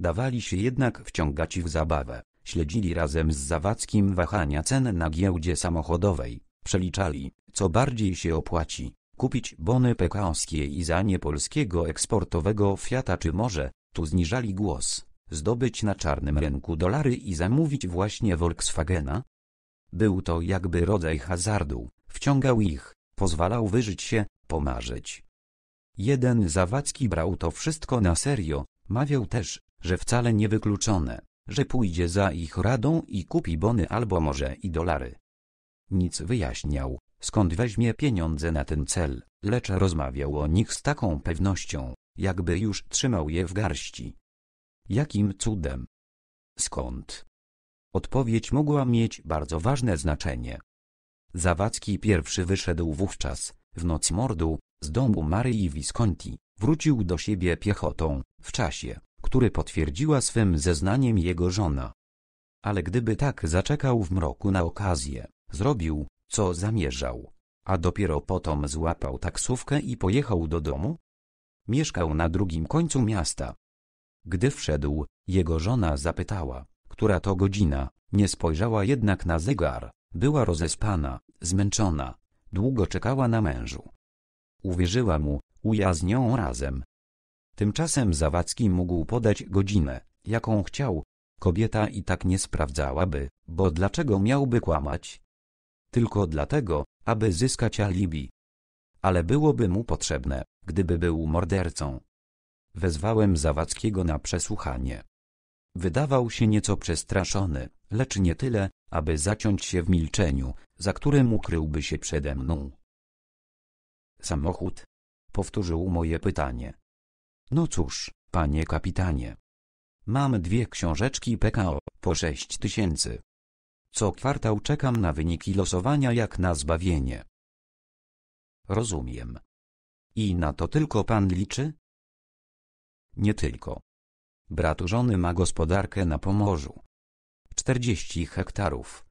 Dawali się jednak wciągać w zabawę, śledzili razem z Zawadzkim wahania cen na giełdzie samochodowej, przeliczali, co bardziej się opłaci, kupić bony pekowskie i za nie polskiego eksportowego Fiata czy może, tu zniżali głos, zdobyć na czarnym rynku dolary i zamówić właśnie Volkswagena. Był to jakby rodzaj hazardu, wciągał ich, pozwalał wyżyć się, pomarzyć. Jeden Zawadzki brał to wszystko na serio, mawiał też, że wcale nie wykluczone, że pójdzie za ich radą i kupi bony albo może i dolary. Nic wyjaśniał, skąd weźmie pieniądze na ten cel, lecz rozmawiał o nich z taką pewnością, jakby już trzymał je w garści. Jakim cudem? Skąd? Odpowiedź mogła mieć bardzo ważne znaczenie. Zawadzki pierwszy wyszedł wówczas, w noc mordu, z domu Maryi Visconti, wrócił do siebie piechotą, w czasie, który potwierdziła swym zeznaniem jego żona. Ale gdyby tak zaczekał w mroku na okazję, zrobił, co zamierzał, a dopiero potem złapał taksówkę i pojechał do domu, Mieszkał na drugim końcu miasta. Gdy wszedł, jego żona zapytała, która to godzina, nie spojrzała jednak na zegar, była rozespana, zmęczona, długo czekała na mężu. Uwierzyła mu, uja z nią razem. Tymczasem Zawadzki mógł podać godzinę, jaką chciał, kobieta i tak nie sprawdzałaby, bo dlaczego miałby kłamać? Tylko dlatego, aby zyskać alibi. Ale byłoby mu potrzebne, gdyby był mordercą. Wezwałem Zawadzkiego na przesłuchanie. Wydawał się nieco przestraszony, lecz nie tyle, aby zaciąć się w milczeniu, za którym ukryłby się przede mną. Samochód? Powtórzył moje pytanie. No cóż, panie kapitanie. Mam dwie książeczki PKO po sześć tysięcy. Co kwartał czekam na wyniki losowania jak na zbawienie. Rozumiem, i na to tylko pan liczy? Nie tylko. Brat żony ma gospodarkę na Pomorzu. 40 hektarów.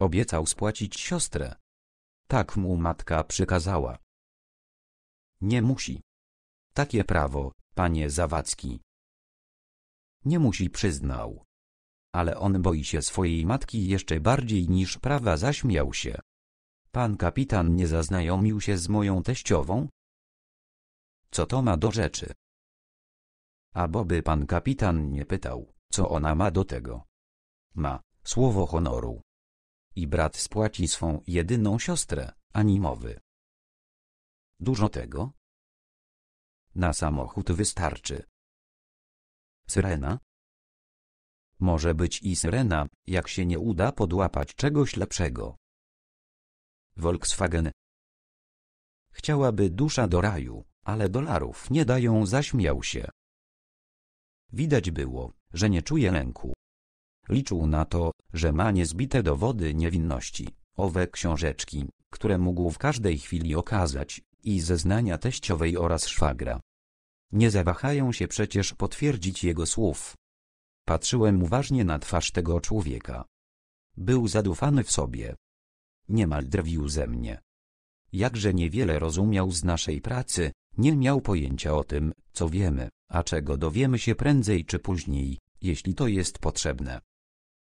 Obiecał spłacić siostrę. Tak mu matka przykazała. Nie musi. Takie prawo, panie Zawadzki. Nie musi przyznał. Ale on boi się swojej matki jeszcze bardziej niż prawa zaśmiał się. Pan kapitan nie zaznajomił się z moją teściową, co to ma do rzeczy? Aboby pan kapitan nie pytał, co ona ma do tego. Ma, słowo honoru. I brat spłaci swą jedyną siostrę, animowy. Dużo tego? Na samochód wystarczy. Syrena? Może być i syrena, jak się nie uda podłapać czegoś lepszego. Volkswagen. Chciałaby dusza do raju, ale dolarów nie dają, zaśmiał się. Widać było, że nie czuje lęku. Liczył na to, że ma niezbite dowody niewinności, owe książeczki, które mógł w każdej chwili okazać, i zeznania teściowej oraz szwagra. Nie zawahają się przecież potwierdzić jego słów. Patrzyłem uważnie na twarz tego człowieka. Był zadufany w sobie. Niemal drwił ze mnie. Jakże niewiele rozumiał z naszej pracy, nie miał pojęcia o tym, co wiemy, a czego dowiemy się prędzej czy później, jeśli to jest potrzebne.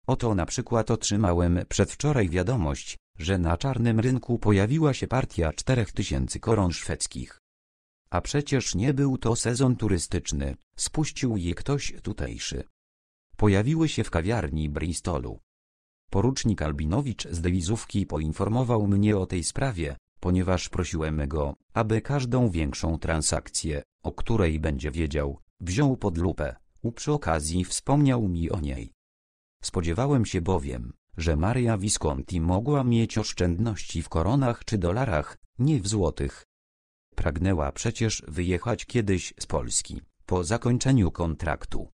Oto na przykład otrzymałem przedwczoraj wiadomość, że na czarnym rynku pojawiła się partia 4000 koron szwedzkich. A przecież nie był to sezon turystyczny, spuścił je ktoś tutejszy. Pojawiły się w kawiarni Bristolu. Porucznik Albinowicz z dewizówki poinformował mnie o tej sprawie, ponieważ prosiłem go, aby każdą większą transakcję, o której będzie wiedział, wziął pod lupę, u przy okazji wspomniał mi o niej. Spodziewałem się bowiem, że Maria Visconti mogła mieć oszczędności w koronach czy dolarach, nie w złotych. Pragnęła przecież wyjechać kiedyś z Polski, po zakończeniu kontraktu.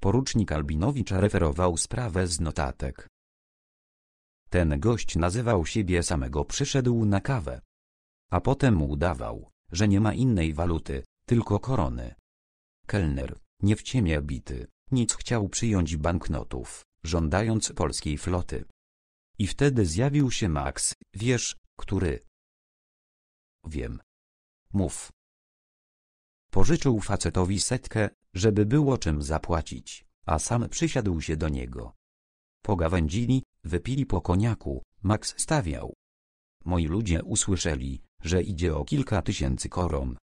Porucznik Albinowicz referował sprawę z notatek, ten gość nazywał siebie samego przyszedł na kawę. A potem udawał, że nie ma innej waluty, tylko korony. Kelner, nie w ciemię bity, nic chciał przyjąć banknotów, żądając polskiej floty. I wtedy zjawił się Max, wiesz, który? Wiem. Mów. Pożyczył facetowi setkę, żeby było czym zapłacić, a sam przysiadł się do niego. Pogawędzili, wypili po koniaku, Max stawiał. Moi ludzie usłyszeli, że idzie o kilka tysięcy koron.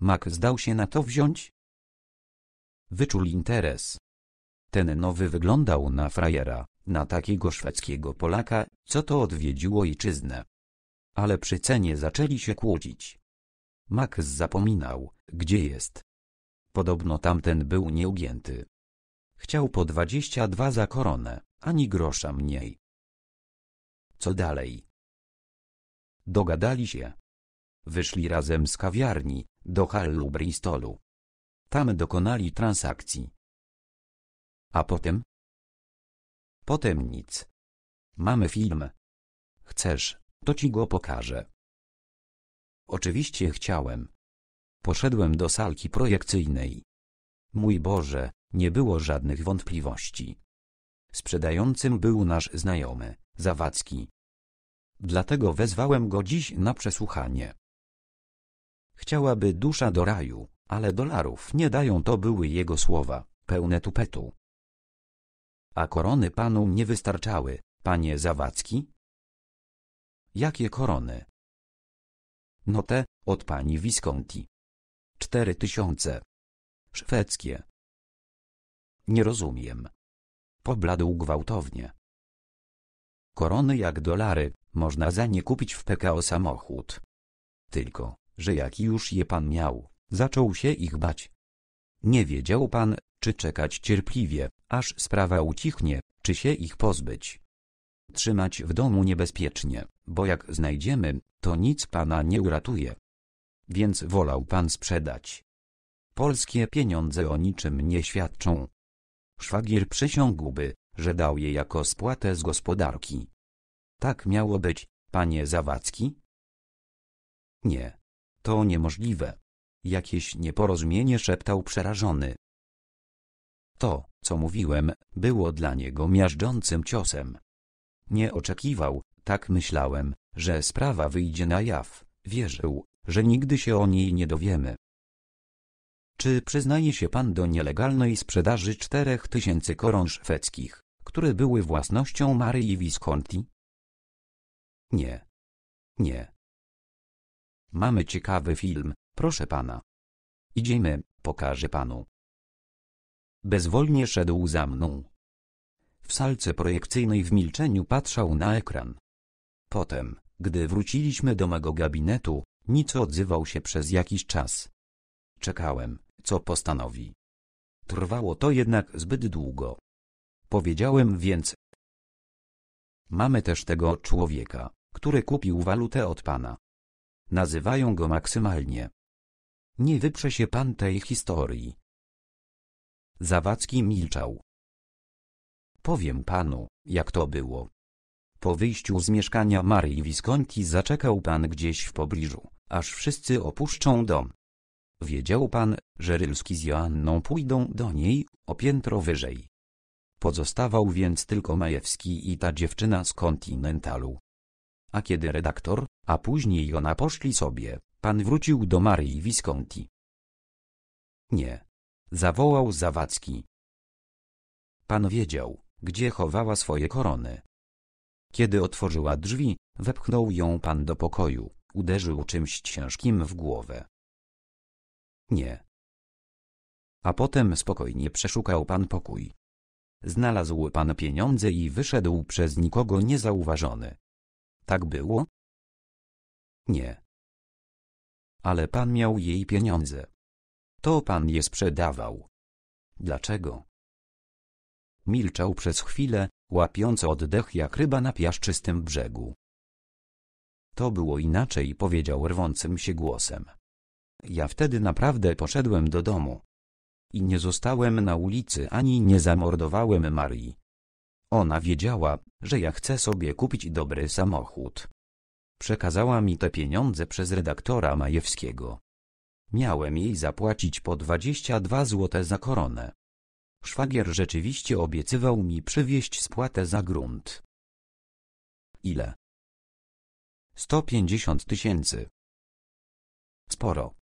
Mac zdał się na to wziąć? Wyczuł interes. Ten nowy wyglądał na frajera, na takiego szwedzkiego Polaka, co to odwiedziło ojczyznę. Ale przy cenie zaczęli się kłócić. Max zapominał, gdzie jest. Podobno tamten był nieugięty. Chciał po dwadzieścia dwa za koronę, ani grosza mniej. Co dalej? Dogadali się. Wyszli razem z kawiarni, do hallu Bristolu. Tam dokonali transakcji. A potem? Potem nic. Mamy film. Chcesz, to ci go pokażę. Oczywiście chciałem. Poszedłem do salki projekcyjnej. Mój Boże, nie było żadnych wątpliwości. Sprzedającym był nasz znajomy, Zawadzki. Dlatego wezwałem go dziś na przesłuchanie. Chciałaby dusza do raju, ale dolarów nie dają to były jego słowa, pełne tupetu. A korony panu nie wystarczały, panie Zawadzki? Jakie korony? No te, od pani Visconti. Cztery tysiące szwedzkie. Nie rozumiem. Pobladł gwałtownie. Korony jak dolary, można za nie kupić w PKO samochód. Tylko, że jak już je pan miał, zaczął się ich bać. Nie wiedział pan, czy czekać cierpliwie, aż sprawa ucichnie, czy się ich pozbyć. Trzymać w domu niebezpiecznie, bo jak znajdziemy, to nic pana nie uratuje. Więc wolał pan sprzedać. Polskie pieniądze o niczym nie świadczą. Szwagier przysiągłby, że dał je jako spłatę z gospodarki. Tak miało być, panie Zawadzki? Nie. To niemożliwe. Jakieś nieporozumienie szeptał przerażony. To, co mówiłem, było dla niego miażdżącym ciosem. Nie oczekiwał, tak myślałem, że sprawa wyjdzie na jaw. Wierzył, że nigdy się o niej nie dowiemy. Czy przyznaje się pan do nielegalnej sprzedaży 4000 koron szwedzkich, które były własnością Maryi Visconti? Nie. Nie. Mamy ciekawy film, proszę pana. Idziemy, pokażę panu. Bezwolnie szedł za mną. W salce projekcyjnej w milczeniu patrzał na ekran. Potem, gdy wróciliśmy do mego gabinetu, nic odzywał się przez jakiś czas. Czekałem, co postanowi. Trwało to jednak zbyt długo. Powiedziałem więc. Mamy też tego człowieka, który kupił walutę od pana. Nazywają go maksymalnie. Nie wyprze się pan tej historii. Zawadzki milczał. Powiem panu, jak to było. Po wyjściu z mieszkania Marii Visconti zaczekał pan gdzieś w pobliżu, aż wszyscy opuszczą dom. Wiedział pan, że Rylski z Joanną pójdą do niej, o piętro wyżej. Pozostawał więc tylko Majewski i ta dziewczyna z kontynentalu. A kiedy redaktor, a później ona poszli sobie, pan wrócił do Marii Visconti. Nie. Zawołał Zawadzki. Pan wiedział, gdzie chowała swoje korony. Kiedy otworzyła drzwi, wepchnął ją pan do pokoju, uderzył czymś ciężkim w głowę. Nie. A potem spokojnie przeszukał pan pokój. Znalazł pan pieniądze i wyszedł przez nikogo niezauważony. Tak było? Nie. Ale pan miał jej pieniądze. To pan je sprzedawał. Dlaczego? Milczał przez chwilę, łapiąc oddech jak ryba na piaszczystym brzegu. To było inaczej, powiedział rwącym się głosem. Ja wtedy naprawdę poszedłem do domu. I nie zostałem na ulicy ani nie zamordowałem Marii. Ona wiedziała, że ja chcę sobie kupić dobry samochód. Przekazała mi te pieniądze przez redaktora Majewskiego. Miałem jej zapłacić po 22 zł za koronę. Szwagier rzeczywiście obiecywał mi przywieźć spłatę za grunt. Ile? 150 tysięcy. Sporo.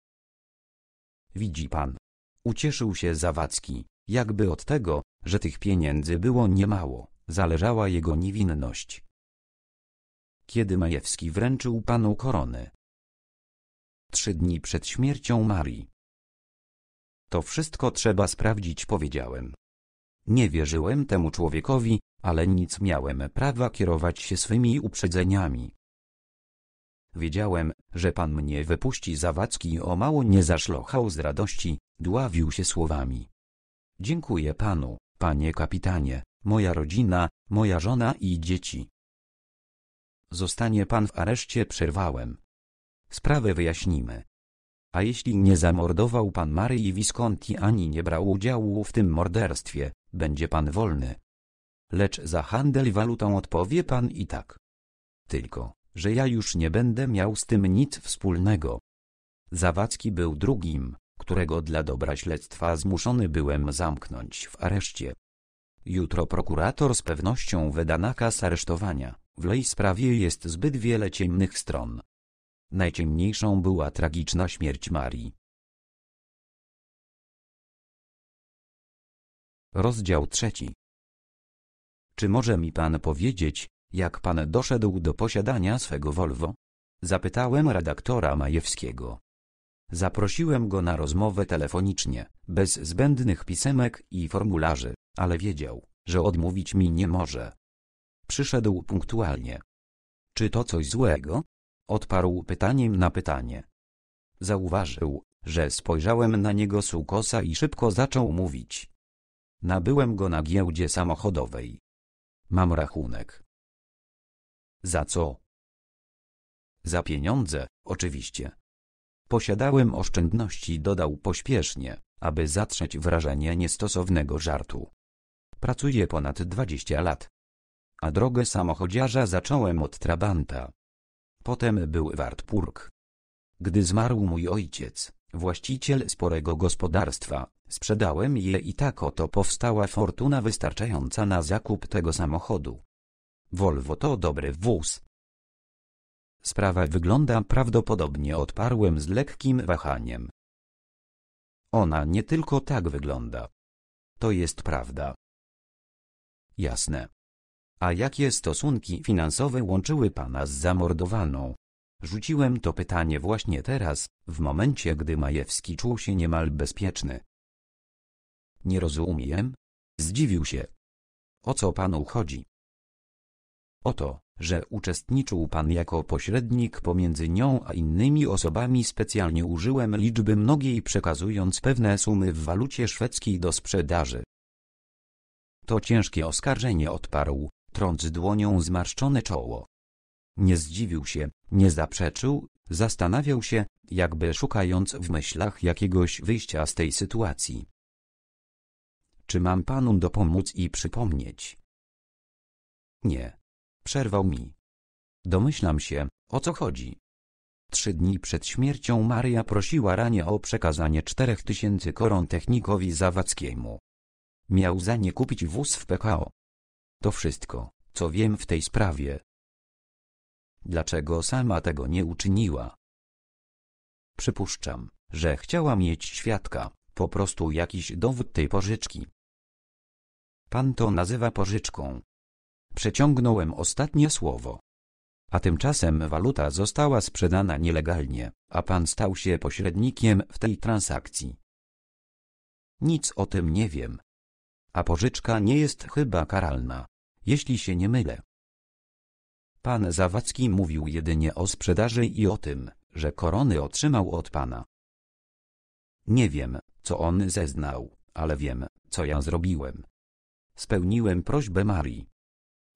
Widzi pan. Ucieszył się Zawadzki, jakby od tego, że tych pieniędzy było niemało, zależała jego niewinność. Kiedy Majewski wręczył panu korony. Trzy dni przed śmiercią Marii. To wszystko trzeba sprawdzić powiedziałem. Nie wierzyłem temu człowiekowi, ale nic miałem prawa kierować się swymi uprzedzeniami. Wiedziałem, że pan mnie wypuści Zawadzki o mało nie zaszlochał z radości, dławił się słowami. Dziękuję panu, panie kapitanie, moja rodzina, moja żona i dzieci. Zostanie pan w areszcie przerwałem. Sprawę wyjaśnimy. A jeśli nie zamordował pan Maryi Visconti ani nie brał udziału w tym morderstwie, będzie pan wolny. Lecz za handel walutą odpowie pan i tak. Tylko że ja już nie będę miał z tym nic wspólnego. Zawadzki był drugim, którego dla dobra śledztwa zmuszony byłem zamknąć w areszcie. Jutro prokurator z pewnością wyda nakaz aresztowania, w lej sprawie jest zbyt wiele ciemnych stron. Najciemniejszą była tragiczna śmierć Marii. Rozdział trzeci. Czy może mi pan powiedzieć, jak pan doszedł do posiadania swego Volvo? Zapytałem redaktora Majewskiego. Zaprosiłem go na rozmowę telefonicznie, bez zbędnych pisemek i formularzy, ale wiedział, że odmówić mi nie może. Przyszedł punktualnie. Czy to coś złego? Odparł pytaniem na pytanie. Zauważył, że spojrzałem na niego z ukosa i szybko zaczął mówić. Nabyłem go na giełdzie samochodowej. Mam rachunek. Za co? Za pieniądze, oczywiście. Posiadałem oszczędności, dodał pośpiesznie, aby zatrzeć wrażenie niestosownego żartu. Pracuję ponad 20 lat. A drogę samochodziarza zacząłem od Trabanta. Potem był Wartburg. Gdy zmarł mój ojciec, właściciel sporego gospodarstwa, sprzedałem je i tak oto powstała fortuna wystarczająca na zakup tego samochodu. Volvo to dobry wóz. Sprawa wygląda prawdopodobnie odparłem z lekkim wahaniem. Ona nie tylko tak wygląda. To jest prawda. Jasne. A jakie stosunki finansowe łączyły pana z zamordowaną? Rzuciłem to pytanie właśnie teraz, w momencie gdy Majewski czuł się niemal bezpieczny. Nie rozumiem. Zdziwił się. O co panu chodzi? o to, że uczestniczył pan jako pośrednik pomiędzy nią a innymi osobami specjalnie użyłem liczby mnogiej przekazując pewne sumy w walucie szwedzkiej do sprzedaży. To ciężkie oskarżenie odparł, trąc dłonią zmarszczone czoło. Nie zdziwił się, nie zaprzeczył, zastanawiał się, jakby szukając w myślach jakiegoś wyjścia z tej sytuacji. Czy mam panu dopomóc i przypomnieć? Nie, Przerwał mi. Domyślam się, o co chodzi. Trzy dni przed śmiercią Maria prosiła Ranie o przekazanie czterech tysięcy koron technikowi zawadzkiemu. Miał za nie kupić wóz w PKO. To wszystko, co wiem w tej sprawie. Dlaczego sama tego nie uczyniła? Przypuszczam, że chciała mieć świadka, po prostu jakiś dowód tej pożyczki. Pan to nazywa pożyczką, Przeciągnąłem ostatnie słowo. A tymczasem waluta została sprzedana nielegalnie, a pan stał się pośrednikiem w tej transakcji. Nic o tym nie wiem. A pożyczka nie jest chyba karalna, jeśli się nie mylę. Pan Zawadzki mówił jedynie o sprzedaży i o tym, że korony otrzymał od pana. Nie wiem, co on zeznał, ale wiem, co ja zrobiłem. Spełniłem prośbę Marii.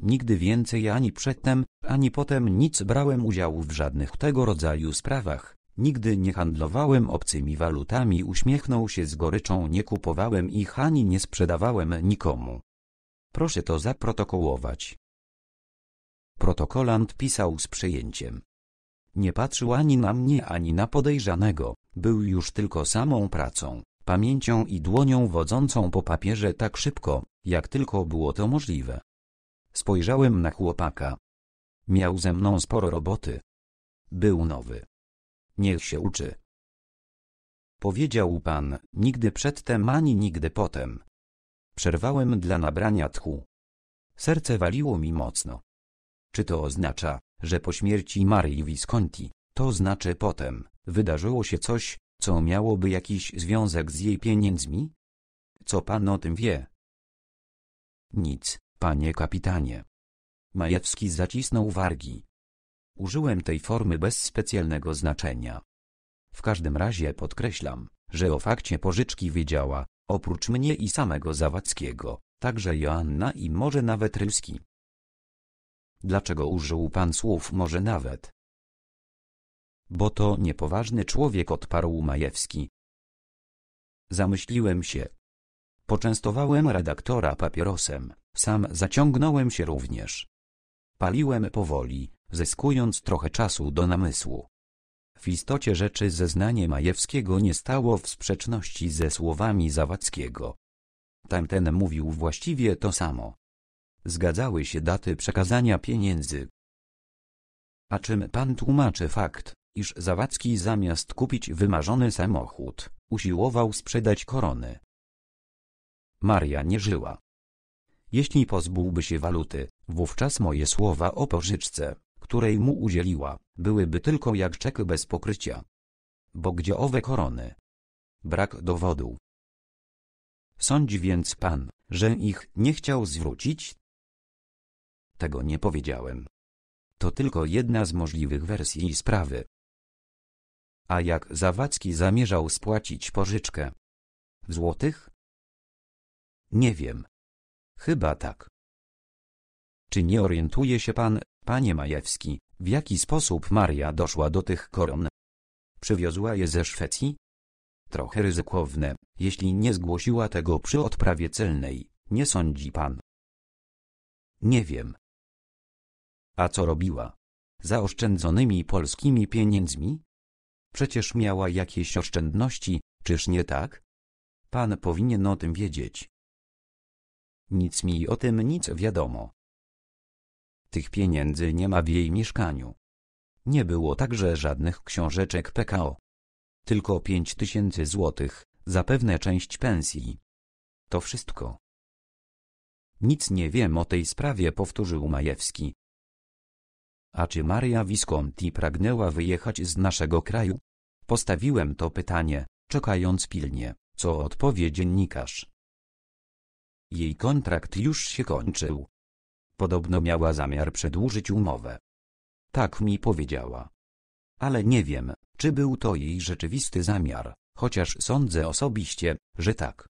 Nigdy więcej ani przedtem, ani potem nic brałem udziału w żadnych tego rodzaju sprawach. Nigdy nie handlowałem obcymi walutami uśmiechnął się z goryczą nie kupowałem ich ani nie sprzedawałem nikomu. Proszę to zaprotokołować. Protokolant pisał z przyjęciem. Nie patrzył ani na mnie ani na podejrzanego, był już tylko samą pracą, pamięcią i dłonią wodzącą po papierze tak szybko, jak tylko było to możliwe. Spojrzałem na chłopaka. Miał ze mną sporo roboty. Był nowy. Niech się uczy. Powiedział pan, nigdy przedtem ani nigdy potem. Przerwałem dla nabrania tchu. Serce waliło mi mocno. Czy to oznacza, że po śmierci Marii Visconti, to znaczy potem, wydarzyło się coś, co miałoby jakiś związek z jej pieniędzmi? Co pan o tym wie? Nic. Panie kapitanie. Majewski zacisnął wargi. Użyłem tej formy bez specjalnego znaczenia. W każdym razie podkreślam, że o fakcie pożyczki wiedziała, oprócz mnie i samego Zawadzkiego, także Joanna i może nawet Rylski. Dlaczego użył pan słów może nawet? Bo to niepoważny człowiek odparł Majewski. Zamyśliłem się, Poczęstowałem redaktora papierosem, sam zaciągnąłem się również. Paliłem powoli, zyskując trochę czasu do namysłu. W istocie rzeczy zeznanie Majewskiego nie stało w sprzeczności ze słowami Zawadzkiego. Tamten mówił właściwie to samo. Zgadzały się daty przekazania pieniędzy. A czym pan tłumaczy fakt, iż Zawadzki zamiast kupić wymarzony samochód, usiłował sprzedać korony? Maria nie żyła. Jeśli pozbyłby się waluty, wówczas moje słowa o pożyczce, której mu udzieliła, byłyby tylko jak czek bez pokrycia. Bo gdzie owe korony? Brak dowodu. Sądzi więc pan, że ich nie chciał zwrócić? Tego nie powiedziałem. To tylko jedna z możliwych wersji sprawy. A jak Zawadzki zamierzał spłacić pożyczkę? W złotych? Nie wiem. Chyba tak. Czy nie orientuje się pan, panie Majewski, w jaki sposób Maria doszła do tych koron? Przywiozła je ze Szwecji? Trochę ryzykowne, jeśli nie zgłosiła tego przy odprawie celnej, nie sądzi pan? Nie wiem. A co robiła? Zaoszczędzonymi polskimi pieniędzmi? Przecież miała jakieś oszczędności, czyż nie tak? Pan powinien o tym wiedzieć. Nic mi o tym nic wiadomo. Tych pieniędzy nie ma w jej mieszkaniu. Nie było także żadnych książeczek PKO. Tylko pięć tysięcy złotych, zapewne część pensji. To wszystko. Nic nie wiem o tej sprawie, powtórzył Majewski. A czy Maria Visconti pragnęła wyjechać z naszego kraju? Postawiłem to pytanie, czekając pilnie, co odpowie dziennikarz. Jej kontrakt już się kończył. Podobno miała zamiar przedłużyć umowę. Tak mi powiedziała. Ale nie wiem, czy był to jej rzeczywisty zamiar, chociaż sądzę osobiście, że tak.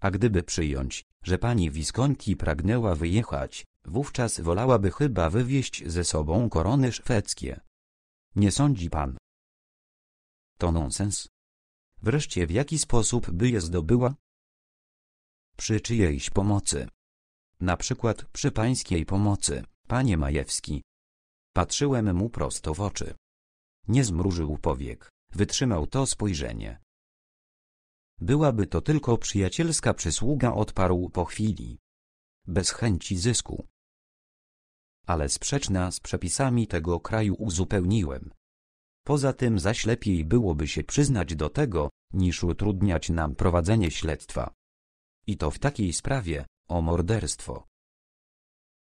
A gdyby przyjąć, że pani Wiskonki pragnęła wyjechać, wówczas wolałaby chyba wywieźć ze sobą korony szwedzkie. Nie sądzi pan? To nonsens. Wreszcie w jaki sposób by je zdobyła? Przy czyjejś pomocy. Na przykład przy pańskiej pomocy, panie Majewski. Patrzyłem mu prosto w oczy. Nie zmrużył powiek, wytrzymał to spojrzenie. Byłaby to tylko przyjacielska przysługa odparł po chwili. Bez chęci zysku. Ale sprzeczna z przepisami tego kraju uzupełniłem. Poza tym zaś lepiej byłoby się przyznać do tego, niż utrudniać nam prowadzenie śledztwa. I to w takiej sprawie, o morderstwo.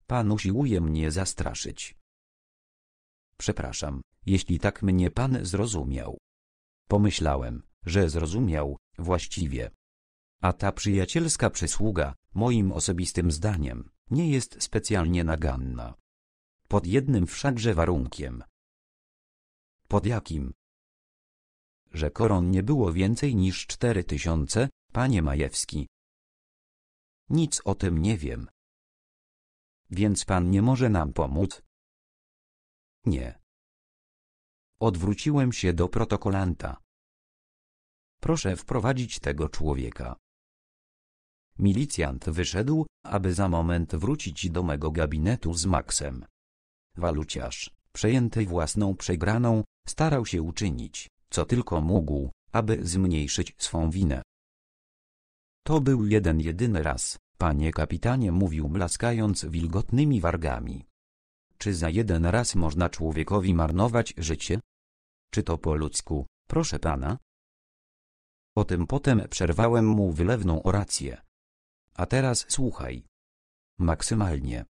Pan usiłuje mnie zastraszyć. Przepraszam, jeśli tak mnie pan zrozumiał. Pomyślałem, że zrozumiał, właściwie. A ta przyjacielska przysługa, moim osobistym zdaniem, nie jest specjalnie naganna. Pod jednym wszakże warunkiem. Pod jakim? Że koron nie było więcej niż cztery tysiące, panie Majewski, nic o tym nie wiem. Więc pan nie może nam pomóc? Nie. Odwróciłem się do protokolanta. Proszę wprowadzić tego człowieka. Milicjant wyszedł, aby za moment wrócić do mego gabinetu z Maxem. Waluciarz, przejęty własną przegraną, starał się uczynić, co tylko mógł, aby zmniejszyć swą winę. To był jeden jedyny raz, panie kapitanie mówił blaskając wilgotnymi wargami. Czy za jeden raz można człowiekowi marnować życie? Czy to po ludzku, proszę pana? O tym potem przerwałem mu wylewną orację. A teraz słuchaj. Maksymalnie.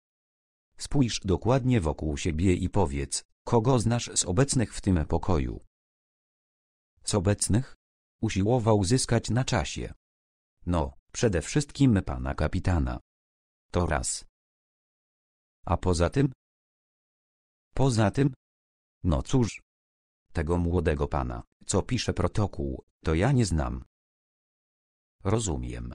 Spójrz dokładnie wokół siebie i powiedz, kogo znasz z obecnych w tym pokoju. Z obecnych? Usiłował zyskać na czasie. No, przede wszystkim pana kapitana. To raz. A poza tym? Poza tym? No cóż. Tego młodego pana, co pisze protokół, to ja nie znam. Rozumiem.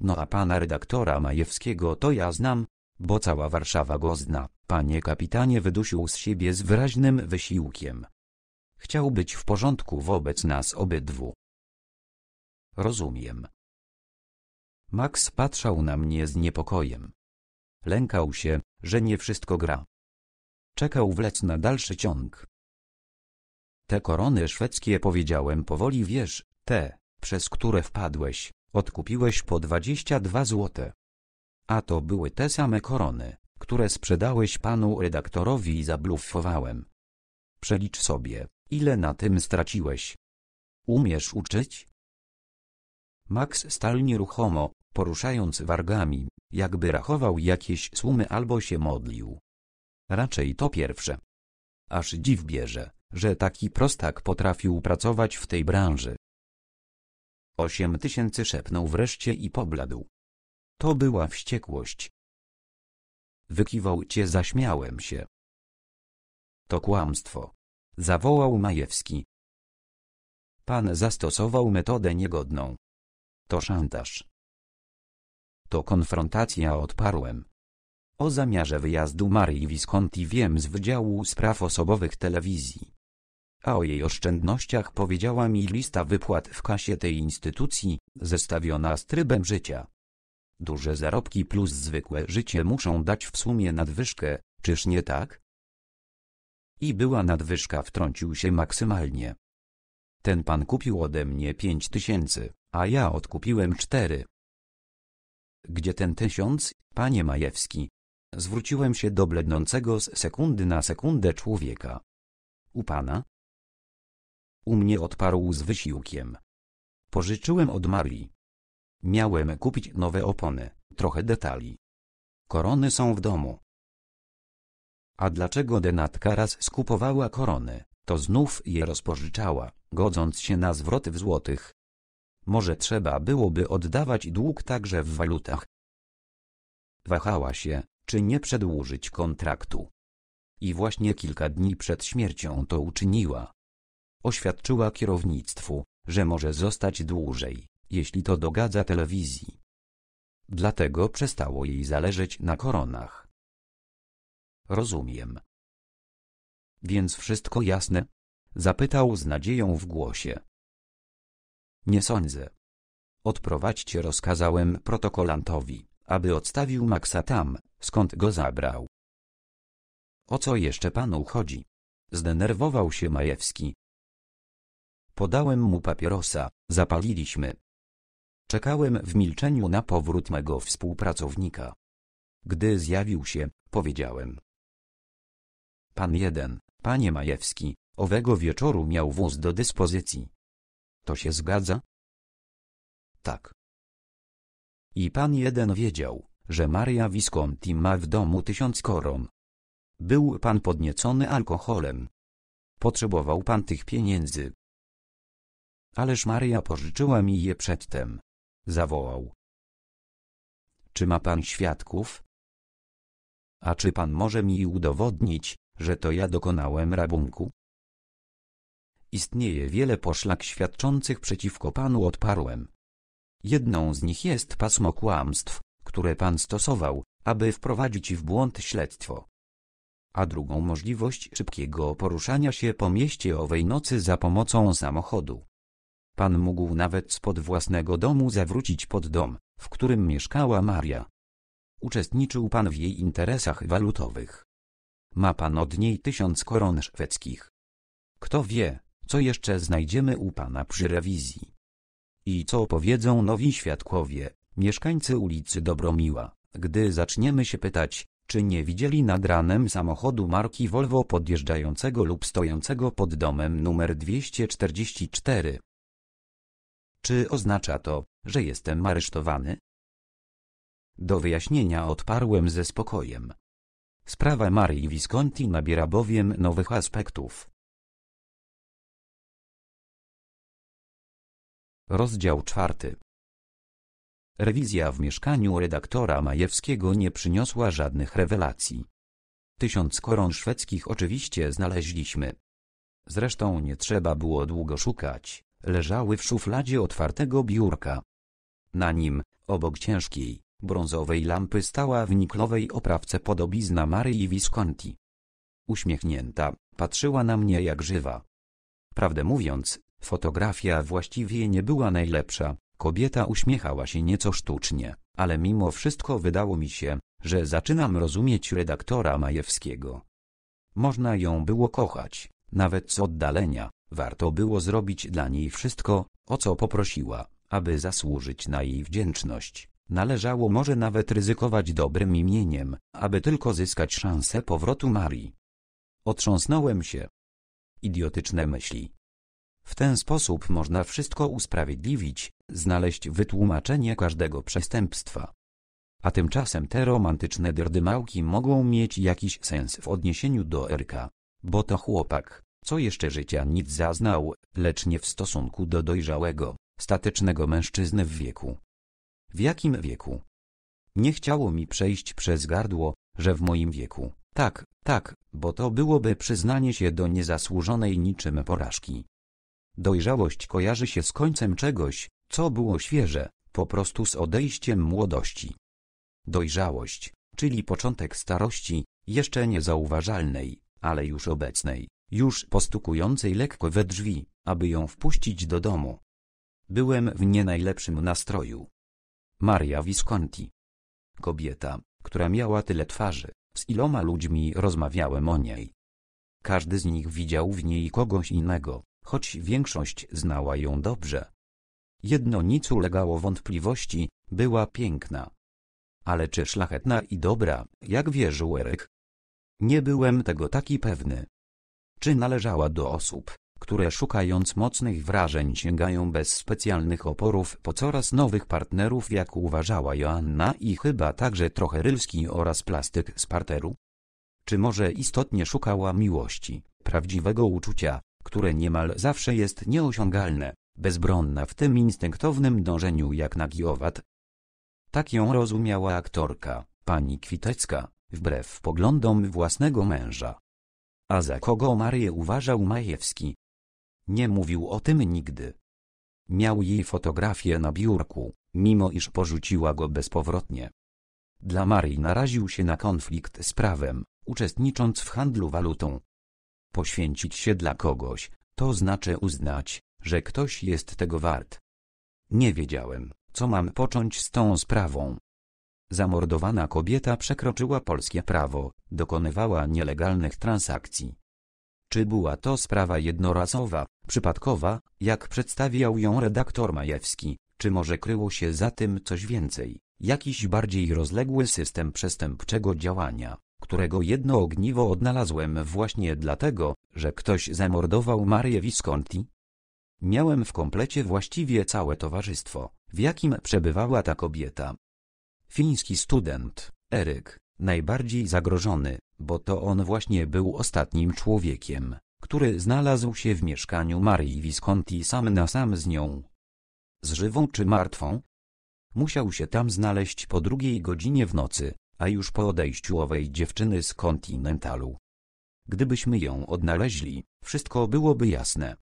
No a pana redaktora Majewskiego to ja znam, bo cała Warszawa go zna, panie kapitanie wydusił z siebie z wyraźnym wysiłkiem. Chciał być w porządku wobec nas obydwu. Rozumiem. Max patrzał na mnie z niepokojem. Lękał się, że nie wszystko gra. Czekał wlec na dalszy ciąg. Te korony szwedzkie powiedziałem powoli wiesz, te, przez które wpadłeś, odkupiłeś po 22 złote. A to były te same korony, które sprzedałeś panu redaktorowi i zablufowałem. Przelicz sobie, ile na tym straciłeś. Umiesz uczyć? Max stał nieruchomo, poruszając wargami, jakby rachował jakieś sumy albo się modlił. Raczej to pierwsze. Aż dziw bierze, że taki prostak potrafił pracować w tej branży. Osiem tysięcy szepnął wreszcie i pobladł. To była wściekłość. Wykiwał cię zaśmiałem się. To kłamstwo. Zawołał Majewski. Pan zastosował metodę niegodną. To szantaż. To konfrontacja odparłem. O zamiarze wyjazdu Marii Visconti wiem z Wydziału Spraw Osobowych Telewizji. A o jej oszczędnościach powiedziała mi lista wypłat w kasie tej instytucji, zestawiona z trybem życia. Duże zarobki plus zwykłe życie muszą dać w sumie nadwyżkę, czyż nie tak? I była nadwyżka wtrącił się maksymalnie. Ten pan kupił ode mnie pięć tysięcy a ja odkupiłem cztery. Gdzie ten tysiąc, panie Majewski? Zwróciłem się do blednącego z sekundy na sekundę człowieka. U pana? U mnie odparł z wysiłkiem. Pożyczyłem od Marii. Miałem kupić nowe opony, trochę detali. Korony są w domu. A dlaczego Denatka raz skupowała korony, to znów je rozpożyczała, godząc się na zwroty w złotych? Może trzeba byłoby oddawać dług także w walutach. Wahała się, czy nie przedłużyć kontraktu. I właśnie kilka dni przed śmiercią to uczyniła. Oświadczyła kierownictwu, że może zostać dłużej, jeśli to dogadza telewizji. Dlatego przestało jej zależeć na koronach. Rozumiem. Więc wszystko jasne? Zapytał z nadzieją w głosie. Nie sądzę. Odprowadźcie rozkazałem protokolantowi, aby odstawił Maxa tam, skąd go zabrał. O co jeszcze panu chodzi? Zdenerwował się Majewski. Podałem mu papierosa, zapaliliśmy. Czekałem w milczeniu na powrót mego współpracownika. Gdy zjawił się, powiedziałem. Pan jeden, panie Majewski, owego wieczoru miał wóz do dyspozycji. To się zgadza? Tak. I pan jeden wiedział, że Maria Visconti ma w domu tysiąc koron. Był pan podniecony alkoholem. Potrzebował pan tych pieniędzy. Ależ Maria pożyczyła mi je przedtem. Zawołał. Czy ma pan świadków? A czy pan może mi udowodnić, że to ja dokonałem rabunku? Istnieje wiele poszlak świadczących przeciwko Panu odparłem. Jedną z nich jest pasmo kłamstw, które Pan stosował, aby wprowadzić w błąd śledztwo. A drugą możliwość szybkiego poruszania się po mieście owej nocy za pomocą samochodu. Pan mógł nawet spod własnego domu zawrócić pod dom, w którym mieszkała Maria. Uczestniczył Pan w jej interesach walutowych. Ma Pan od niej tysiąc koron szwedzkich. Kto wie, co jeszcze znajdziemy u Pana przy rewizji. I co powiedzą nowi świadkowie, mieszkańcy ulicy Dobromiła, gdy zaczniemy się pytać, czy nie widzieli nad ranem samochodu marki Volvo podjeżdżającego lub stojącego pod domem numer 244? Czy oznacza to, że jestem aresztowany? Do wyjaśnienia odparłem ze spokojem. Sprawa Marii Visconti nabiera bowiem nowych aspektów. Rozdział czwarty. Rewizja w mieszkaniu redaktora Majewskiego nie przyniosła żadnych rewelacji. Tysiąc koron szwedzkich oczywiście znaleźliśmy. Zresztą nie trzeba było długo szukać, leżały w szufladzie otwartego biurka. Na nim, obok ciężkiej, brązowej lampy stała w niklowej oprawce podobizna Maryi Visconti. Uśmiechnięta, patrzyła na mnie jak żywa. Prawdę mówiąc, Fotografia właściwie nie była najlepsza, kobieta uśmiechała się nieco sztucznie, ale mimo wszystko wydało mi się, że zaczynam rozumieć redaktora Majewskiego. Można ją było kochać, nawet z oddalenia, warto było zrobić dla niej wszystko, o co poprosiła, aby zasłużyć na jej wdzięczność. Należało może nawet ryzykować dobrym imieniem, aby tylko zyskać szansę powrotu Marii. Otrząsnąłem się. Idiotyczne myśli. W ten sposób można wszystko usprawiedliwić, znaleźć wytłumaczenie każdego przestępstwa. A tymczasem te romantyczne drdymałki mogą mieć jakiś sens w odniesieniu do Erka. Bo to chłopak, co jeszcze życia nic zaznał, lecz nie w stosunku do dojrzałego, statecznego mężczyzny w wieku. W jakim wieku? Nie chciało mi przejść przez gardło, że w moim wieku. Tak, tak, bo to byłoby przyznanie się do niezasłużonej niczym porażki. Dojrzałość kojarzy się z końcem czegoś, co było świeże, po prostu z odejściem młodości. Dojrzałość, czyli początek starości, jeszcze niezauważalnej, ale już obecnej, już postukującej lekko we drzwi, aby ją wpuścić do domu. Byłem w nie najlepszym nastroju. Maria Visconti. Kobieta, która miała tyle twarzy, z iloma ludźmi rozmawiałem o niej. Każdy z nich widział w niej kogoś innego, choć większość znała ją dobrze. Jedno nic ulegało wątpliwości, była piękna. Ale czy szlachetna i dobra, jak wierzył Eryk? Nie byłem tego taki pewny. Czy należała do osób, które szukając mocnych wrażeń sięgają bez specjalnych oporów po coraz nowych partnerów jak uważała Joanna i chyba także trochę Rylski oraz plastyk z parteru? Czy może istotnie szukała miłości, prawdziwego uczucia, które niemal zawsze jest nieosiągalne, bezbronna w tym instynktownym dążeniu jak nagi owad. Tak ją rozumiała aktorka, pani Kwitecka, wbrew poglądom własnego męża. A za kogo Marię uważał Majewski? Nie mówił o tym nigdy. Miał jej fotografię na biurku, mimo iż porzuciła go bezpowrotnie. Dla Marii naraził się na konflikt z prawem, uczestnicząc w handlu walutą, Poświęcić się dla kogoś, to znaczy uznać, że ktoś jest tego wart. Nie wiedziałem, co mam począć z tą sprawą. Zamordowana kobieta przekroczyła polskie prawo, dokonywała nielegalnych transakcji. Czy była to sprawa jednorazowa, przypadkowa, jak przedstawiał ją redaktor Majewski, czy może kryło się za tym coś więcej, jakiś bardziej rozległy system przestępczego działania? którego jedno ogniwo odnalazłem właśnie dlatego, że ktoś zamordował Marię Visconti? Miałem w komplecie właściwie całe towarzystwo, w jakim przebywała ta kobieta. Fiński student, Eryk, najbardziej zagrożony, bo to on właśnie był ostatnim człowiekiem, który znalazł się w mieszkaniu Marii Visconti sam na sam z nią. Z żywą czy martwą? Musiał się tam znaleźć po drugiej godzinie w nocy, a już po odejściu owej dziewczyny z kontynentalu. Gdybyśmy ją odnaleźli, wszystko byłoby jasne.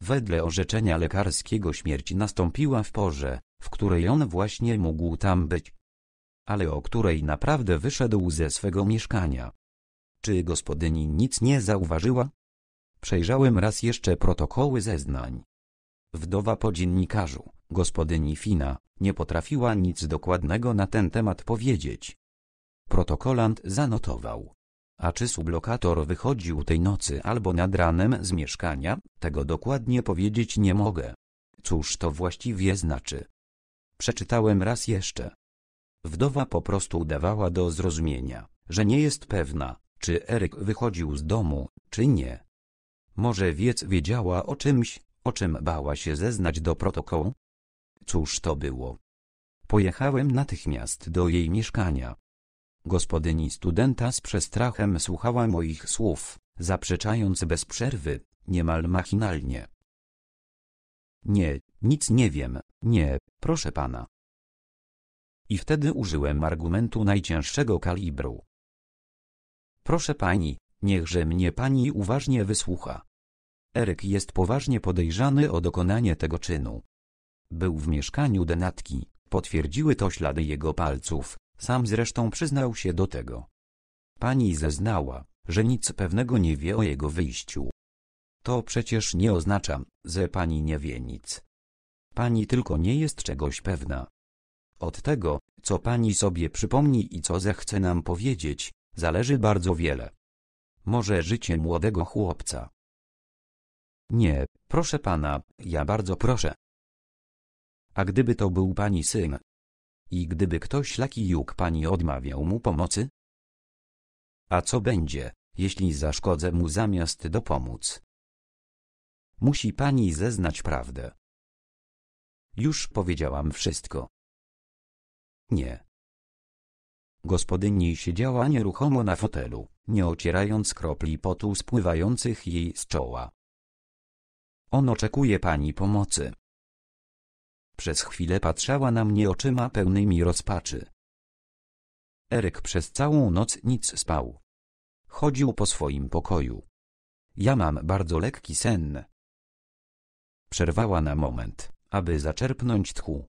Wedle orzeczenia lekarskiego śmierć nastąpiła w porze, w której on właśnie mógł tam być. Ale o której naprawdę wyszedł ze swego mieszkania. Czy gospodyni nic nie zauważyła? Przejrzałem raz jeszcze protokoły zeznań. Wdowa po dziennikarzu, gospodyni Fina, nie potrafiła nic dokładnego na ten temat powiedzieć. Protokolant zanotował. A czy sublokator wychodził tej nocy albo nad ranem z mieszkania, tego dokładnie powiedzieć nie mogę. Cóż to właściwie znaczy? Przeczytałem raz jeszcze. Wdowa po prostu dawała do zrozumienia, że nie jest pewna, czy Eryk wychodził z domu, czy nie. Może wiec wiedziała o czymś, o czym bała się zeznać do protokołu? Cóż to było? Pojechałem natychmiast do jej mieszkania, Gospodyni studenta z przestrachem słuchała moich słów, zaprzeczając bez przerwy, niemal machinalnie. Nie, nic nie wiem, nie, proszę pana. I wtedy użyłem argumentu najcięższego kalibru. Proszę pani, niechże mnie pani uważnie wysłucha. Eryk jest poważnie podejrzany o dokonanie tego czynu. Był w mieszkaniu denatki, potwierdziły to ślady jego palców, sam zresztą przyznał się do tego. Pani zeznała, że nic pewnego nie wie o jego wyjściu. To przecież nie oznacza, że pani nie wie nic. Pani tylko nie jest czegoś pewna. Od tego, co pani sobie przypomni i co zechce nam powiedzieć, zależy bardzo wiele. Może życie młodego chłopca. Nie, proszę pana, ja bardzo proszę. A gdyby to był pani syn, i gdyby ktoś laki juk pani odmawiał mu pomocy? A co będzie, jeśli zaszkodzę mu zamiast dopomóc? Musi pani zeznać prawdę. Już powiedziałam wszystko. Nie. Gospodyni siedziała nieruchomo na fotelu, nie ocierając kropli potu spływających jej z czoła. On oczekuje pani pomocy. Przez chwilę patrzała na mnie oczyma pełnymi rozpaczy. Erek przez całą noc nic spał. Chodził po swoim pokoju. Ja mam bardzo lekki sen. Przerwała na moment, aby zaczerpnąć tchu.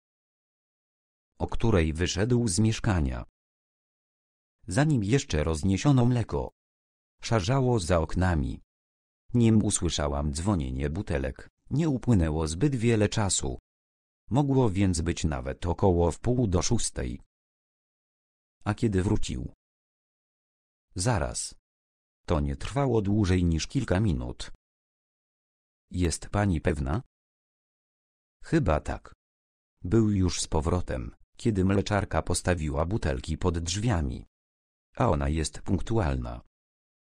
O której wyszedł z mieszkania. Zanim jeszcze rozniesiono mleko. Szarzało za oknami. Nim usłyszałam dzwonienie butelek, nie upłynęło zbyt wiele czasu. Mogło więc być nawet około wpół do szóstej. A kiedy wrócił? Zaraz. To nie trwało dłużej niż kilka minut. Jest pani pewna? Chyba tak. Był już z powrotem, kiedy mleczarka postawiła butelki pod drzwiami. A ona jest punktualna.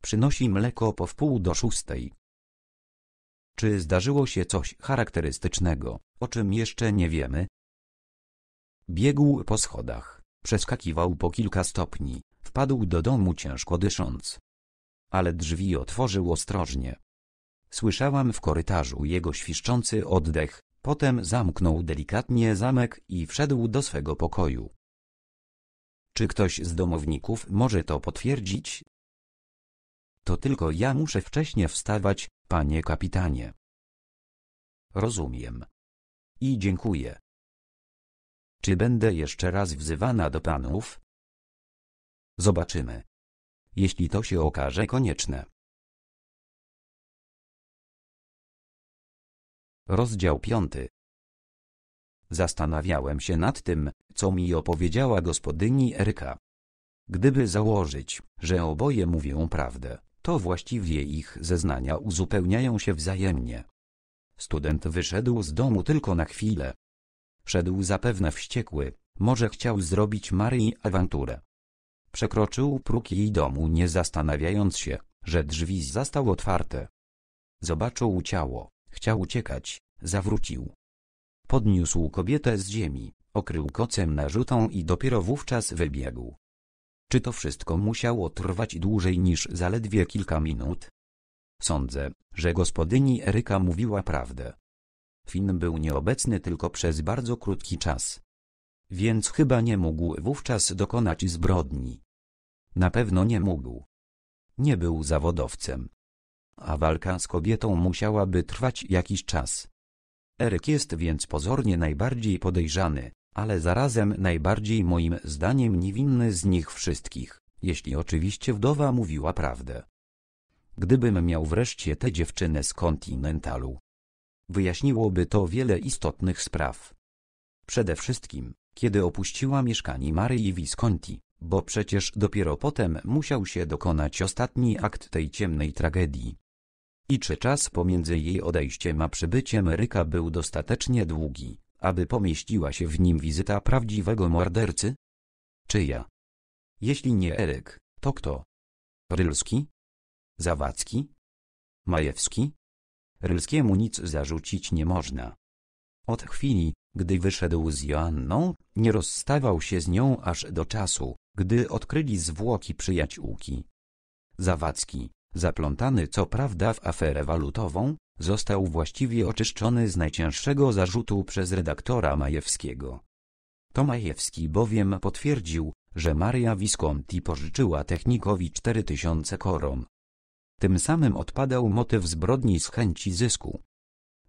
Przynosi mleko po wpół do szóstej. Czy zdarzyło się coś charakterystycznego, o czym jeszcze nie wiemy? Biegł po schodach, przeskakiwał po kilka stopni, wpadł do domu ciężko dysząc. Ale drzwi otworzył ostrożnie. Słyszałam w korytarzu jego świszczący oddech, potem zamknął delikatnie zamek i wszedł do swego pokoju. Czy ktoś z domowników może to potwierdzić? To tylko ja muszę wcześnie wstawać, Panie kapitanie. Rozumiem. I dziękuję. Czy będę jeszcze raz wzywana do panów? Zobaczymy. Jeśli to się okaże konieczne. Rozdział 5. Zastanawiałem się nad tym, co mi opowiedziała gospodyni Eryka. Gdyby założyć, że oboje mówią prawdę, to właściwie ich zeznania uzupełniają się wzajemnie. Student wyszedł z domu tylko na chwilę. Szedł zapewne wściekły, może chciał zrobić Maryi awanturę. Przekroczył próg jej domu nie zastanawiając się, że drzwi zastał otwarte. Zobaczył ciało, chciał uciekać, zawrócił. Podniósł kobietę z ziemi, okrył kocem narzutą i dopiero wówczas wybiegł. Czy to wszystko musiało trwać dłużej niż zaledwie kilka minut? Sądzę, że gospodyni Eryka mówiła prawdę. Finn był nieobecny tylko przez bardzo krótki czas. Więc chyba nie mógł wówczas dokonać zbrodni. Na pewno nie mógł. Nie był zawodowcem. A walka z kobietą musiałaby trwać jakiś czas. Eryk jest więc pozornie najbardziej podejrzany ale zarazem najbardziej moim zdaniem niewinny z nich wszystkich, jeśli oczywiście wdowa mówiła prawdę. Gdybym miał wreszcie tę dziewczynę z kontynentalu. Wyjaśniłoby to wiele istotnych spraw. Przede wszystkim, kiedy opuściła mieszkanie Maryi Visconti, bo przecież dopiero potem musiał się dokonać ostatni akt tej ciemnej tragedii. I czy czas pomiędzy jej odejściem a przybyciem Ryka był dostatecznie długi, aby pomieściła się w nim wizyta prawdziwego mordercy? Czyja? Jeśli nie Eryk, to kto? Rylski? Zawadzki? Majewski? Rylskiemu nic zarzucić nie można. Od chwili, gdy wyszedł z Joanną, nie rozstawał się z nią aż do czasu, gdy odkryli zwłoki przyjaciółki. Zawadzki, zaplątany co prawda w aferę walutową, został właściwie oczyszczony z najcięższego zarzutu przez redaktora Majewskiego. To Majewski bowiem potwierdził, że Maria Visconti pożyczyła technikowi 4000 koron. Tym samym odpadał motyw zbrodni z chęci zysku.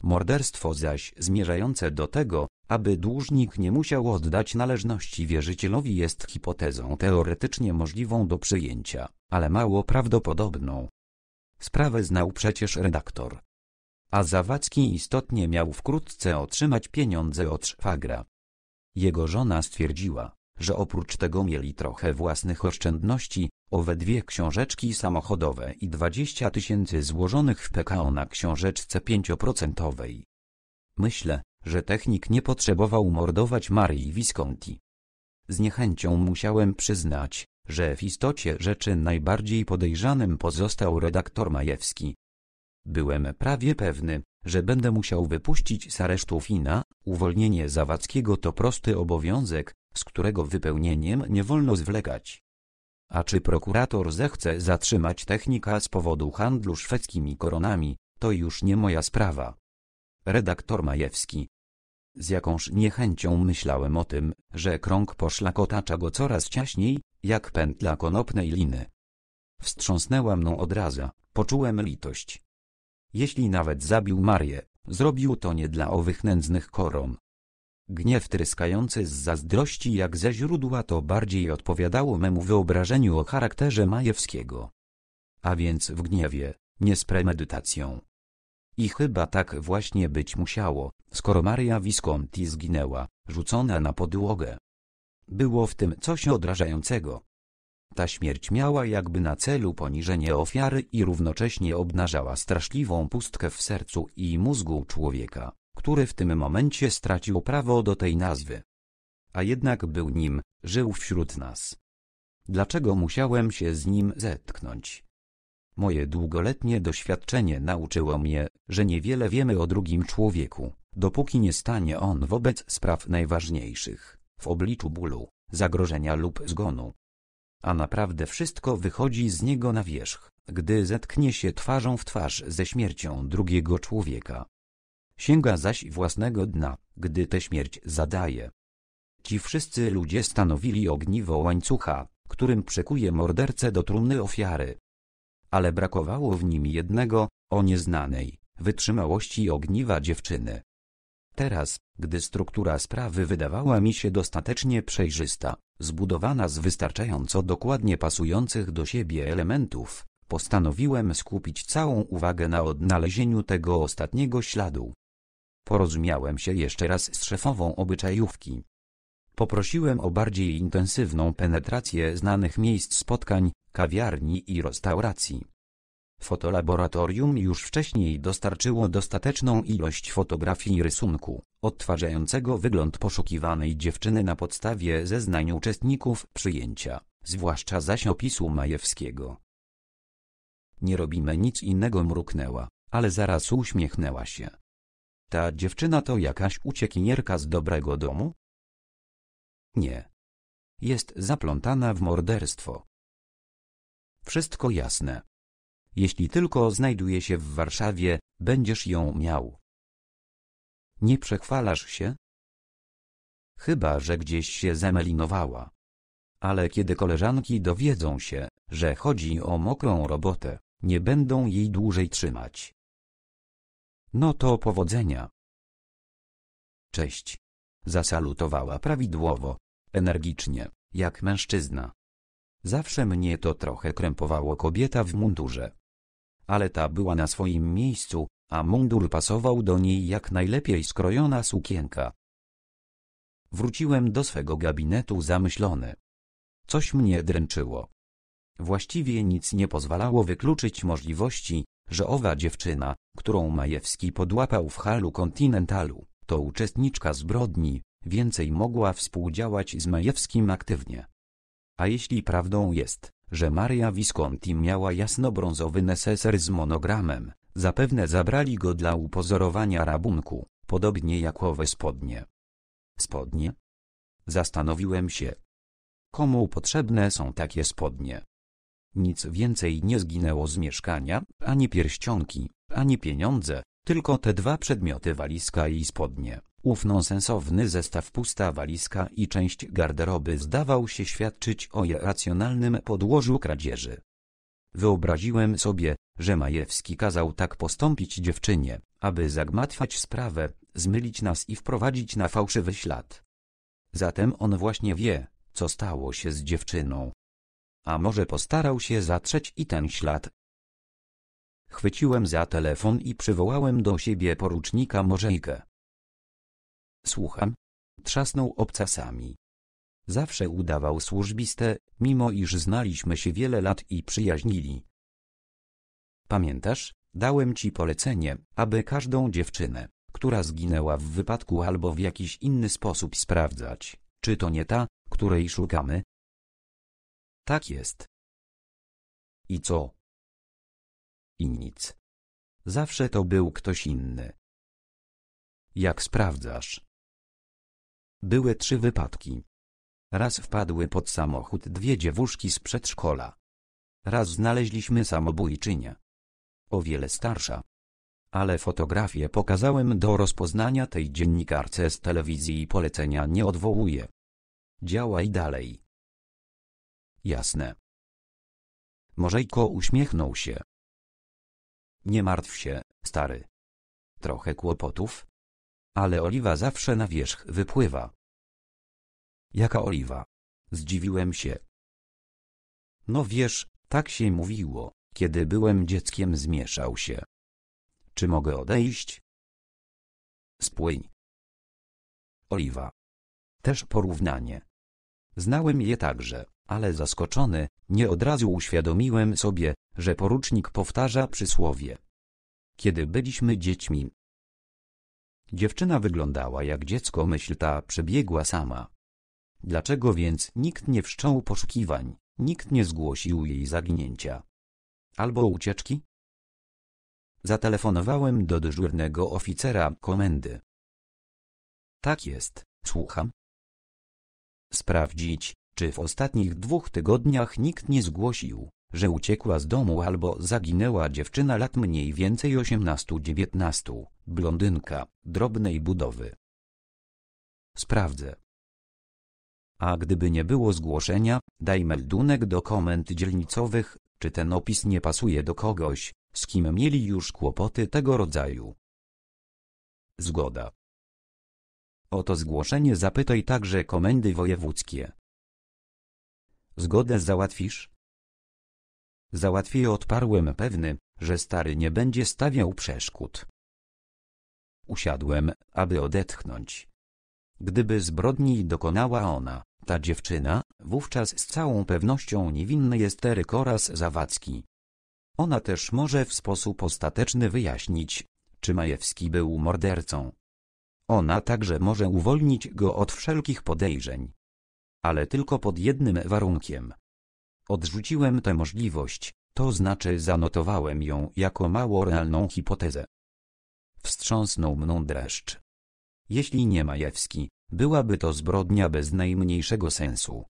Morderstwo zaś zmierzające do tego, aby dłużnik nie musiał oddać należności wierzycielowi jest hipotezą teoretycznie możliwą do przyjęcia, ale mało prawdopodobną. Sprawę znał przecież redaktor, a Zawadzki istotnie miał wkrótce otrzymać pieniądze od szwagra. Jego żona stwierdziła, że oprócz tego mieli trochę własnych oszczędności, owe dwie książeczki samochodowe i 20 tysięcy złożonych w PKO na książeczce pięcioprocentowej. Myślę, że technik nie potrzebował mordować Marii Visconti. Z niechęcią musiałem przyznać, że w istocie rzeczy najbardziej podejrzanym pozostał redaktor Majewski, Byłem prawie pewny, że będę musiał wypuścić z aresztu Fina, uwolnienie Zawadzkiego to prosty obowiązek, z którego wypełnieniem nie wolno zwlekać. A czy prokurator zechce zatrzymać technika z powodu handlu szwedzkimi koronami, to już nie moja sprawa. Redaktor Majewski z jakąż niechęcią myślałem o tym, że krąg poszlak otacza go coraz ciaśniej, jak pętla konopnej liny. Wstrząsnęła mną odraza, poczułem litość. Jeśli nawet zabił Marię, zrobił to nie dla owych nędznych koron. Gniew tryskający z zazdrości jak ze źródła to bardziej odpowiadało memu wyobrażeniu o charakterze Majewskiego. A więc w gniewie, nie z premedytacją. I chyba tak właśnie być musiało, skoro Maria Visconti zginęła, rzucona na podłogę. Było w tym coś odrażającego. Ta śmierć miała jakby na celu poniżenie ofiary i równocześnie obnażała straszliwą pustkę w sercu i mózgu człowieka, który w tym momencie stracił prawo do tej nazwy. A jednak był nim, żył wśród nas. Dlaczego musiałem się z nim zetknąć? Moje długoletnie doświadczenie nauczyło mnie, że niewiele wiemy o drugim człowieku, dopóki nie stanie on wobec spraw najważniejszych, w obliczu bólu, zagrożenia lub zgonu a naprawdę wszystko wychodzi z niego na wierzch, gdy zetknie się twarzą w twarz ze śmiercią drugiego człowieka. Sięga zaś własnego dna, gdy tę śmierć zadaje. Ci wszyscy ludzie stanowili ogniwo łańcucha, którym przekuje mordercę do trumny ofiary. Ale brakowało w nim jednego, o nieznanej, wytrzymałości ogniwa dziewczyny. Teraz, gdy struktura sprawy wydawała mi się dostatecznie przejrzysta, zbudowana z wystarczająco dokładnie pasujących do siebie elementów, postanowiłem skupić całą uwagę na odnalezieniu tego ostatniego śladu. Porozumiałem się jeszcze raz z szefową obyczajówki. Poprosiłem o bardziej intensywną penetrację znanych miejsc spotkań, kawiarni i restauracji, Fotolaboratorium już wcześniej dostarczyło dostateczną ilość fotografii i rysunku, odtwarzającego wygląd poszukiwanej dziewczyny na podstawie zeznań uczestników przyjęcia, zwłaszcza zaś opisu Majewskiego. Nie robimy nic innego mruknęła, ale zaraz uśmiechnęła się. Ta dziewczyna to jakaś uciekinierka z dobrego domu? Nie. Jest zaplątana w morderstwo. Wszystko jasne. Jeśli tylko znajduje się w Warszawie, będziesz ją miał. Nie przechwalasz się? Chyba, że gdzieś się zemelinowała. Ale kiedy koleżanki dowiedzą się, że chodzi o mokrą robotę, nie będą jej dłużej trzymać. No to powodzenia. Cześć. Zasalutowała prawidłowo, energicznie, jak mężczyzna. Zawsze mnie to trochę krępowało kobieta w mundurze ale ta była na swoim miejscu, a mundur pasował do niej jak najlepiej skrojona sukienka. Wróciłem do swego gabinetu zamyślony. Coś mnie dręczyło. Właściwie nic nie pozwalało wykluczyć możliwości, że owa dziewczyna, którą Majewski podłapał w halu kontynentalu, to uczestniczka zbrodni, więcej mogła współdziałać z Majewskim aktywnie. A jeśli prawdą jest, że Maria Visconti miała jasnobrązowy neseser z monogramem, zapewne zabrali go dla upozorowania rabunku, podobnie jak owe spodnie. Spodnie? Zastanowiłem się. Komu potrzebne są takie spodnie? Nic więcej nie zginęło z mieszkania, ani pierścionki, ani pieniądze, tylko te dwa przedmioty walizka i spodnie. Ówno sensowny zestaw pusta walizka i część garderoby zdawał się świadczyć o irracjonalnym racjonalnym podłożu kradzieży. Wyobraziłem sobie, że Majewski kazał tak postąpić dziewczynie, aby zagmatwać sprawę, zmylić nas i wprowadzić na fałszywy ślad. Zatem on właśnie wie, co stało się z dziewczyną. A może postarał się zatrzeć i ten ślad. Chwyciłem za telefon i przywołałem do siebie porucznika Morzejkę. Słucham. Trzasnął obcasami. Zawsze udawał służbiste, mimo iż znaliśmy się wiele lat i przyjaźnili. Pamiętasz, dałem ci polecenie, aby każdą dziewczynę, która zginęła w wypadku albo w jakiś inny sposób sprawdzać, czy to nie ta, której szukamy? Tak jest. I co? I nic. Zawsze to był ktoś inny. Jak sprawdzasz? Były trzy wypadki. Raz wpadły pod samochód dwie dziewuszki z przedszkola. Raz znaleźliśmy samobójczynię. O wiele starsza. Ale fotografię pokazałem do rozpoznania tej dziennikarce z telewizji i polecenia nie odwołuje. Działaj dalej. Jasne. Możejko uśmiechnął się. Nie martw się, stary. Trochę kłopotów, ale oliwa zawsze na wierzch wypływa. Jaka oliwa? Zdziwiłem się. No wiesz, tak się mówiło, kiedy byłem dzieckiem zmieszał się. Czy mogę odejść? Spłyń. Oliwa. Też porównanie. Znałem je także, ale zaskoczony, nie od razu uświadomiłem sobie, że porucznik powtarza przysłowie. Kiedy byliśmy dziećmi, Dziewczyna wyglądała jak dziecko, myśl ta przebiegła sama. Dlaczego więc nikt nie wszczął poszukiwań, nikt nie zgłosił jej zaginięcia? Albo ucieczki? Zatelefonowałem do dyżurnego oficera komendy. Tak jest, słucham. Sprawdzić, czy w ostatnich dwóch tygodniach nikt nie zgłosił, że uciekła z domu albo zaginęła dziewczyna lat mniej więcej 18-19, blondynka, drobnej budowy. Sprawdzę. A gdyby nie było zgłoszenia, daj meldunek do komend dzielnicowych, czy ten opis nie pasuje do kogoś, z kim mieli już kłopoty tego rodzaju. Zgoda. O to zgłoszenie zapytaj także komendy wojewódzkie. Zgodę załatwisz? załatwiej odparłem pewny, że stary nie będzie stawiał przeszkód. Usiadłem, aby odetchnąć. Gdyby zbrodni dokonała ona, ta dziewczyna, wówczas z całą pewnością niewinny jest Eryk oraz Zawadzki. Ona też może w sposób ostateczny wyjaśnić, czy Majewski był mordercą. Ona także może uwolnić go od wszelkich podejrzeń. Ale tylko pod jednym warunkiem, Odrzuciłem tę możliwość, to znaczy zanotowałem ją jako mało realną hipotezę. Wstrząsnął mną dreszcz. Jeśli nie Majewski, byłaby to zbrodnia bez najmniejszego sensu.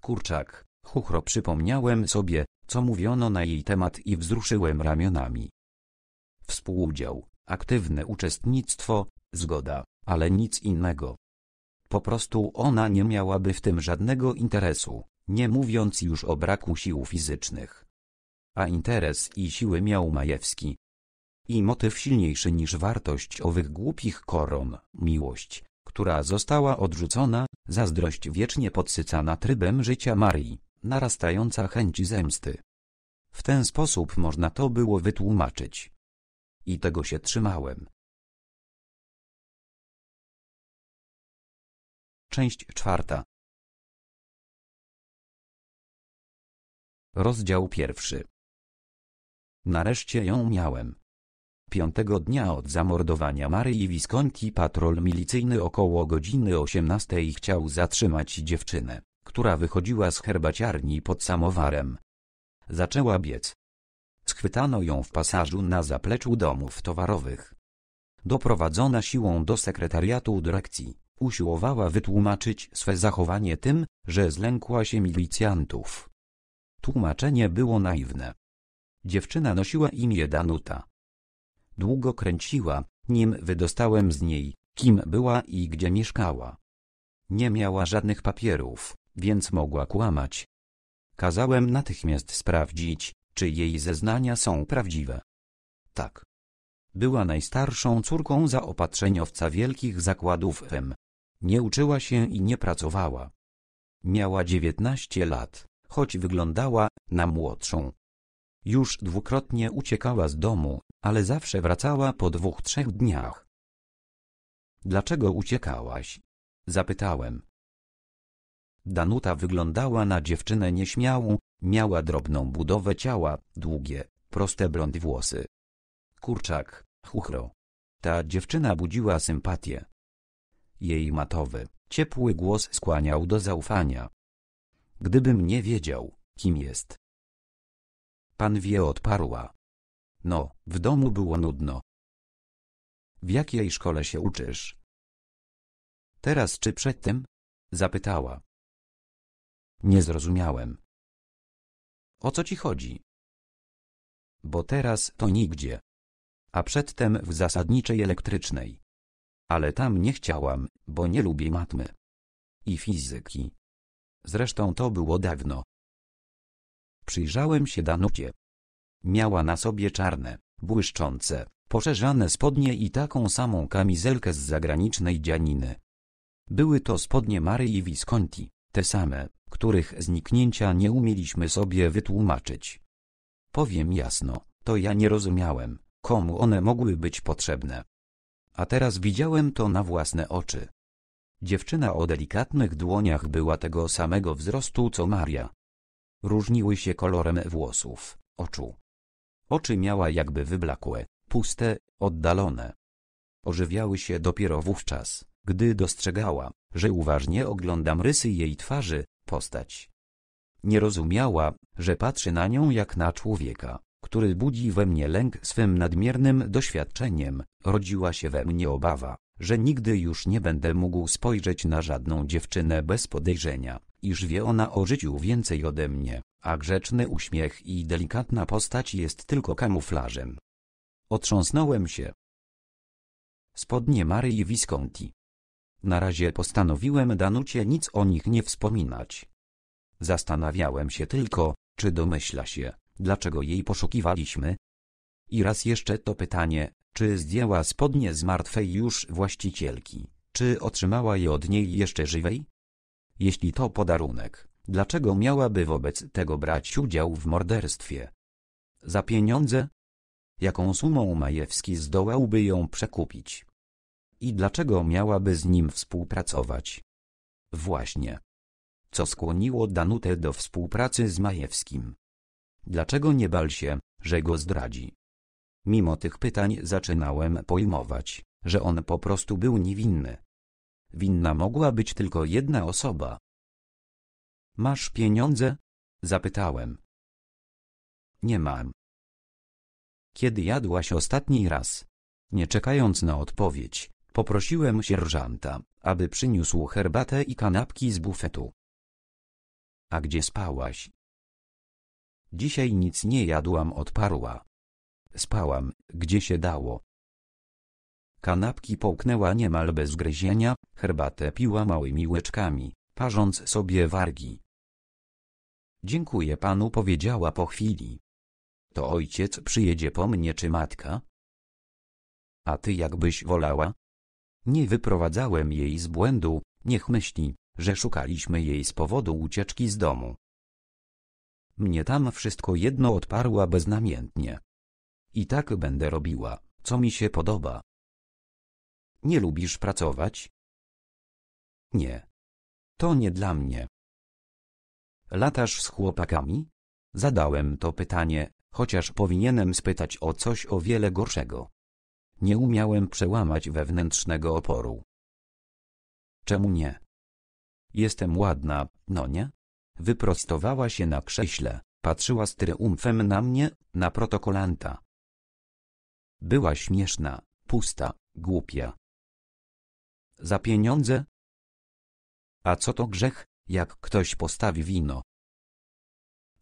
Kurczak, chuchro przypomniałem sobie, co mówiono na jej temat i wzruszyłem ramionami. Współudział, aktywne uczestnictwo, zgoda, ale nic innego. Po prostu ona nie miałaby w tym żadnego interesu nie mówiąc już o braku sił fizycznych. A interes i siły miał Majewski. I motyw silniejszy niż wartość owych głupich koron, miłość, która została odrzucona, zazdrość wiecznie podsycana trybem życia Marii, narastająca chęć zemsty. W ten sposób można to było wytłumaczyć. I tego się trzymałem. Część czwarta. Rozdział pierwszy. Nareszcie ją miałem. Piątego dnia od zamordowania Maryi Visconti patrol milicyjny około godziny 18 chciał zatrzymać dziewczynę, która wychodziła z herbaciarni pod samowarem. Zaczęła biec. Schwytano ją w pasażu na zapleczu domów towarowych. Doprowadzona siłą do sekretariatu dyrekcji, usiłowała wytłumaczyć swe zachowanie tym, że zlękła się milicjantów Tłumaczenie było naiwne. Dziewczyna nosiła imię Danuta. Długo kręciła, nim wydostałem z niej, kim była i gdzie mieszkała. Nie miała żadnych papierów, więc mogła kłamać. Kazałem natychmiast sprawdzić, czy jej zeznania są prawdziwe. Tak. Była najstarszą córką zaopatrzeniowca wielkich zakładów M. Nie uczyła się i nie pracowała. Miała dziewiętnaście lat choć wyglądała na młodszą. Już dwukrotnie uciekała z domu, ale zawsze wracała po dwóch, trzech dniach. Dlaczego uciekałaś? Zapytałem. Danuta wyglądała na dziewczynę nieśmiałą, miała drobną budowę ciała, długie, proste blond włosy. Kurczak, chuchro. Ta dziewczyna budziła sympatię. Jej matowy, ciepły głos skłaniał do zaufania. Gdybym nie wiedział, kim jest. Pan wie odparła. No, w domu było nudno. W jakiej szkole się uczysz? Teraz czy przedtem? Zapytała. Nie zrozumiałem. O co ci chodzi? Bo teraz to nigdzie. A przedtem w zasadniczej elektrycznej. Ale tam nie chciałam, bo nie lubię matmy. I fizyki. Zresztą to było dawno. Przyjrzałem się Danucie. Miała na sobie czarne, błyszczące, poszerzane spodnie i taką samą kamizelkę z zagranicznej dzianiny. Były to spodnie Maryi Visconti, te same, których zniknięcia nie umieliśmy sobie wytłumaczyć. Powiem jasno, to ja nie rozumiałem, komu one mogły być potrzebne. A teraz widziałem to na własne oczy. Dziewczyna o delikatnych dłoniach była tego samego wzrostu co Maria. Różniły się kolorem włosów, oczu. Oczy miała jakby wyblakłe, puste, oddalone. Ożywiały się dopiero wówczas, gdy dostrzegała, że uważnie oglądam rysy jej twarzy, postać. Nie rozumiała, że patrzy na nią jak na człowieka, który budzi we mnie lęk swym nadmiernym doświadczeniem, rodziła się we mnie obawa, że nigdy już nie będę mógł spojrzeć na żadną dziewczynę bez podejrzenia, iż wie ona o życiu więcej ode mnie, a grzeczny uśmiech i delikatna postać jest tylko kamuflażem. Otrząsnąłem się. Spodnie Maryi Visconti. Na razie postanowiłem Danucie nic o nich nie wspominać. Zastanawiałem się tylko, czy domyśla się, dlaczego jej poszukiwaliśmy, i raz jeszcze to pytanie, czy zdjęła spodnie z martwej już właścicielki, czy otrzymała je od niej jeszcze żywej? Jeśli to podarunek, dlaczego miałaby wobec tego brać udział w morderstwie? Za pieniądze? Jaką sumą Majewski zdołałby ją przekupić? I dlaczego miałaby z nim współpracować? Właśnie. Co skłoniło Danutę do współpracy z Majewskim? Dlaczego nie bał się, że go zdradzi? Mimo tych pytań zaczynałem pojmować, że on po prostu był niewinny. Winna mogła być tylko jedna osoba. Masz pieniądze? Zapytałem. Nie mam. Kiedy jadłaś ostatni raz? Nie czekając na odpowiedź, poprosiłem sierżanta, aby przyniósł herbatę i kanapki z bufetu. A gdzie spałaś? Dzisiaj nic nie jadłam, odparła. Spałam, gdzie się dało. Kanapki połknęła niemal bez gryzienia, herbatę piła małymi łyczkami, parząc sobie wargi. Dziękuję panu powiedziała po chwili. To ojciec przyjedzie po mnie czy matka? A ty jakbyś wolała? Nie wyprowadzałem jej z błędu, niech myśli, że szukaliśmy jej z powodu ucieczki z domu. Mnie tam wszystko jedno odparła beznamiętnie. I tak będę robiła, co mi się podoba. Nie lubisz pracować? Nie. To nie dla mnie. Latasz z chłopakami? Zadałem to pytanie, chociaż powinienem spytać o coś o wiele gorszego. Nie umiałem przełamać wewnętrznego oporu. Czemu nie? Jestem ładna, no nie? Wyprostowała się na krześle, patrzyła z triumfem na mnie, na protokolanta. Była śmieszna, pusta, głupia. Za pieniądze? A co to grzech, jak ktoś postawi wino?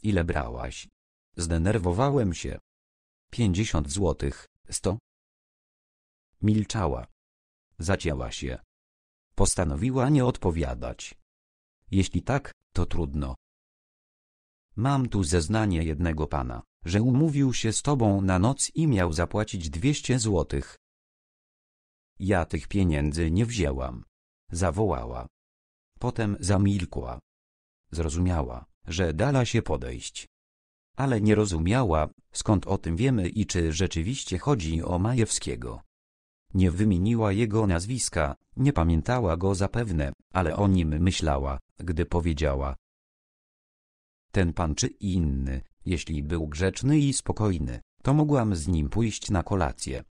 Ile brałaś? Zdenerwowałem się. Pięćdziesiąt złotych, sto? Milczała. Zacięła się. Postanowiła nie odpowiadać. Jeśli tak, to trudno. Mam tu zeznanie jednego pana że umówił się z tobą na noc i miał zapłacić dwieście złotych. Ja tych pieniędzy nie wzięłam. Zawołała. Potem zamilkła. Zrozumiała, że dala się podejść. Ale nie rozumiała, skąd o tym wiemy i czy rzeczywiście chodzi o Majewskiego. Nie wymieniła jego nazwiska, nie pamiętała go zapewne, ale o nim myślała, gdy powiedziała. Ten pan czy inny, jeśli był grzeczny i spokojny, to mogłam z nim pójść na kolację.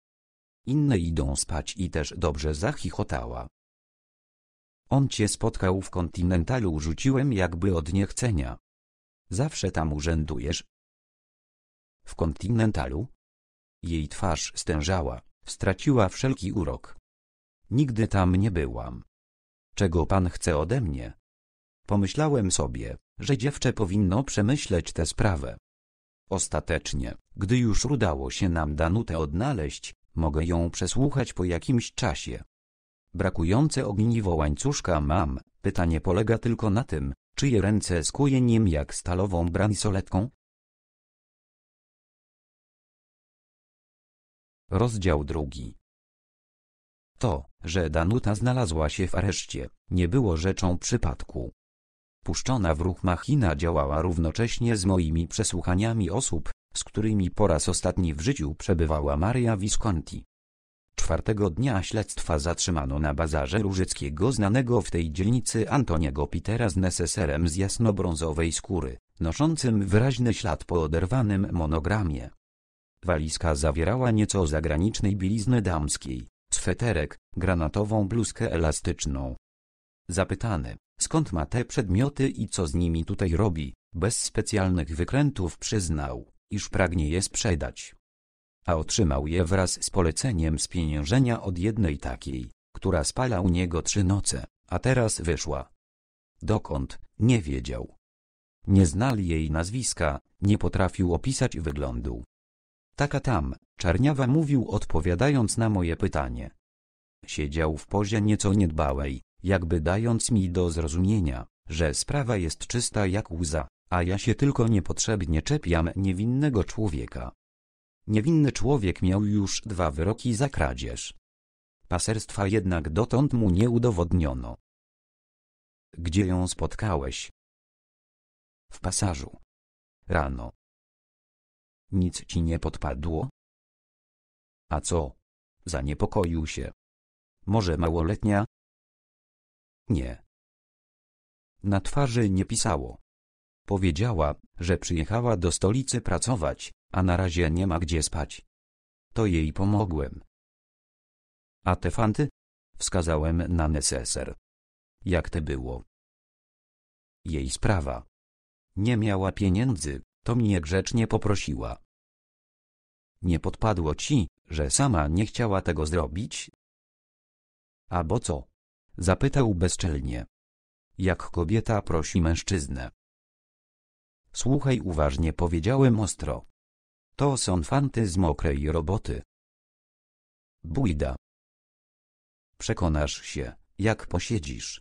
Inne idą spać i też dobrze zachichotała. On cię spotkał w kontynentalu, rzuciłem jakby od niechcenia. Zawsze tam urzędujesz. W kontynentalu? Jej twarz stężała, straciła wszelki urok. Nigdy tam nie byłam. Czego pan chce ode mnie? Pomyślałem sobie, że dziewczę powinno przemyśleć tę sprawę. Ostatecznie, gdy już udało się nam Danutę odnaleźć, mogę ją przesłuchać po jakimś czasie. Brakujące ogniwo łańcuszka mam, pytanie polega tylko na tym, czyje ręce skuje nim jak stalową bransoletką? Rozdział drugi To, że Danuta znalazła się w areszcie, nie było rzeczą przypadku. Puszczona w ruch machina działała równocześnie z moimi przesłuchaniami osób, z którymi po raz ostatni w życiu przebywała Maria Visconti. Czwartego dnia śledztwa zatrzymano na bazarze Różyckiego znanego w tej dzielnicy Antoniego Pitera z neseserem z jasnobrązowej skóry, noszącym wyraźny ślad po oderwanym monogramie. Walizka zawierała nieco zagranicznej bielizny damskiej, sweterek, granatową bluzkę elastyczną. Zapytany, skąd ma te przedmioty i co z nimi tutaj robi, bez specjalnych wykrętów przyznał, iż pragnie je sprzedać. A otrzymał je wraz z poleceniem spieniężenia od jednej takiej, która spala u niego trzy noce, a teraz wyszła. Dokąd, nie wiedział. Nie znali jej nazwiska, nie potrafił opisać wyglądu. Taka tam, Czarniawa mówił odpowiadając na moje pytanie. Siedział w pozie nieco niedbałej, jakby dając mi do zrozumienia, że sprawa jest czysta jak łza, a ja się tylko niepotrzebnie czepiam niewinnego człowieka. Niewinny człowiek miał już dwa wyroki za kradzież. Paserstwa jednak dotąd mu nie udowodniono. Gdzie ją spotkałeś? W pasażu. Rano. Nic ci nie podpadło? A co? Zaniepokoił się. Może małoletnia, nie. Na twarzy nie pisało. Powiedziała, że przyjechała do stolicy pracować, a na razie nie ma gdzie spać. To jej pomogłem. A te fanty? Wskazałem na neseser. Jak te było? Jej sprawa. Nie miała pieniędzy, to mnie grzecznie poprosiła. Nie podpadło ci, że sama nie chciała tego zrobić? A bo co? Zapytał bezczelnie. Jak kobieta prosi mężczyznę. Słuchaj uważnie powiedziałem ostro. To są fanty z mokrej roboty. Bójda. Przekonasz się, jak posiedzisz.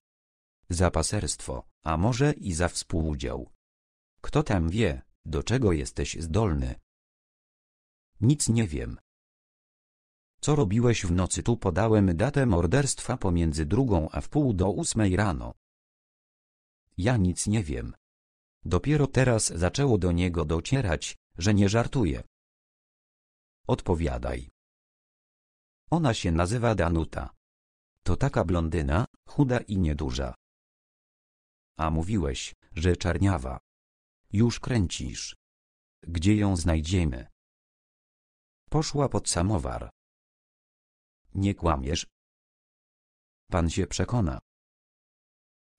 Za paserstwo, a może i za współudział. Kto tam wie, do czego jesteś zdolny? Nic nie wiem. Co robiłeś w nocy? Tu podałem datę morderstwa pomiędzy drugą a wpół do ósmej rano. Ja nic nie wiem. Dopiero teraz zaczęło do niego docierać, że nie żartuje. Odpowiadaj. Ona się nazywa Danuta. To taka blondyna, chuda i nieduża. A mówiłeś, że czarniawa. Już kręcisz. Gdzie ją znajdziemy? Poszła pod samowar. Nie kłamiesz. Pan się przekona.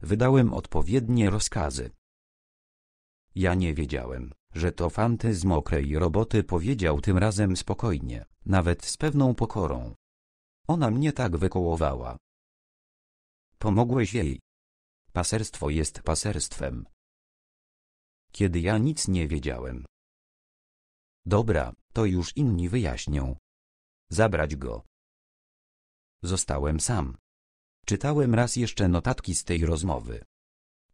Wydałem odpowiednie rozkazy. Ja nie wiedziałem, że to fantyzm okrej roboty powiedział tym razem spokojnie, nawet z pewną pokorą. Ona mnie tak wykołowała. Pomogłeś jej. Paserstwo jest paserstwem. Kiedy ja nic nie wiedziałem. Dobra, to już inni wyjaśnią. Zabrać go. Zostałem sam. Czytałem raz jeszcze notatki z tej rozmowy.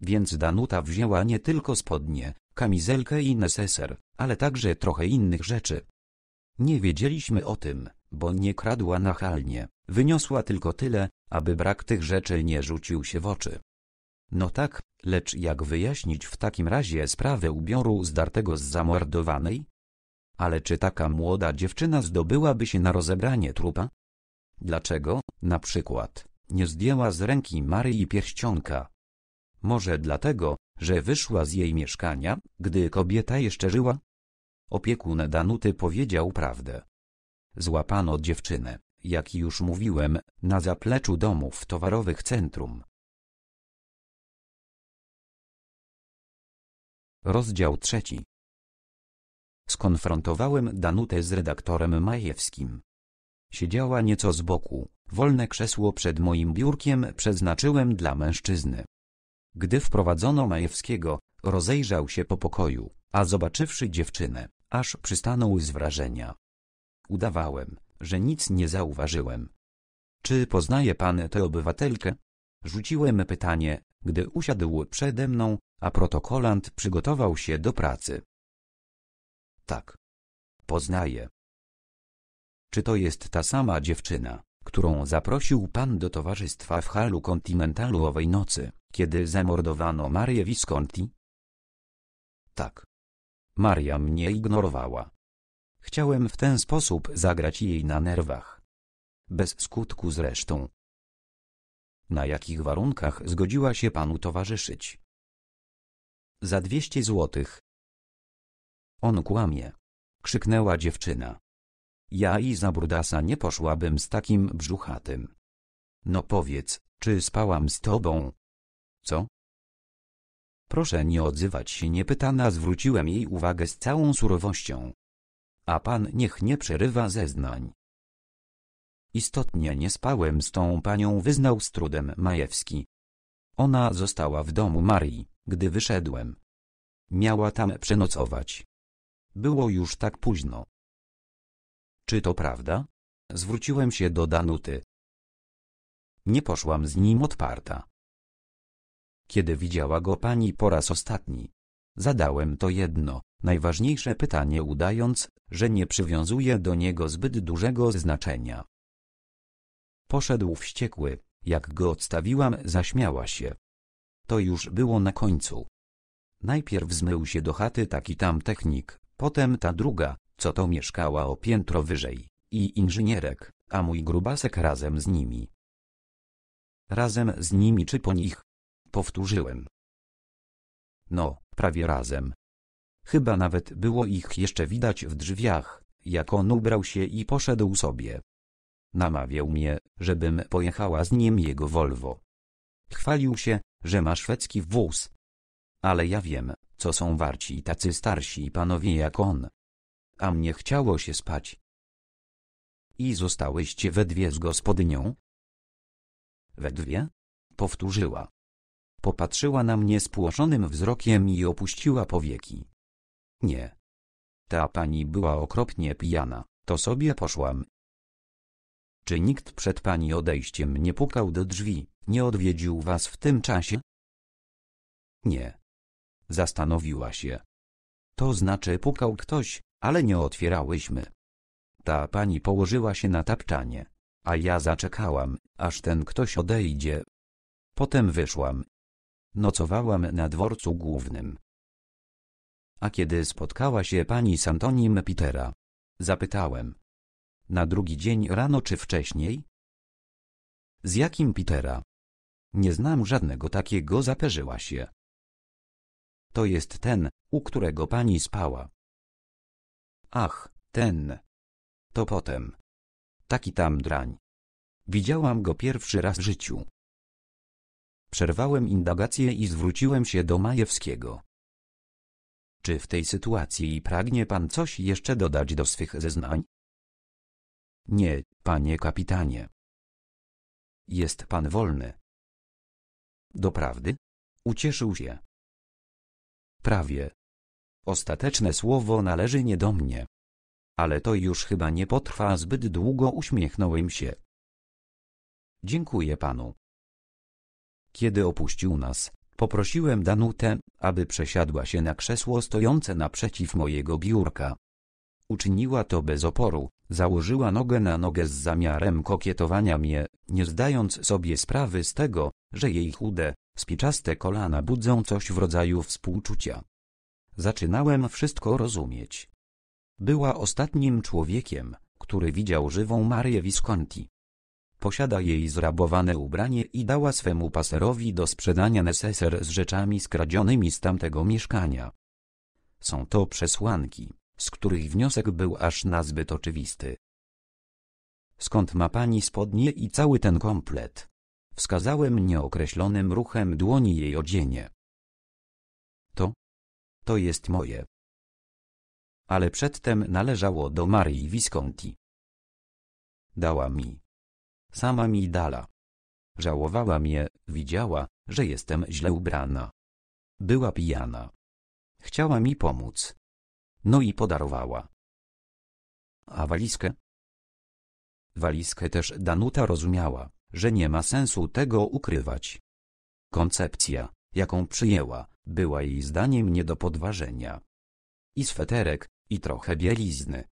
Więc Danuta wzięła nie tylko spodnie, kamizelkę i neseser, ale także trochę innych rzeczy. Nie wiedzieliśmy o tym, bo nie kradła nachalnie, wyniosła tylko tyle, aby brak tych rzeczy nie rzucił się w oczy. No tak, lecz jak wyjaśnić w takim razie sprawę ubioru zdartego z zamordowanej? Ale czy taka młoda dziewczyna zdobyłaby się na rozebranie trupa? Dlaczego, na przykład, nie zdjęła z ręki Maryi pierścionka? Może dlatego, że wyszła z jej mieszkania, gdy kobieta jeszcze żyła? Opiekun Danuty powiedział prawdę. Złapano dziewczynę, jak już mówiłem, na zapleczu domów towarowych centrum. Rozdział trzeci. Skonfrontowałem Danutę z redaktorem Majewskim. Siedziała nieco z boku, wolne krzesło przed moim biurkiem przeznaczyłem dla mężczyzny. Gdy wprowadzono Majewskiego, rozejrzał się po pokoju, a zobaczywszy dziewczynę, aż przystanął z wrażenia. Udawałem, że nic nie zauważyłem. Czy poznaje pan tę obywatelkę? Rzuciłem pytanie, gdy usiadł przede mną, a protokolant przygotował się do pracy. Tak. Poznaję. Czy to jest ta sama dziewczyna, którą zaprosił pan do towarzystwa w halu kontynentalu owej nocy, kiedy zamordowano Marię Visconti? Tak. Maria mnie ignorowała. Chciałem w ten sposób zagrać jej na nerwach. Bez skutku zresztą. Na jakich warunkach zgodziła się panu towarzyszyć? Za dwieście złotych. On kłamie. Krzyknęła dziewczyna. Ja i za brudasa nie poszłabym z takim brzuchatym. No powiedz, czy spałam z tobą? Co? Proszę nie odzywać się niepytana zwróciłem jej uwagę z całą surowością. A pan niech nie przerywa zeznań. Istotnie nie spałem z tą panią wyznał z trudem Majewski. Ona została w domu Marii, gdy wyszedłem. Miała tam przenocować. Było już tak późno, czy to prawda? Zwróciłem się do Danuty. Nie poszłam z nim odparta. Kiedy widziała go pani po raz ostatni? Zadałem to jedno, najważniejsze pytanie udając, że nie przywiązuje do niego zbyt dużego znaczenia. Poszedł wściekły, jak go odstawiłam zaśmiała się. To już było na końcu. Najpierw zmył się do chaty taki tam technik, potem ta druga, co to mieszkała o piętro wyżej, i inżynierek, a mój grubasek razem z nimi. Razem z nimi czy po nich? Powtórzyłem. No, prawie razem. Chyba nawet było ich jeszcze widać w drzwiach, jak on ubrał się i poszedł sobie. Namawiał mnie, żebym pojechała z nim jego Volvo. Chwalił się, że ma szwedzki wóz. Ale ja wiem, co są warci tacy starsi panowie jak on a mnie chciało się spać. I zostałyście we dwie z gospodynią? We dwie? Powtórzyła. Popatrzyła na mnie spłoszonym wzrokiem i opuściła powieki. Nie. Ta pani była okropnie pijana, to sobie poszłam. Czy nikt przed pani odejściem nie pukał do drzwi, nie odwiedził was w tym czasie? Nie. Zastanowiła się. To znaczy pukał ktoś, ale nie otwierałyśmy. Ta pani położyła się na tapczanie, a ja zaczekałam, aż ten ktoś odejdzie. Potem wyszłam. Nocowałam na dworcu głównym. A kiedy spotkała się pani z Antonim Pitera, Zapytałem. Na drugi dzień rano czy wcześniej? Z jakim Pitera? Nie znam żadnego takiego, zaperzyła się. To jest ten, u którego pani spała. Ach, ten. To potem. Taki tam drań. Widziałam go pierwszy raz w życiu. Przerwałem indagację i zwróciłem się do Majewskiego. Czy w tej sytuacji pragnie pan coś jeszcze dodać do swych zeznań? Nie, panie kapitanie. Jest pan wolny. Doprawdy? Ucieszył się. Prawie, Ostateczne słowo należy nie do mnie. Ale to już chyba nie potrwa zbyt długo uśmiechnąłem się. Dziękuję panu. Kiedy opuścił nas, poprosiłem Danutę, aby przesiadła się na krzesło stojące naprzeciw mojego biurka. Uczyniła to bez oporu, założyła nogę na nogę z zamiarem kokietowania mnie, nie zdając sobie sprawy z tego, że jej chude, spiczaste kolana budzą coś w rodzaju współczucia. Zaczynałem wszystko rozumieć. Była ostatnim człowiekiem, który widział żywą Marię Visconti. Posiada jej zrabowane ubranie i dała swemu paserowi do sprzedania neseser z rzeczami skradzionymi z tamtego mieszkania. Są to przesłanki, z których wniosek był aż nazbyt oczywisty. Skąd ma pani spodnie i cały ten komplet? Wskazałem nieokreślonym ruchem dłoni jej odzienie. To, to jest moje. Ale przedtem należało do Marii Visconti. Dała mi. Sama mi dala. Żałowała mnie, widziała, że jestem źle ubrana. Była pijana. Chciała mi pomóc. No i podarowała. A walizkę? Walizkę też Danuta rozumiała, że nie ma sensu tego ukrywać. Koncepcja, jaką przyjęła, była jej zdaniem nie do podważenia. I sweterek, i trochę bielizny.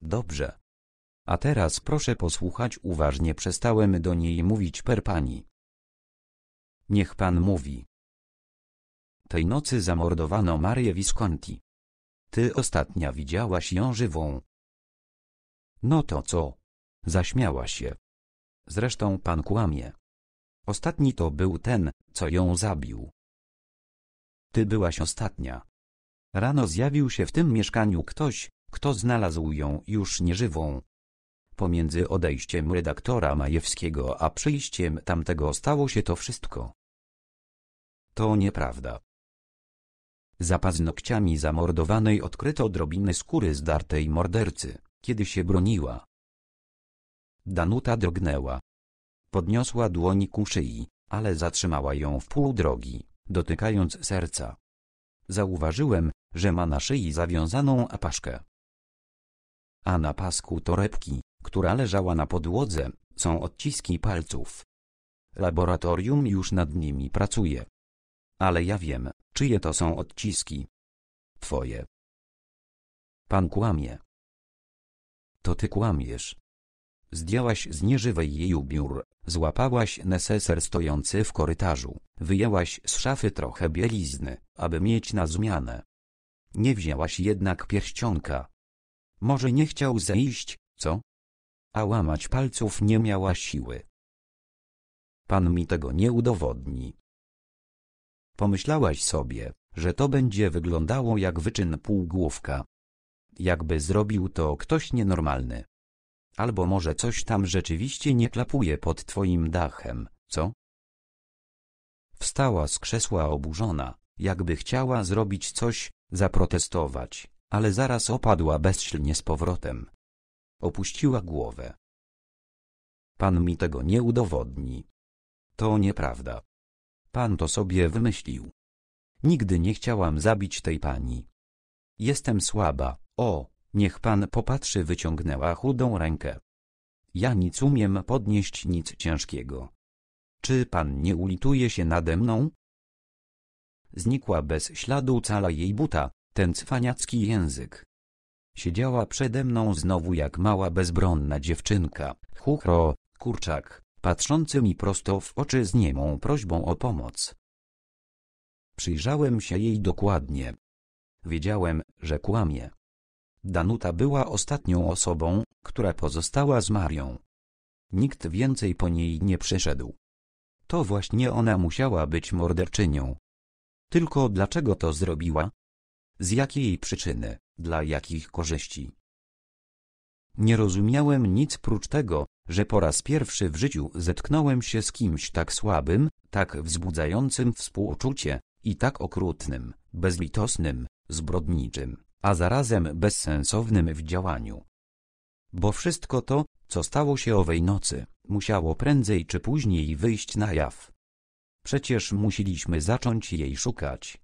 Dobrze. A teraz proszę posłuchać uważnie przestałem do niej mówić per pani. Niech pan mówi. Tej nocy zamordowano Marię Visconti. Ty ostatnia widziałaś ją żywą. No to co? Zaśmiała się. Zresztą pan kłamie. Ostatni to był ten, co ją zabił. Ty byłaś ostatnia. Rano zjawił się w tym mieszkaniu ktoś, kto znalazł ją już nieżywą. Pomiędzy odejściem redaktora Majewskiego a przyjściem tamtego stało się to wszystko. To nieprawda. Za paznokciami zamordowanej odkryto drobiny skóry zdartej mordercy, kiedy się broniła. Danuta drgnęła. Podniosła dłoń ku szyi, ale zatrzymała ją w pół drogi, dotykając serca. Zauważyłem, że ma na szyi zawiązaną apaszkę. A na pasku torebki, która leżała na podłodze, są odciski palców. Laboratorium już nad nimi pracuje. Ale ja wiem, czyje to są odciski. Twoje. Pan kłamie. To ty kłamiesz. Zdjęłaś z nieżywej jej ubiór, złapałaś neseser stojący w korytarzu, wyjęłaś z szafy trochę bielizny, aby mieć na zmianę. Nie wzięłaś jednak pierścionka. Może nie chciał zejść, co? A łamać palców nie miała siły. Pan mi tego nie udowodni. Pomyślałaś sobie, że to będzie wyglądało jak wyczyn półgłówka. Jakby zrobił to ktoś nienormalny. Albo może coś tam rzeczywiście nie klapuje pod twoim dachem, co? Wstała z krzesła oburzona, jakby chciała zrobić coś, zaprotestować, ale zaraz opadła bezsilnie z powrotem. Opuściła głowę. Pan mi tego nie udowodni. To nieprawda. Pan to sobie wymyślił. Nigdy nie chciałam zabić tej pani. Jestem słaba, o, Niech pan popatrzy wyciągnęła chudą rękę. Ja nic umiem podnieść nic ciężkiego. Czy pan nie ulituje się nade mną? Znikła bez śladu cala jej buta, ten cwaniacki język. Siedziała przede mną znowu jak mała bezbronna dziewczynka, chuchro, kurczak, patrzący mi prosto w oczy z niemą prośbą o pomoc. Przyjrzałem się jej dokładnie. Wiedziałem, że kłamie. Danuta była ostatnią osobą, która pozostała z Marią. Nikt więcej po niej nie przyszedł. To właśnie ona musiała być morderczynią. Tylko dlaczego to zrobiła? Z jakiej przyczyny, dla jakich korzyści? Nie rozumiałem nic prócz tego, że po raz pierwszy w życiu zetknąłem się z kimś tak słabym, tak wzbudzającym współczucie i tak okrutnym, bezlitosnym, zbrodniczym a zarazem bezsensownym w działaniu. Bo wszystko to, co stało się owej nocy, musiało prędzej czy później wyjść na jaw. Przecież musieliśmy zacząć jej szukać.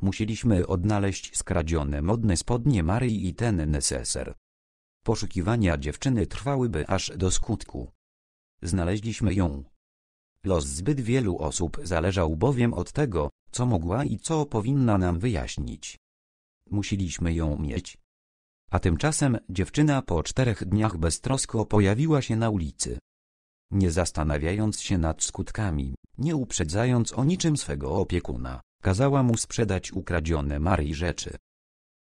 Musieliśmy odnaleźć skradzione modne spodnie Maryi i ten neseser. Poszukiwania dziewczyny trwałyby aż do skutku. Znaleźliśmy ją. Los zbyt wielu osób zależał bowiem od tego, co mogła i co powinna nam wyjaśnić. Musieliśmy ją mieć. A tymczasem dziewczyna po czterech dniach beztrosko pojawiła się na ulicy. Nie zastanawiając się nad skutkami, nie uprzedzając o niczym swego opiekuna, kazała mu sprzedać ukradzione Marii rzeczy.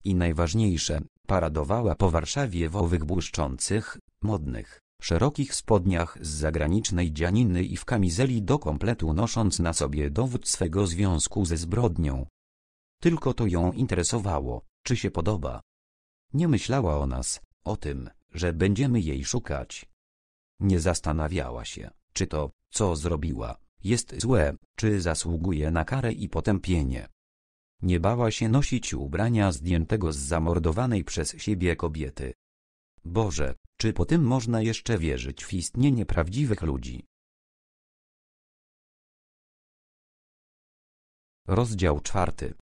I najważniejsze, paradowała po Warszawie w owych błyszczących, modnych, szerokich spodniach z zagranicznej dzianiny i w kamizeli do kompletu nosząc na sobie dowód swego związku ze zbrodnią, tylko to ją interesowało, czy się podoba. Nie myślała o nas, o tym, że będziemy jej szukać. Nie zastanawiała się, czy to, co zrobiła, jest złe, czy zasługuje na karę i potępienie. Nie bała się nosić ubrania zdjętego z zamordowanej przez siebie kobiety. Boże, czy po tym można jeszcze wierzyć w istnienie prawdziwych ludzi? Rozdział czwarty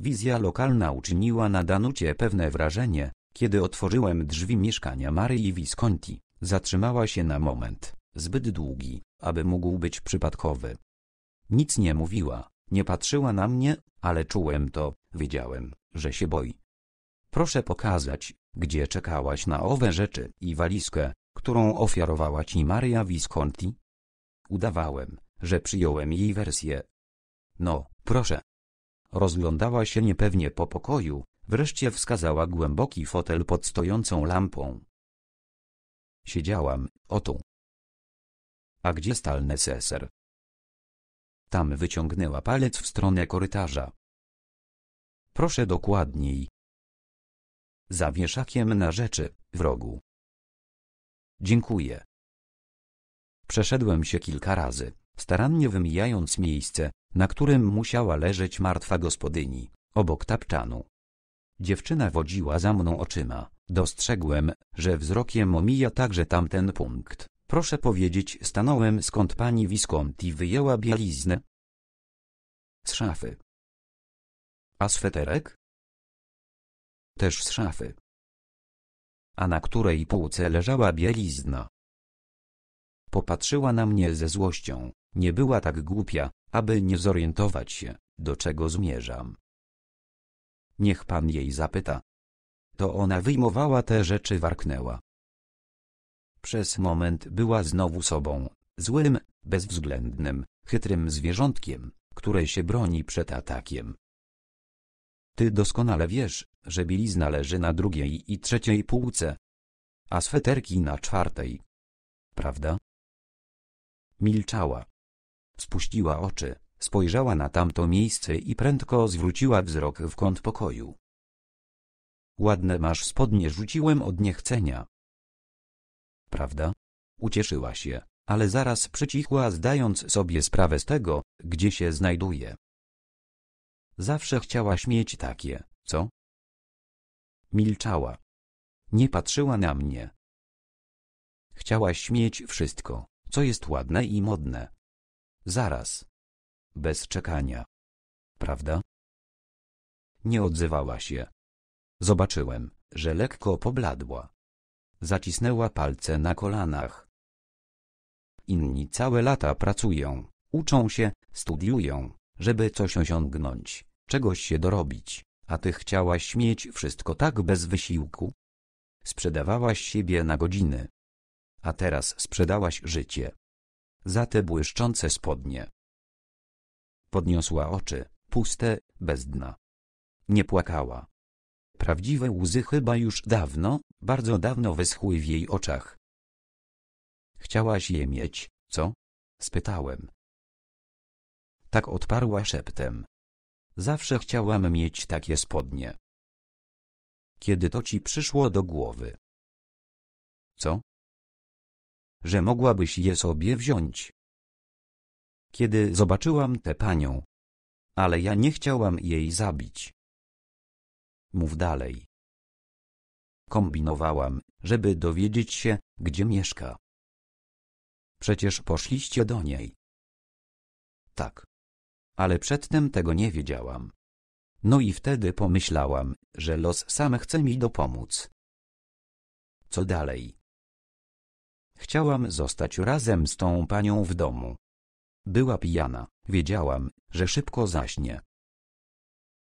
Wizja lokalna uczyniła na Danucie pewne wrażenie, kiedy otworzyłem drzwi mieszkania Maryi Visconti, zatrzymała się na moment, zbyt długi, aby mógł być przypadkowy. Nic nie mówiła, nie patrzyła na mnie, ale czułem to, wiedziałem, że się boi. Proszę pokazać, gdzie czekałaś na owe rzeczy i walizkę, którą ofiarowała ci Maria Visconti? Udawałem, że przyjąłem jej wersję. No, proszę, Rozglądała się niepewnie po pokoju, wreszcie wskazała głęboki fotel pod stojącą lampą. Siedziałam, o tu. A gdzie stalny seser? Tam wyciągnęła palec w stronę korytarza. Proszę dokładniej. Za wieszakiem na rzeczy, w rogu. Dziękuję. Przeszedłem się kilka razy starannie wymijając miejsce, na którym musiała leżeć martwa gospodyni, obok tapczanu. Dziewczyna wodziła za mną oczyma. Dostrzegłem, że wzrokiem omija także tamten punkt. Proszę powiedzieć, stanąłem skąd pani Visconti wyjęła bieliznę? Z szafy. A sweterek? Też z szafy. A na której półce leżała bielizna? Popatrzyła na mnie ze złością, nie była tak głupia, aby nie zorientować się, do czego zmierzam. Niech pan jej zapyta. To ona wyjmowała te rzeczy warknęła. Przez moment była znowu sobą, złym, bezwzględnym, chytrym zwierzątkiem, które się broni przed atakiem. Ty doskonale wiesz, że bielizna leży na drugiej i trzeciej półce, a sweterki na czwartej. Prawda? Milczała. Spuściła oczy, spojrzała na tamto miejsce i prędko zwróciła wzrok w kąt pokoju. Ładne masz spodnie rzuciłem od niechcenia. Prawda? Ucieszyła się, ale zaraz przycichła zdając sobie sprawę z tego, gdzie się znajduje. Zawsze chciałaś mieć takie, co? Milczała. Nie patrzyła na mnie. Chciałaś mieć wszystko, co jest ładne i modne. Zaraz. Bez czekania. Prawda? Nie odzywała się. Zobaczyłem, że lekko pobladła. Zacisnęła palce na kolanach. Inni całe lata pracują, uczą się, studiują, żeby coś osiągnąć, czegoś się dorobić, a ty chciałaś mieć wszystko tak bez wysiłku? Sprzedawałaś siebie na godziny, a teraz sprzedałaś życie. Za te błyszczące spodnie. Podniosła oczy, puste, bez dna. Nie płakała. Prawdziwe łzy chyba już dawno, bardzo dawno wyschły w jej oczach. Chciałaś je mieć, co? spytałem. Tak odparła szeptem. Zawsze chciałam mieć takie spodnie. Kiedy to ci przyszło do głowy? Co? że mogłabyś je sobie wziąć. Kiedy zobaczyłam tę panią, ale ja nie chciałam jej zabić. Mów dalej. Kombinowałam, żeby dowiedzieć się, gdzie mieszka. Przecież poszliście do niej. Tak. Ale przedtem tego nie wiedziałam. No i wtedy pomyślałam, że los sam chce mi dopomóc. Co dalej? Chciałam zostać razem z tą panią w domu. Była pijana, wiedziałam, że szybko zaśnie.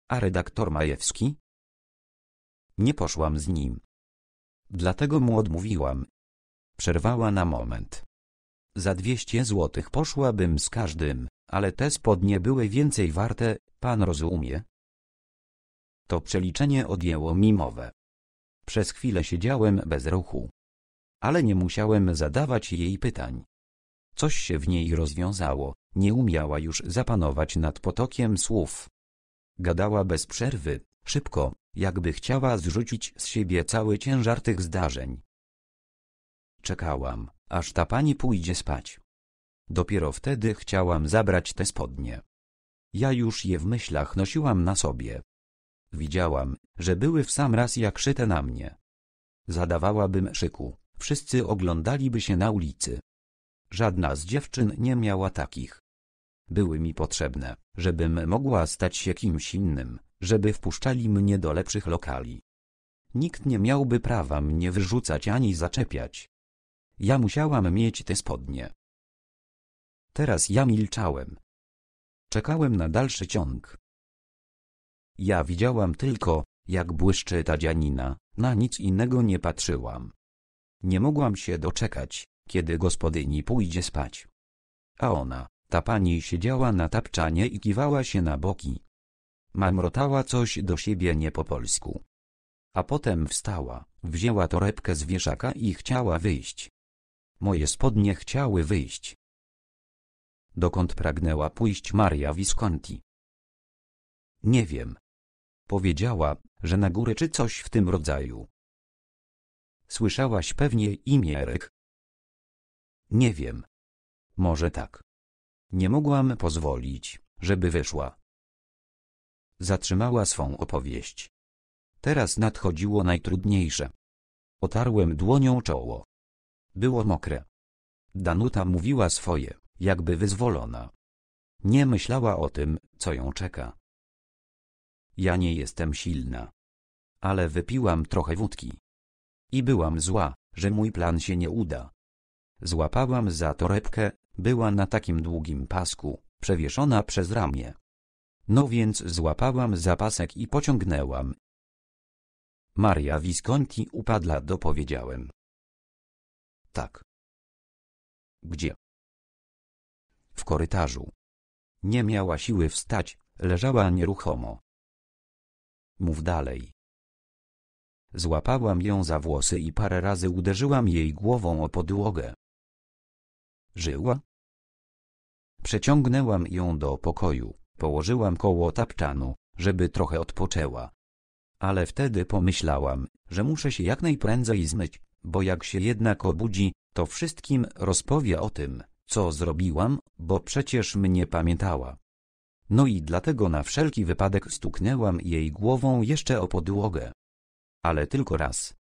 A redaktor Majewski? Nie poszłam z nim. Dlatego mu odmówiłam. Przerwała na moment. Za dwieście złotych poszłabym z każdym, ale te spodnie były więcej warte, pan rozumie? To przeliczenie odjęło mimowe. Przez chwilę siedziałem bez ruchu ale nie musiałem zadawać jej pytań. Coś się w niej rozwiązało, nie umiała już zapanować nad potokiem słów. Gadała bez przerwy, szybko, jakby chciała zrzucić z siebie cały ciężar tych zdarzeń. Czekałam, aż ta pani pójdzie spać. Dopiero wtedy chciałam zabrać te spodnie. Ja już je w myślach nosiłam na sobie. Widziałam, że były w sam raz jak szyte na mnie. Zadawałabym szyku. Wszyscy oglądaliby się na ulicy. Żadna z dziewczyn nie miała takich. Były mi potrzebne, żebym mogła stać się kimś innym, żeby wpuszczali mnie do lepszych lokali. Nikt nie miałby prawa mnie wyrzucać ani zaczepiać. Ja musiałam mieć te spodnie. Teraz ja milczałem. Czekałem na dalszy ciąg. Ja widziałam tylko, jak błyszczy ta dzianina, na nic innego nie patrzyłam. Nie mogłam się doczekać, kiedy gospodyni pójdzie spać. A ona, ta pani siedziała na tapczanie i kiwała się na boki. Mamrotała coś do siebie nie po polsku. A potem wstała, wzięła torebkę z wieszaka i chciała wyjść. Moje spodnie chciały wyjść. Dokąd pragnęła pójść Maria Visconti? Nie wiem. Powiedziała, że na górę czy coś w tym rodzaju. Słyszałaś pewnie imię Eryk? Nie wiem. Może tak. Nie mogłam pozwolić, żeby wyszła. Zatrzymała swą opowieść. Teraz nadchodziło najtrudniejsze. Otarłem dłonią czoło. Było mokre. Danuta mówiła swoje, jakby wyzwolona. Nie myślała o tym, co ją czeka. Ja nie jestem silna. Ale wypiłam trochę wódki. I byłam zła, że mój plan się nie uda. Złapałam za torebkę, była na takim długim pasku, przewieszona przez ramię. No więc złapałam za pasek i pociągnęłam. Maria Visconti upadła dopowiedziałem. Tak. Gdzie? W korytarzu. Nie miała siły wstać, leżała nieruchomo. Mów dalej. Złapałam ją za włosy i parę razy uderzyłam jej głową o podłogę. Żyła? Przeciągnęłam ją do pokoju, położyłam koło tapczanu, żeby trochę odpoczęła. Ale wtedy pomyślałam, że muszę się jak najprędzej zmyć, bo jak się jednak obudzi, to wszystkim rozpowie o tym, co zrobiłam, bo przecież mnie pamiętała. No i dlatego na wszelki wypadek stuknęłam jej głową jeszcze o podłogę ale tylko raz.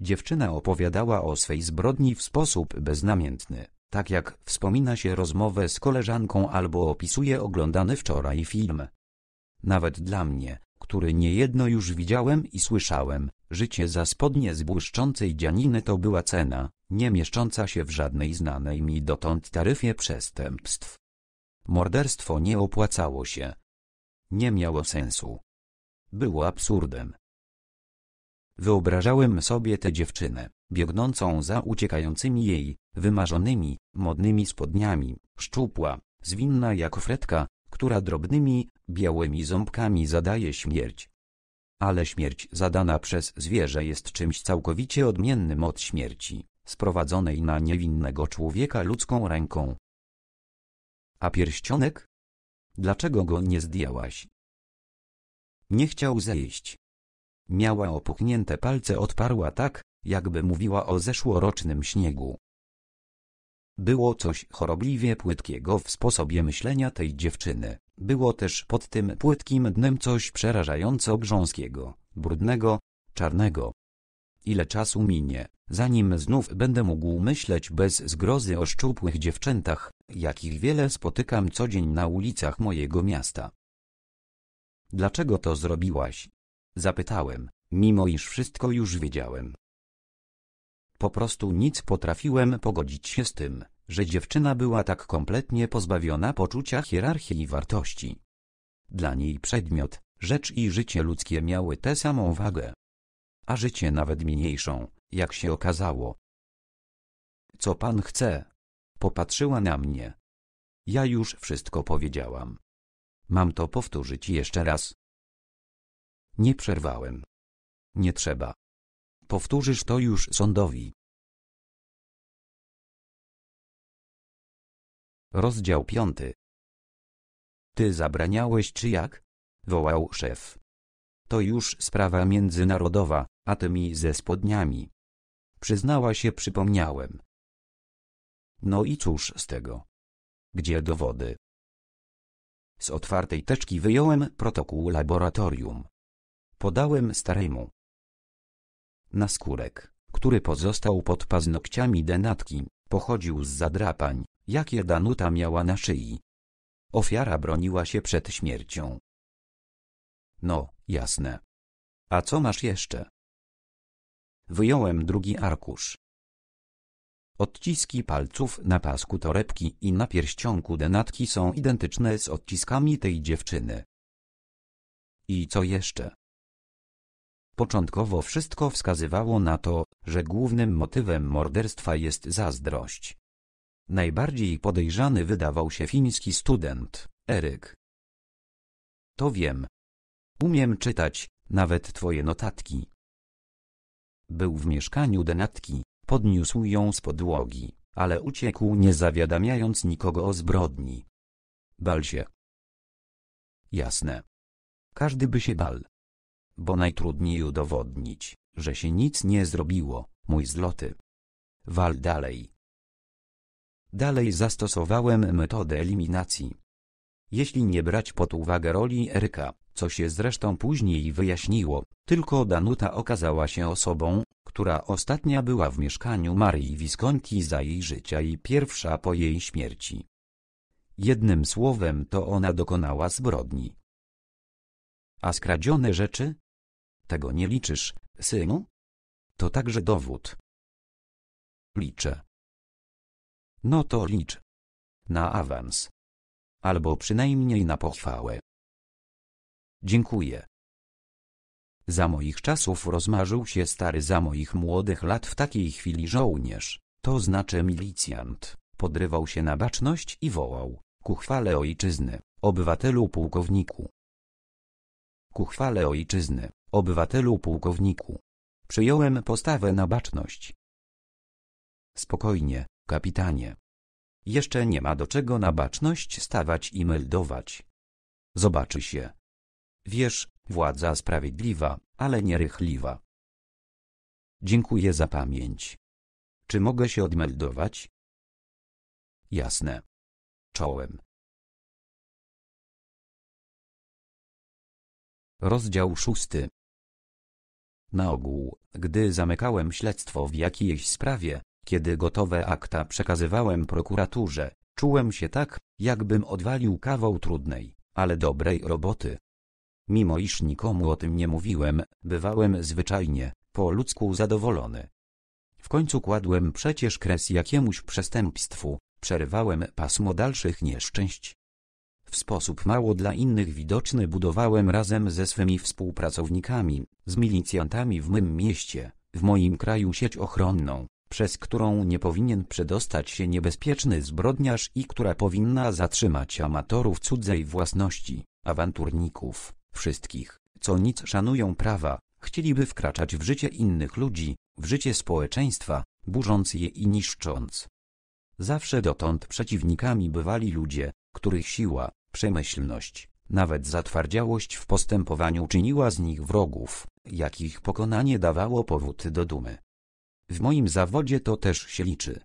Dziewczyna opowiadała o swej zbrodni w sposób beznamiętny, tak jak wspomina się rozmowę z koleżanką albo opisuje oglądany wczoraj film. Nawet dla mnie, który niejedno już widziałem i słyszałem, życie za spodnie z błyszczącej dzianiny to była cena, nie mieszcząca się w żadnej znanej mi dotąd taryfie przestępstw. Morderstwo nie opłacało się. Nie miało sensu. Było absurdem. Wyobrażałem sobie tę dziewczynę, biegnącą za uciekającymi jej, wymarzonymi, modnymi spodniami, szczupła, zwinna jak fretka, która drobnymi, białymi ząbkami zadaje śmierć. Ale śmierć zadana przez zwierzę jest czymś całkowicie odmiennym od śmierci, sprowadzonej na niewinnego człowieka ludzką ręką. A pierścionek? Dlaczego go nie zdjęłaś? Nie chciał zejść. Miała opuchnięte palce odparła tak, jakby mówiła o zeszłorocznym śniegu. Było coś chorobliwie płytkiego w sposobie myślenia tej dziewczyny. Było też pod tym płytkim dnem coś przerażająco grząskiego, brudnego, czarnego. Ile czasu minie, zanim znów będę mógł myśleć bez zgrozy o szczupłych dziewczętach, jakich wiele spotykam co dzień na ulicach mojego miasta. Dlaczego to zrobiłaś? Zapytałem, mimo iż wszystko już wiedziałem. Po prostu nic potrafiłem pogodzić się z tym, że dziewczyna była tak kompletnie pozbawiona poczucia hierarchii i wartości. Dla niej przedmiot, rzecz i życie ludzkie miały tę samą wagę. A życie nawet mniejszą, jak się okazało. Co pan chce? Popatrzyła na mnie. Ja już wszystko powiedziałam. Mam to powtórzyć jeszcze raz. Nie przerwałem. Nie trzeba. Powtórzysz to już sądowi. Rozdział piąty. Ty zabraniałeś czy jak? wołał szef. To już sprawa międzynarodowa, a ty mi ze spodniami. Przyznała się, przypomniałem. No i cóż z tego? Gdzie dowody? Z otwartej teczki wyjąłem protokół laboratorium. Podałem staremu. skórek, który pozostał pod paznokciami denatki, pochodził z zadrapań, jakie Danuta miała na szyi. Ofiara broniła się przed śmiercią. No, jasne. A co masz jeszcze? Wyjąłem drugi arkusz. Odciski palców na pasku torebki i na pierścionku denatki są identyczne z odciskami tej dziewczyny. I co jeszcze? Początkowo wszystko wskazywało na to, że głównym motywem morderstwa jest zazdrość. Najbardziej podejrzany wydawał się fiński student, Eryk. To wiem. Umiem czytać, nawet twoje notatki. Był w mieszkaniu denatki, podniósł ją z podłogi, ale uciekł nie zawiadamiając nikogo o zbrodni. Bal się. Jasne. Każdy by się bal. Bo najtrudniej udowodnić, że się nic nie zrobiło, mój zloty. Wal dalej. Dalej zastosowałem metodę eliminacji. Jeśli nie brać pod uwagę roli Eryka, co się zresztą później wyjaśniło, tylko Danuta okazała się osobą, która ostatnia była w mieszkaniu Marii Visconti za jej życia i pierwsza po jej śmierci. Jednym słowem to ona dokonała zbrodni. A skradzione rzeczy? Tego nie liczysz, synu? To także dowód. Liczę. No to licz. Na awans. Albo przynajmniej na pochwałę. Dziękuję. Za moich czasów rozmarzył się stary za moich młodych lat w takiej chwili żołnierz, to znaczy milicjant, podrywał się na baczność i wołał, ku chwale ojczyzny, obywatelu pułkowniku. Ku chwale ojczyzny, obywatelu pułkowniku. Przyjąłem postawę na baczność. Spokojnie, kapitanie. Jeszcze nie ma do czego na baczność stawać i meldować. Zobaczy się. Wiesz, władza sprawiedliwa, ale nierychliwa. Dziękuję za pamięć. Czy mogę się odmeldować? Jasne. Czołem. Rozdział szósty. Na ogół, gdy zamykałem śledztwo w jakiejś sprawie, kiedy gotowe akta przekazywałem prokuraturze, czułem się tak, jakbym odwalił kawał trudnej, ale dobrej roboty. Mimo iż nikomu o tym nie mówiłem, bywałem zwyczajnie, po ludzku zadowolony. W końcu kładłem przecież kres jakiemuś przestępstwu, przerywałem pasmo dalszych nieszczęść, w sposób mało dla innych widoczny budowałem razem ze swymi współpracownikami, z milicjantami w mym mieście, w moim kraju sieć ochronną, przez którą nie powinien przedostać się niebezpieczny zbrodniarz i która powinna zatrzymać amatorów cudzej własności, awanturników, wszystkich, co nic szanują prawa, chcieliby wkraczać w życie innych ludzi, w życie społeczeństwa, burząc je i niszcząc. Zawsze dotąd przeciwnikami bywali ludzie, których siła, Przemyślność, nawet zatwardziałość w postępowaniu czyniła z nich wrogów, jakich pokonanie dawało powód do dumy. W moim zawodzie to też się liczy.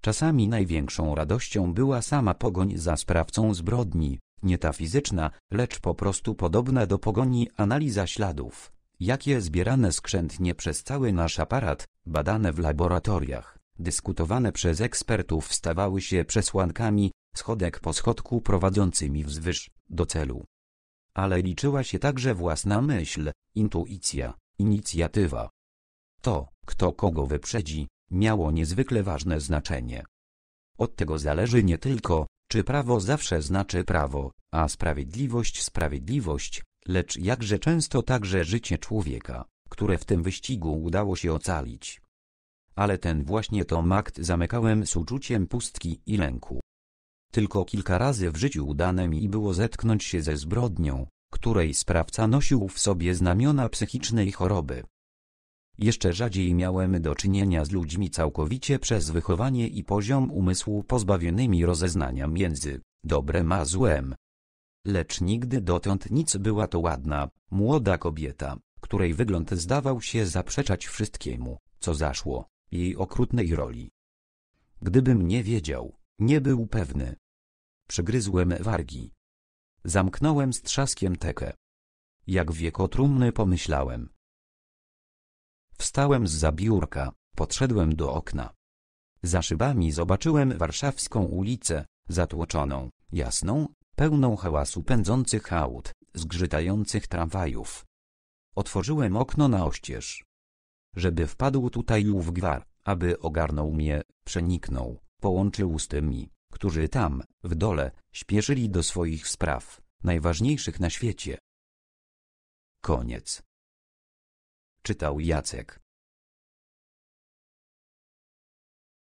Czasami największą radością była sama pogoń za sprawcą zbrodni, nie ta fizyczna, lecz po prostu podobna do pogoni analiza śladów, jakie zbierane skrzętnie przez cały nasz aparat, badane w laboratoriach, dyskutowane przez ekspertów stawały się przesłankami, schodek po schodku prowadzącymi wzwyż, do celu. Ale liczyła się także własna myśl, intuicja, inicjatywa. To, kto kogo wyprzedzi, miało niezwykle ważne znaczenie. Od tego zależy nie tylko, czy prawo zawsze znaczy prawo, a sprawiedliwość sprawiedliwość, lecz jakże często także życie człowieka, które w tym wyścigu udało się ocalić. Ale ten właśnie to akt zamykałem z uczuciem pustki i lęku. Tylko kilka razy w życiu udane mi było zetknąć się ze zbrodnią, której sprawca nosił w sobie znamiona psychicznej choroby. Jeszcze rzadziej miałem do czynienia z ludźmi całkowicie przez wychowanie i poziom umysłu pozbawionymi rozeznania między dobrem a złem. Lecz nigdy dotąd nic była to ładna, młoda kobieta, której wygląd zdawał się zaprzeczać wszystkiemu, co zaszło, jej okrutnej roli. Gdybym nie wiedział, nie był pewny. Przygryzłem wargi. Zamknąłem z trzaskiem tekę. Jak trumny pomyślałem. Wstałem z biurka, podszedłem do okna. Za szybami zobaczyłem warszawską ulicę, zatłoczoną, jasną, pełną hałasu pędzących aut, zgrzytających tramwajów. Otworzyłem okno na oścież. Żeby wpadł tutaj ów gwar, aby ogarnął mnie, przeniknął połączył z tymi, którzy tam, w dole, śpieszyli do swoich spraw, najważniejszych na świecie. Koniec. Czytał Jacek.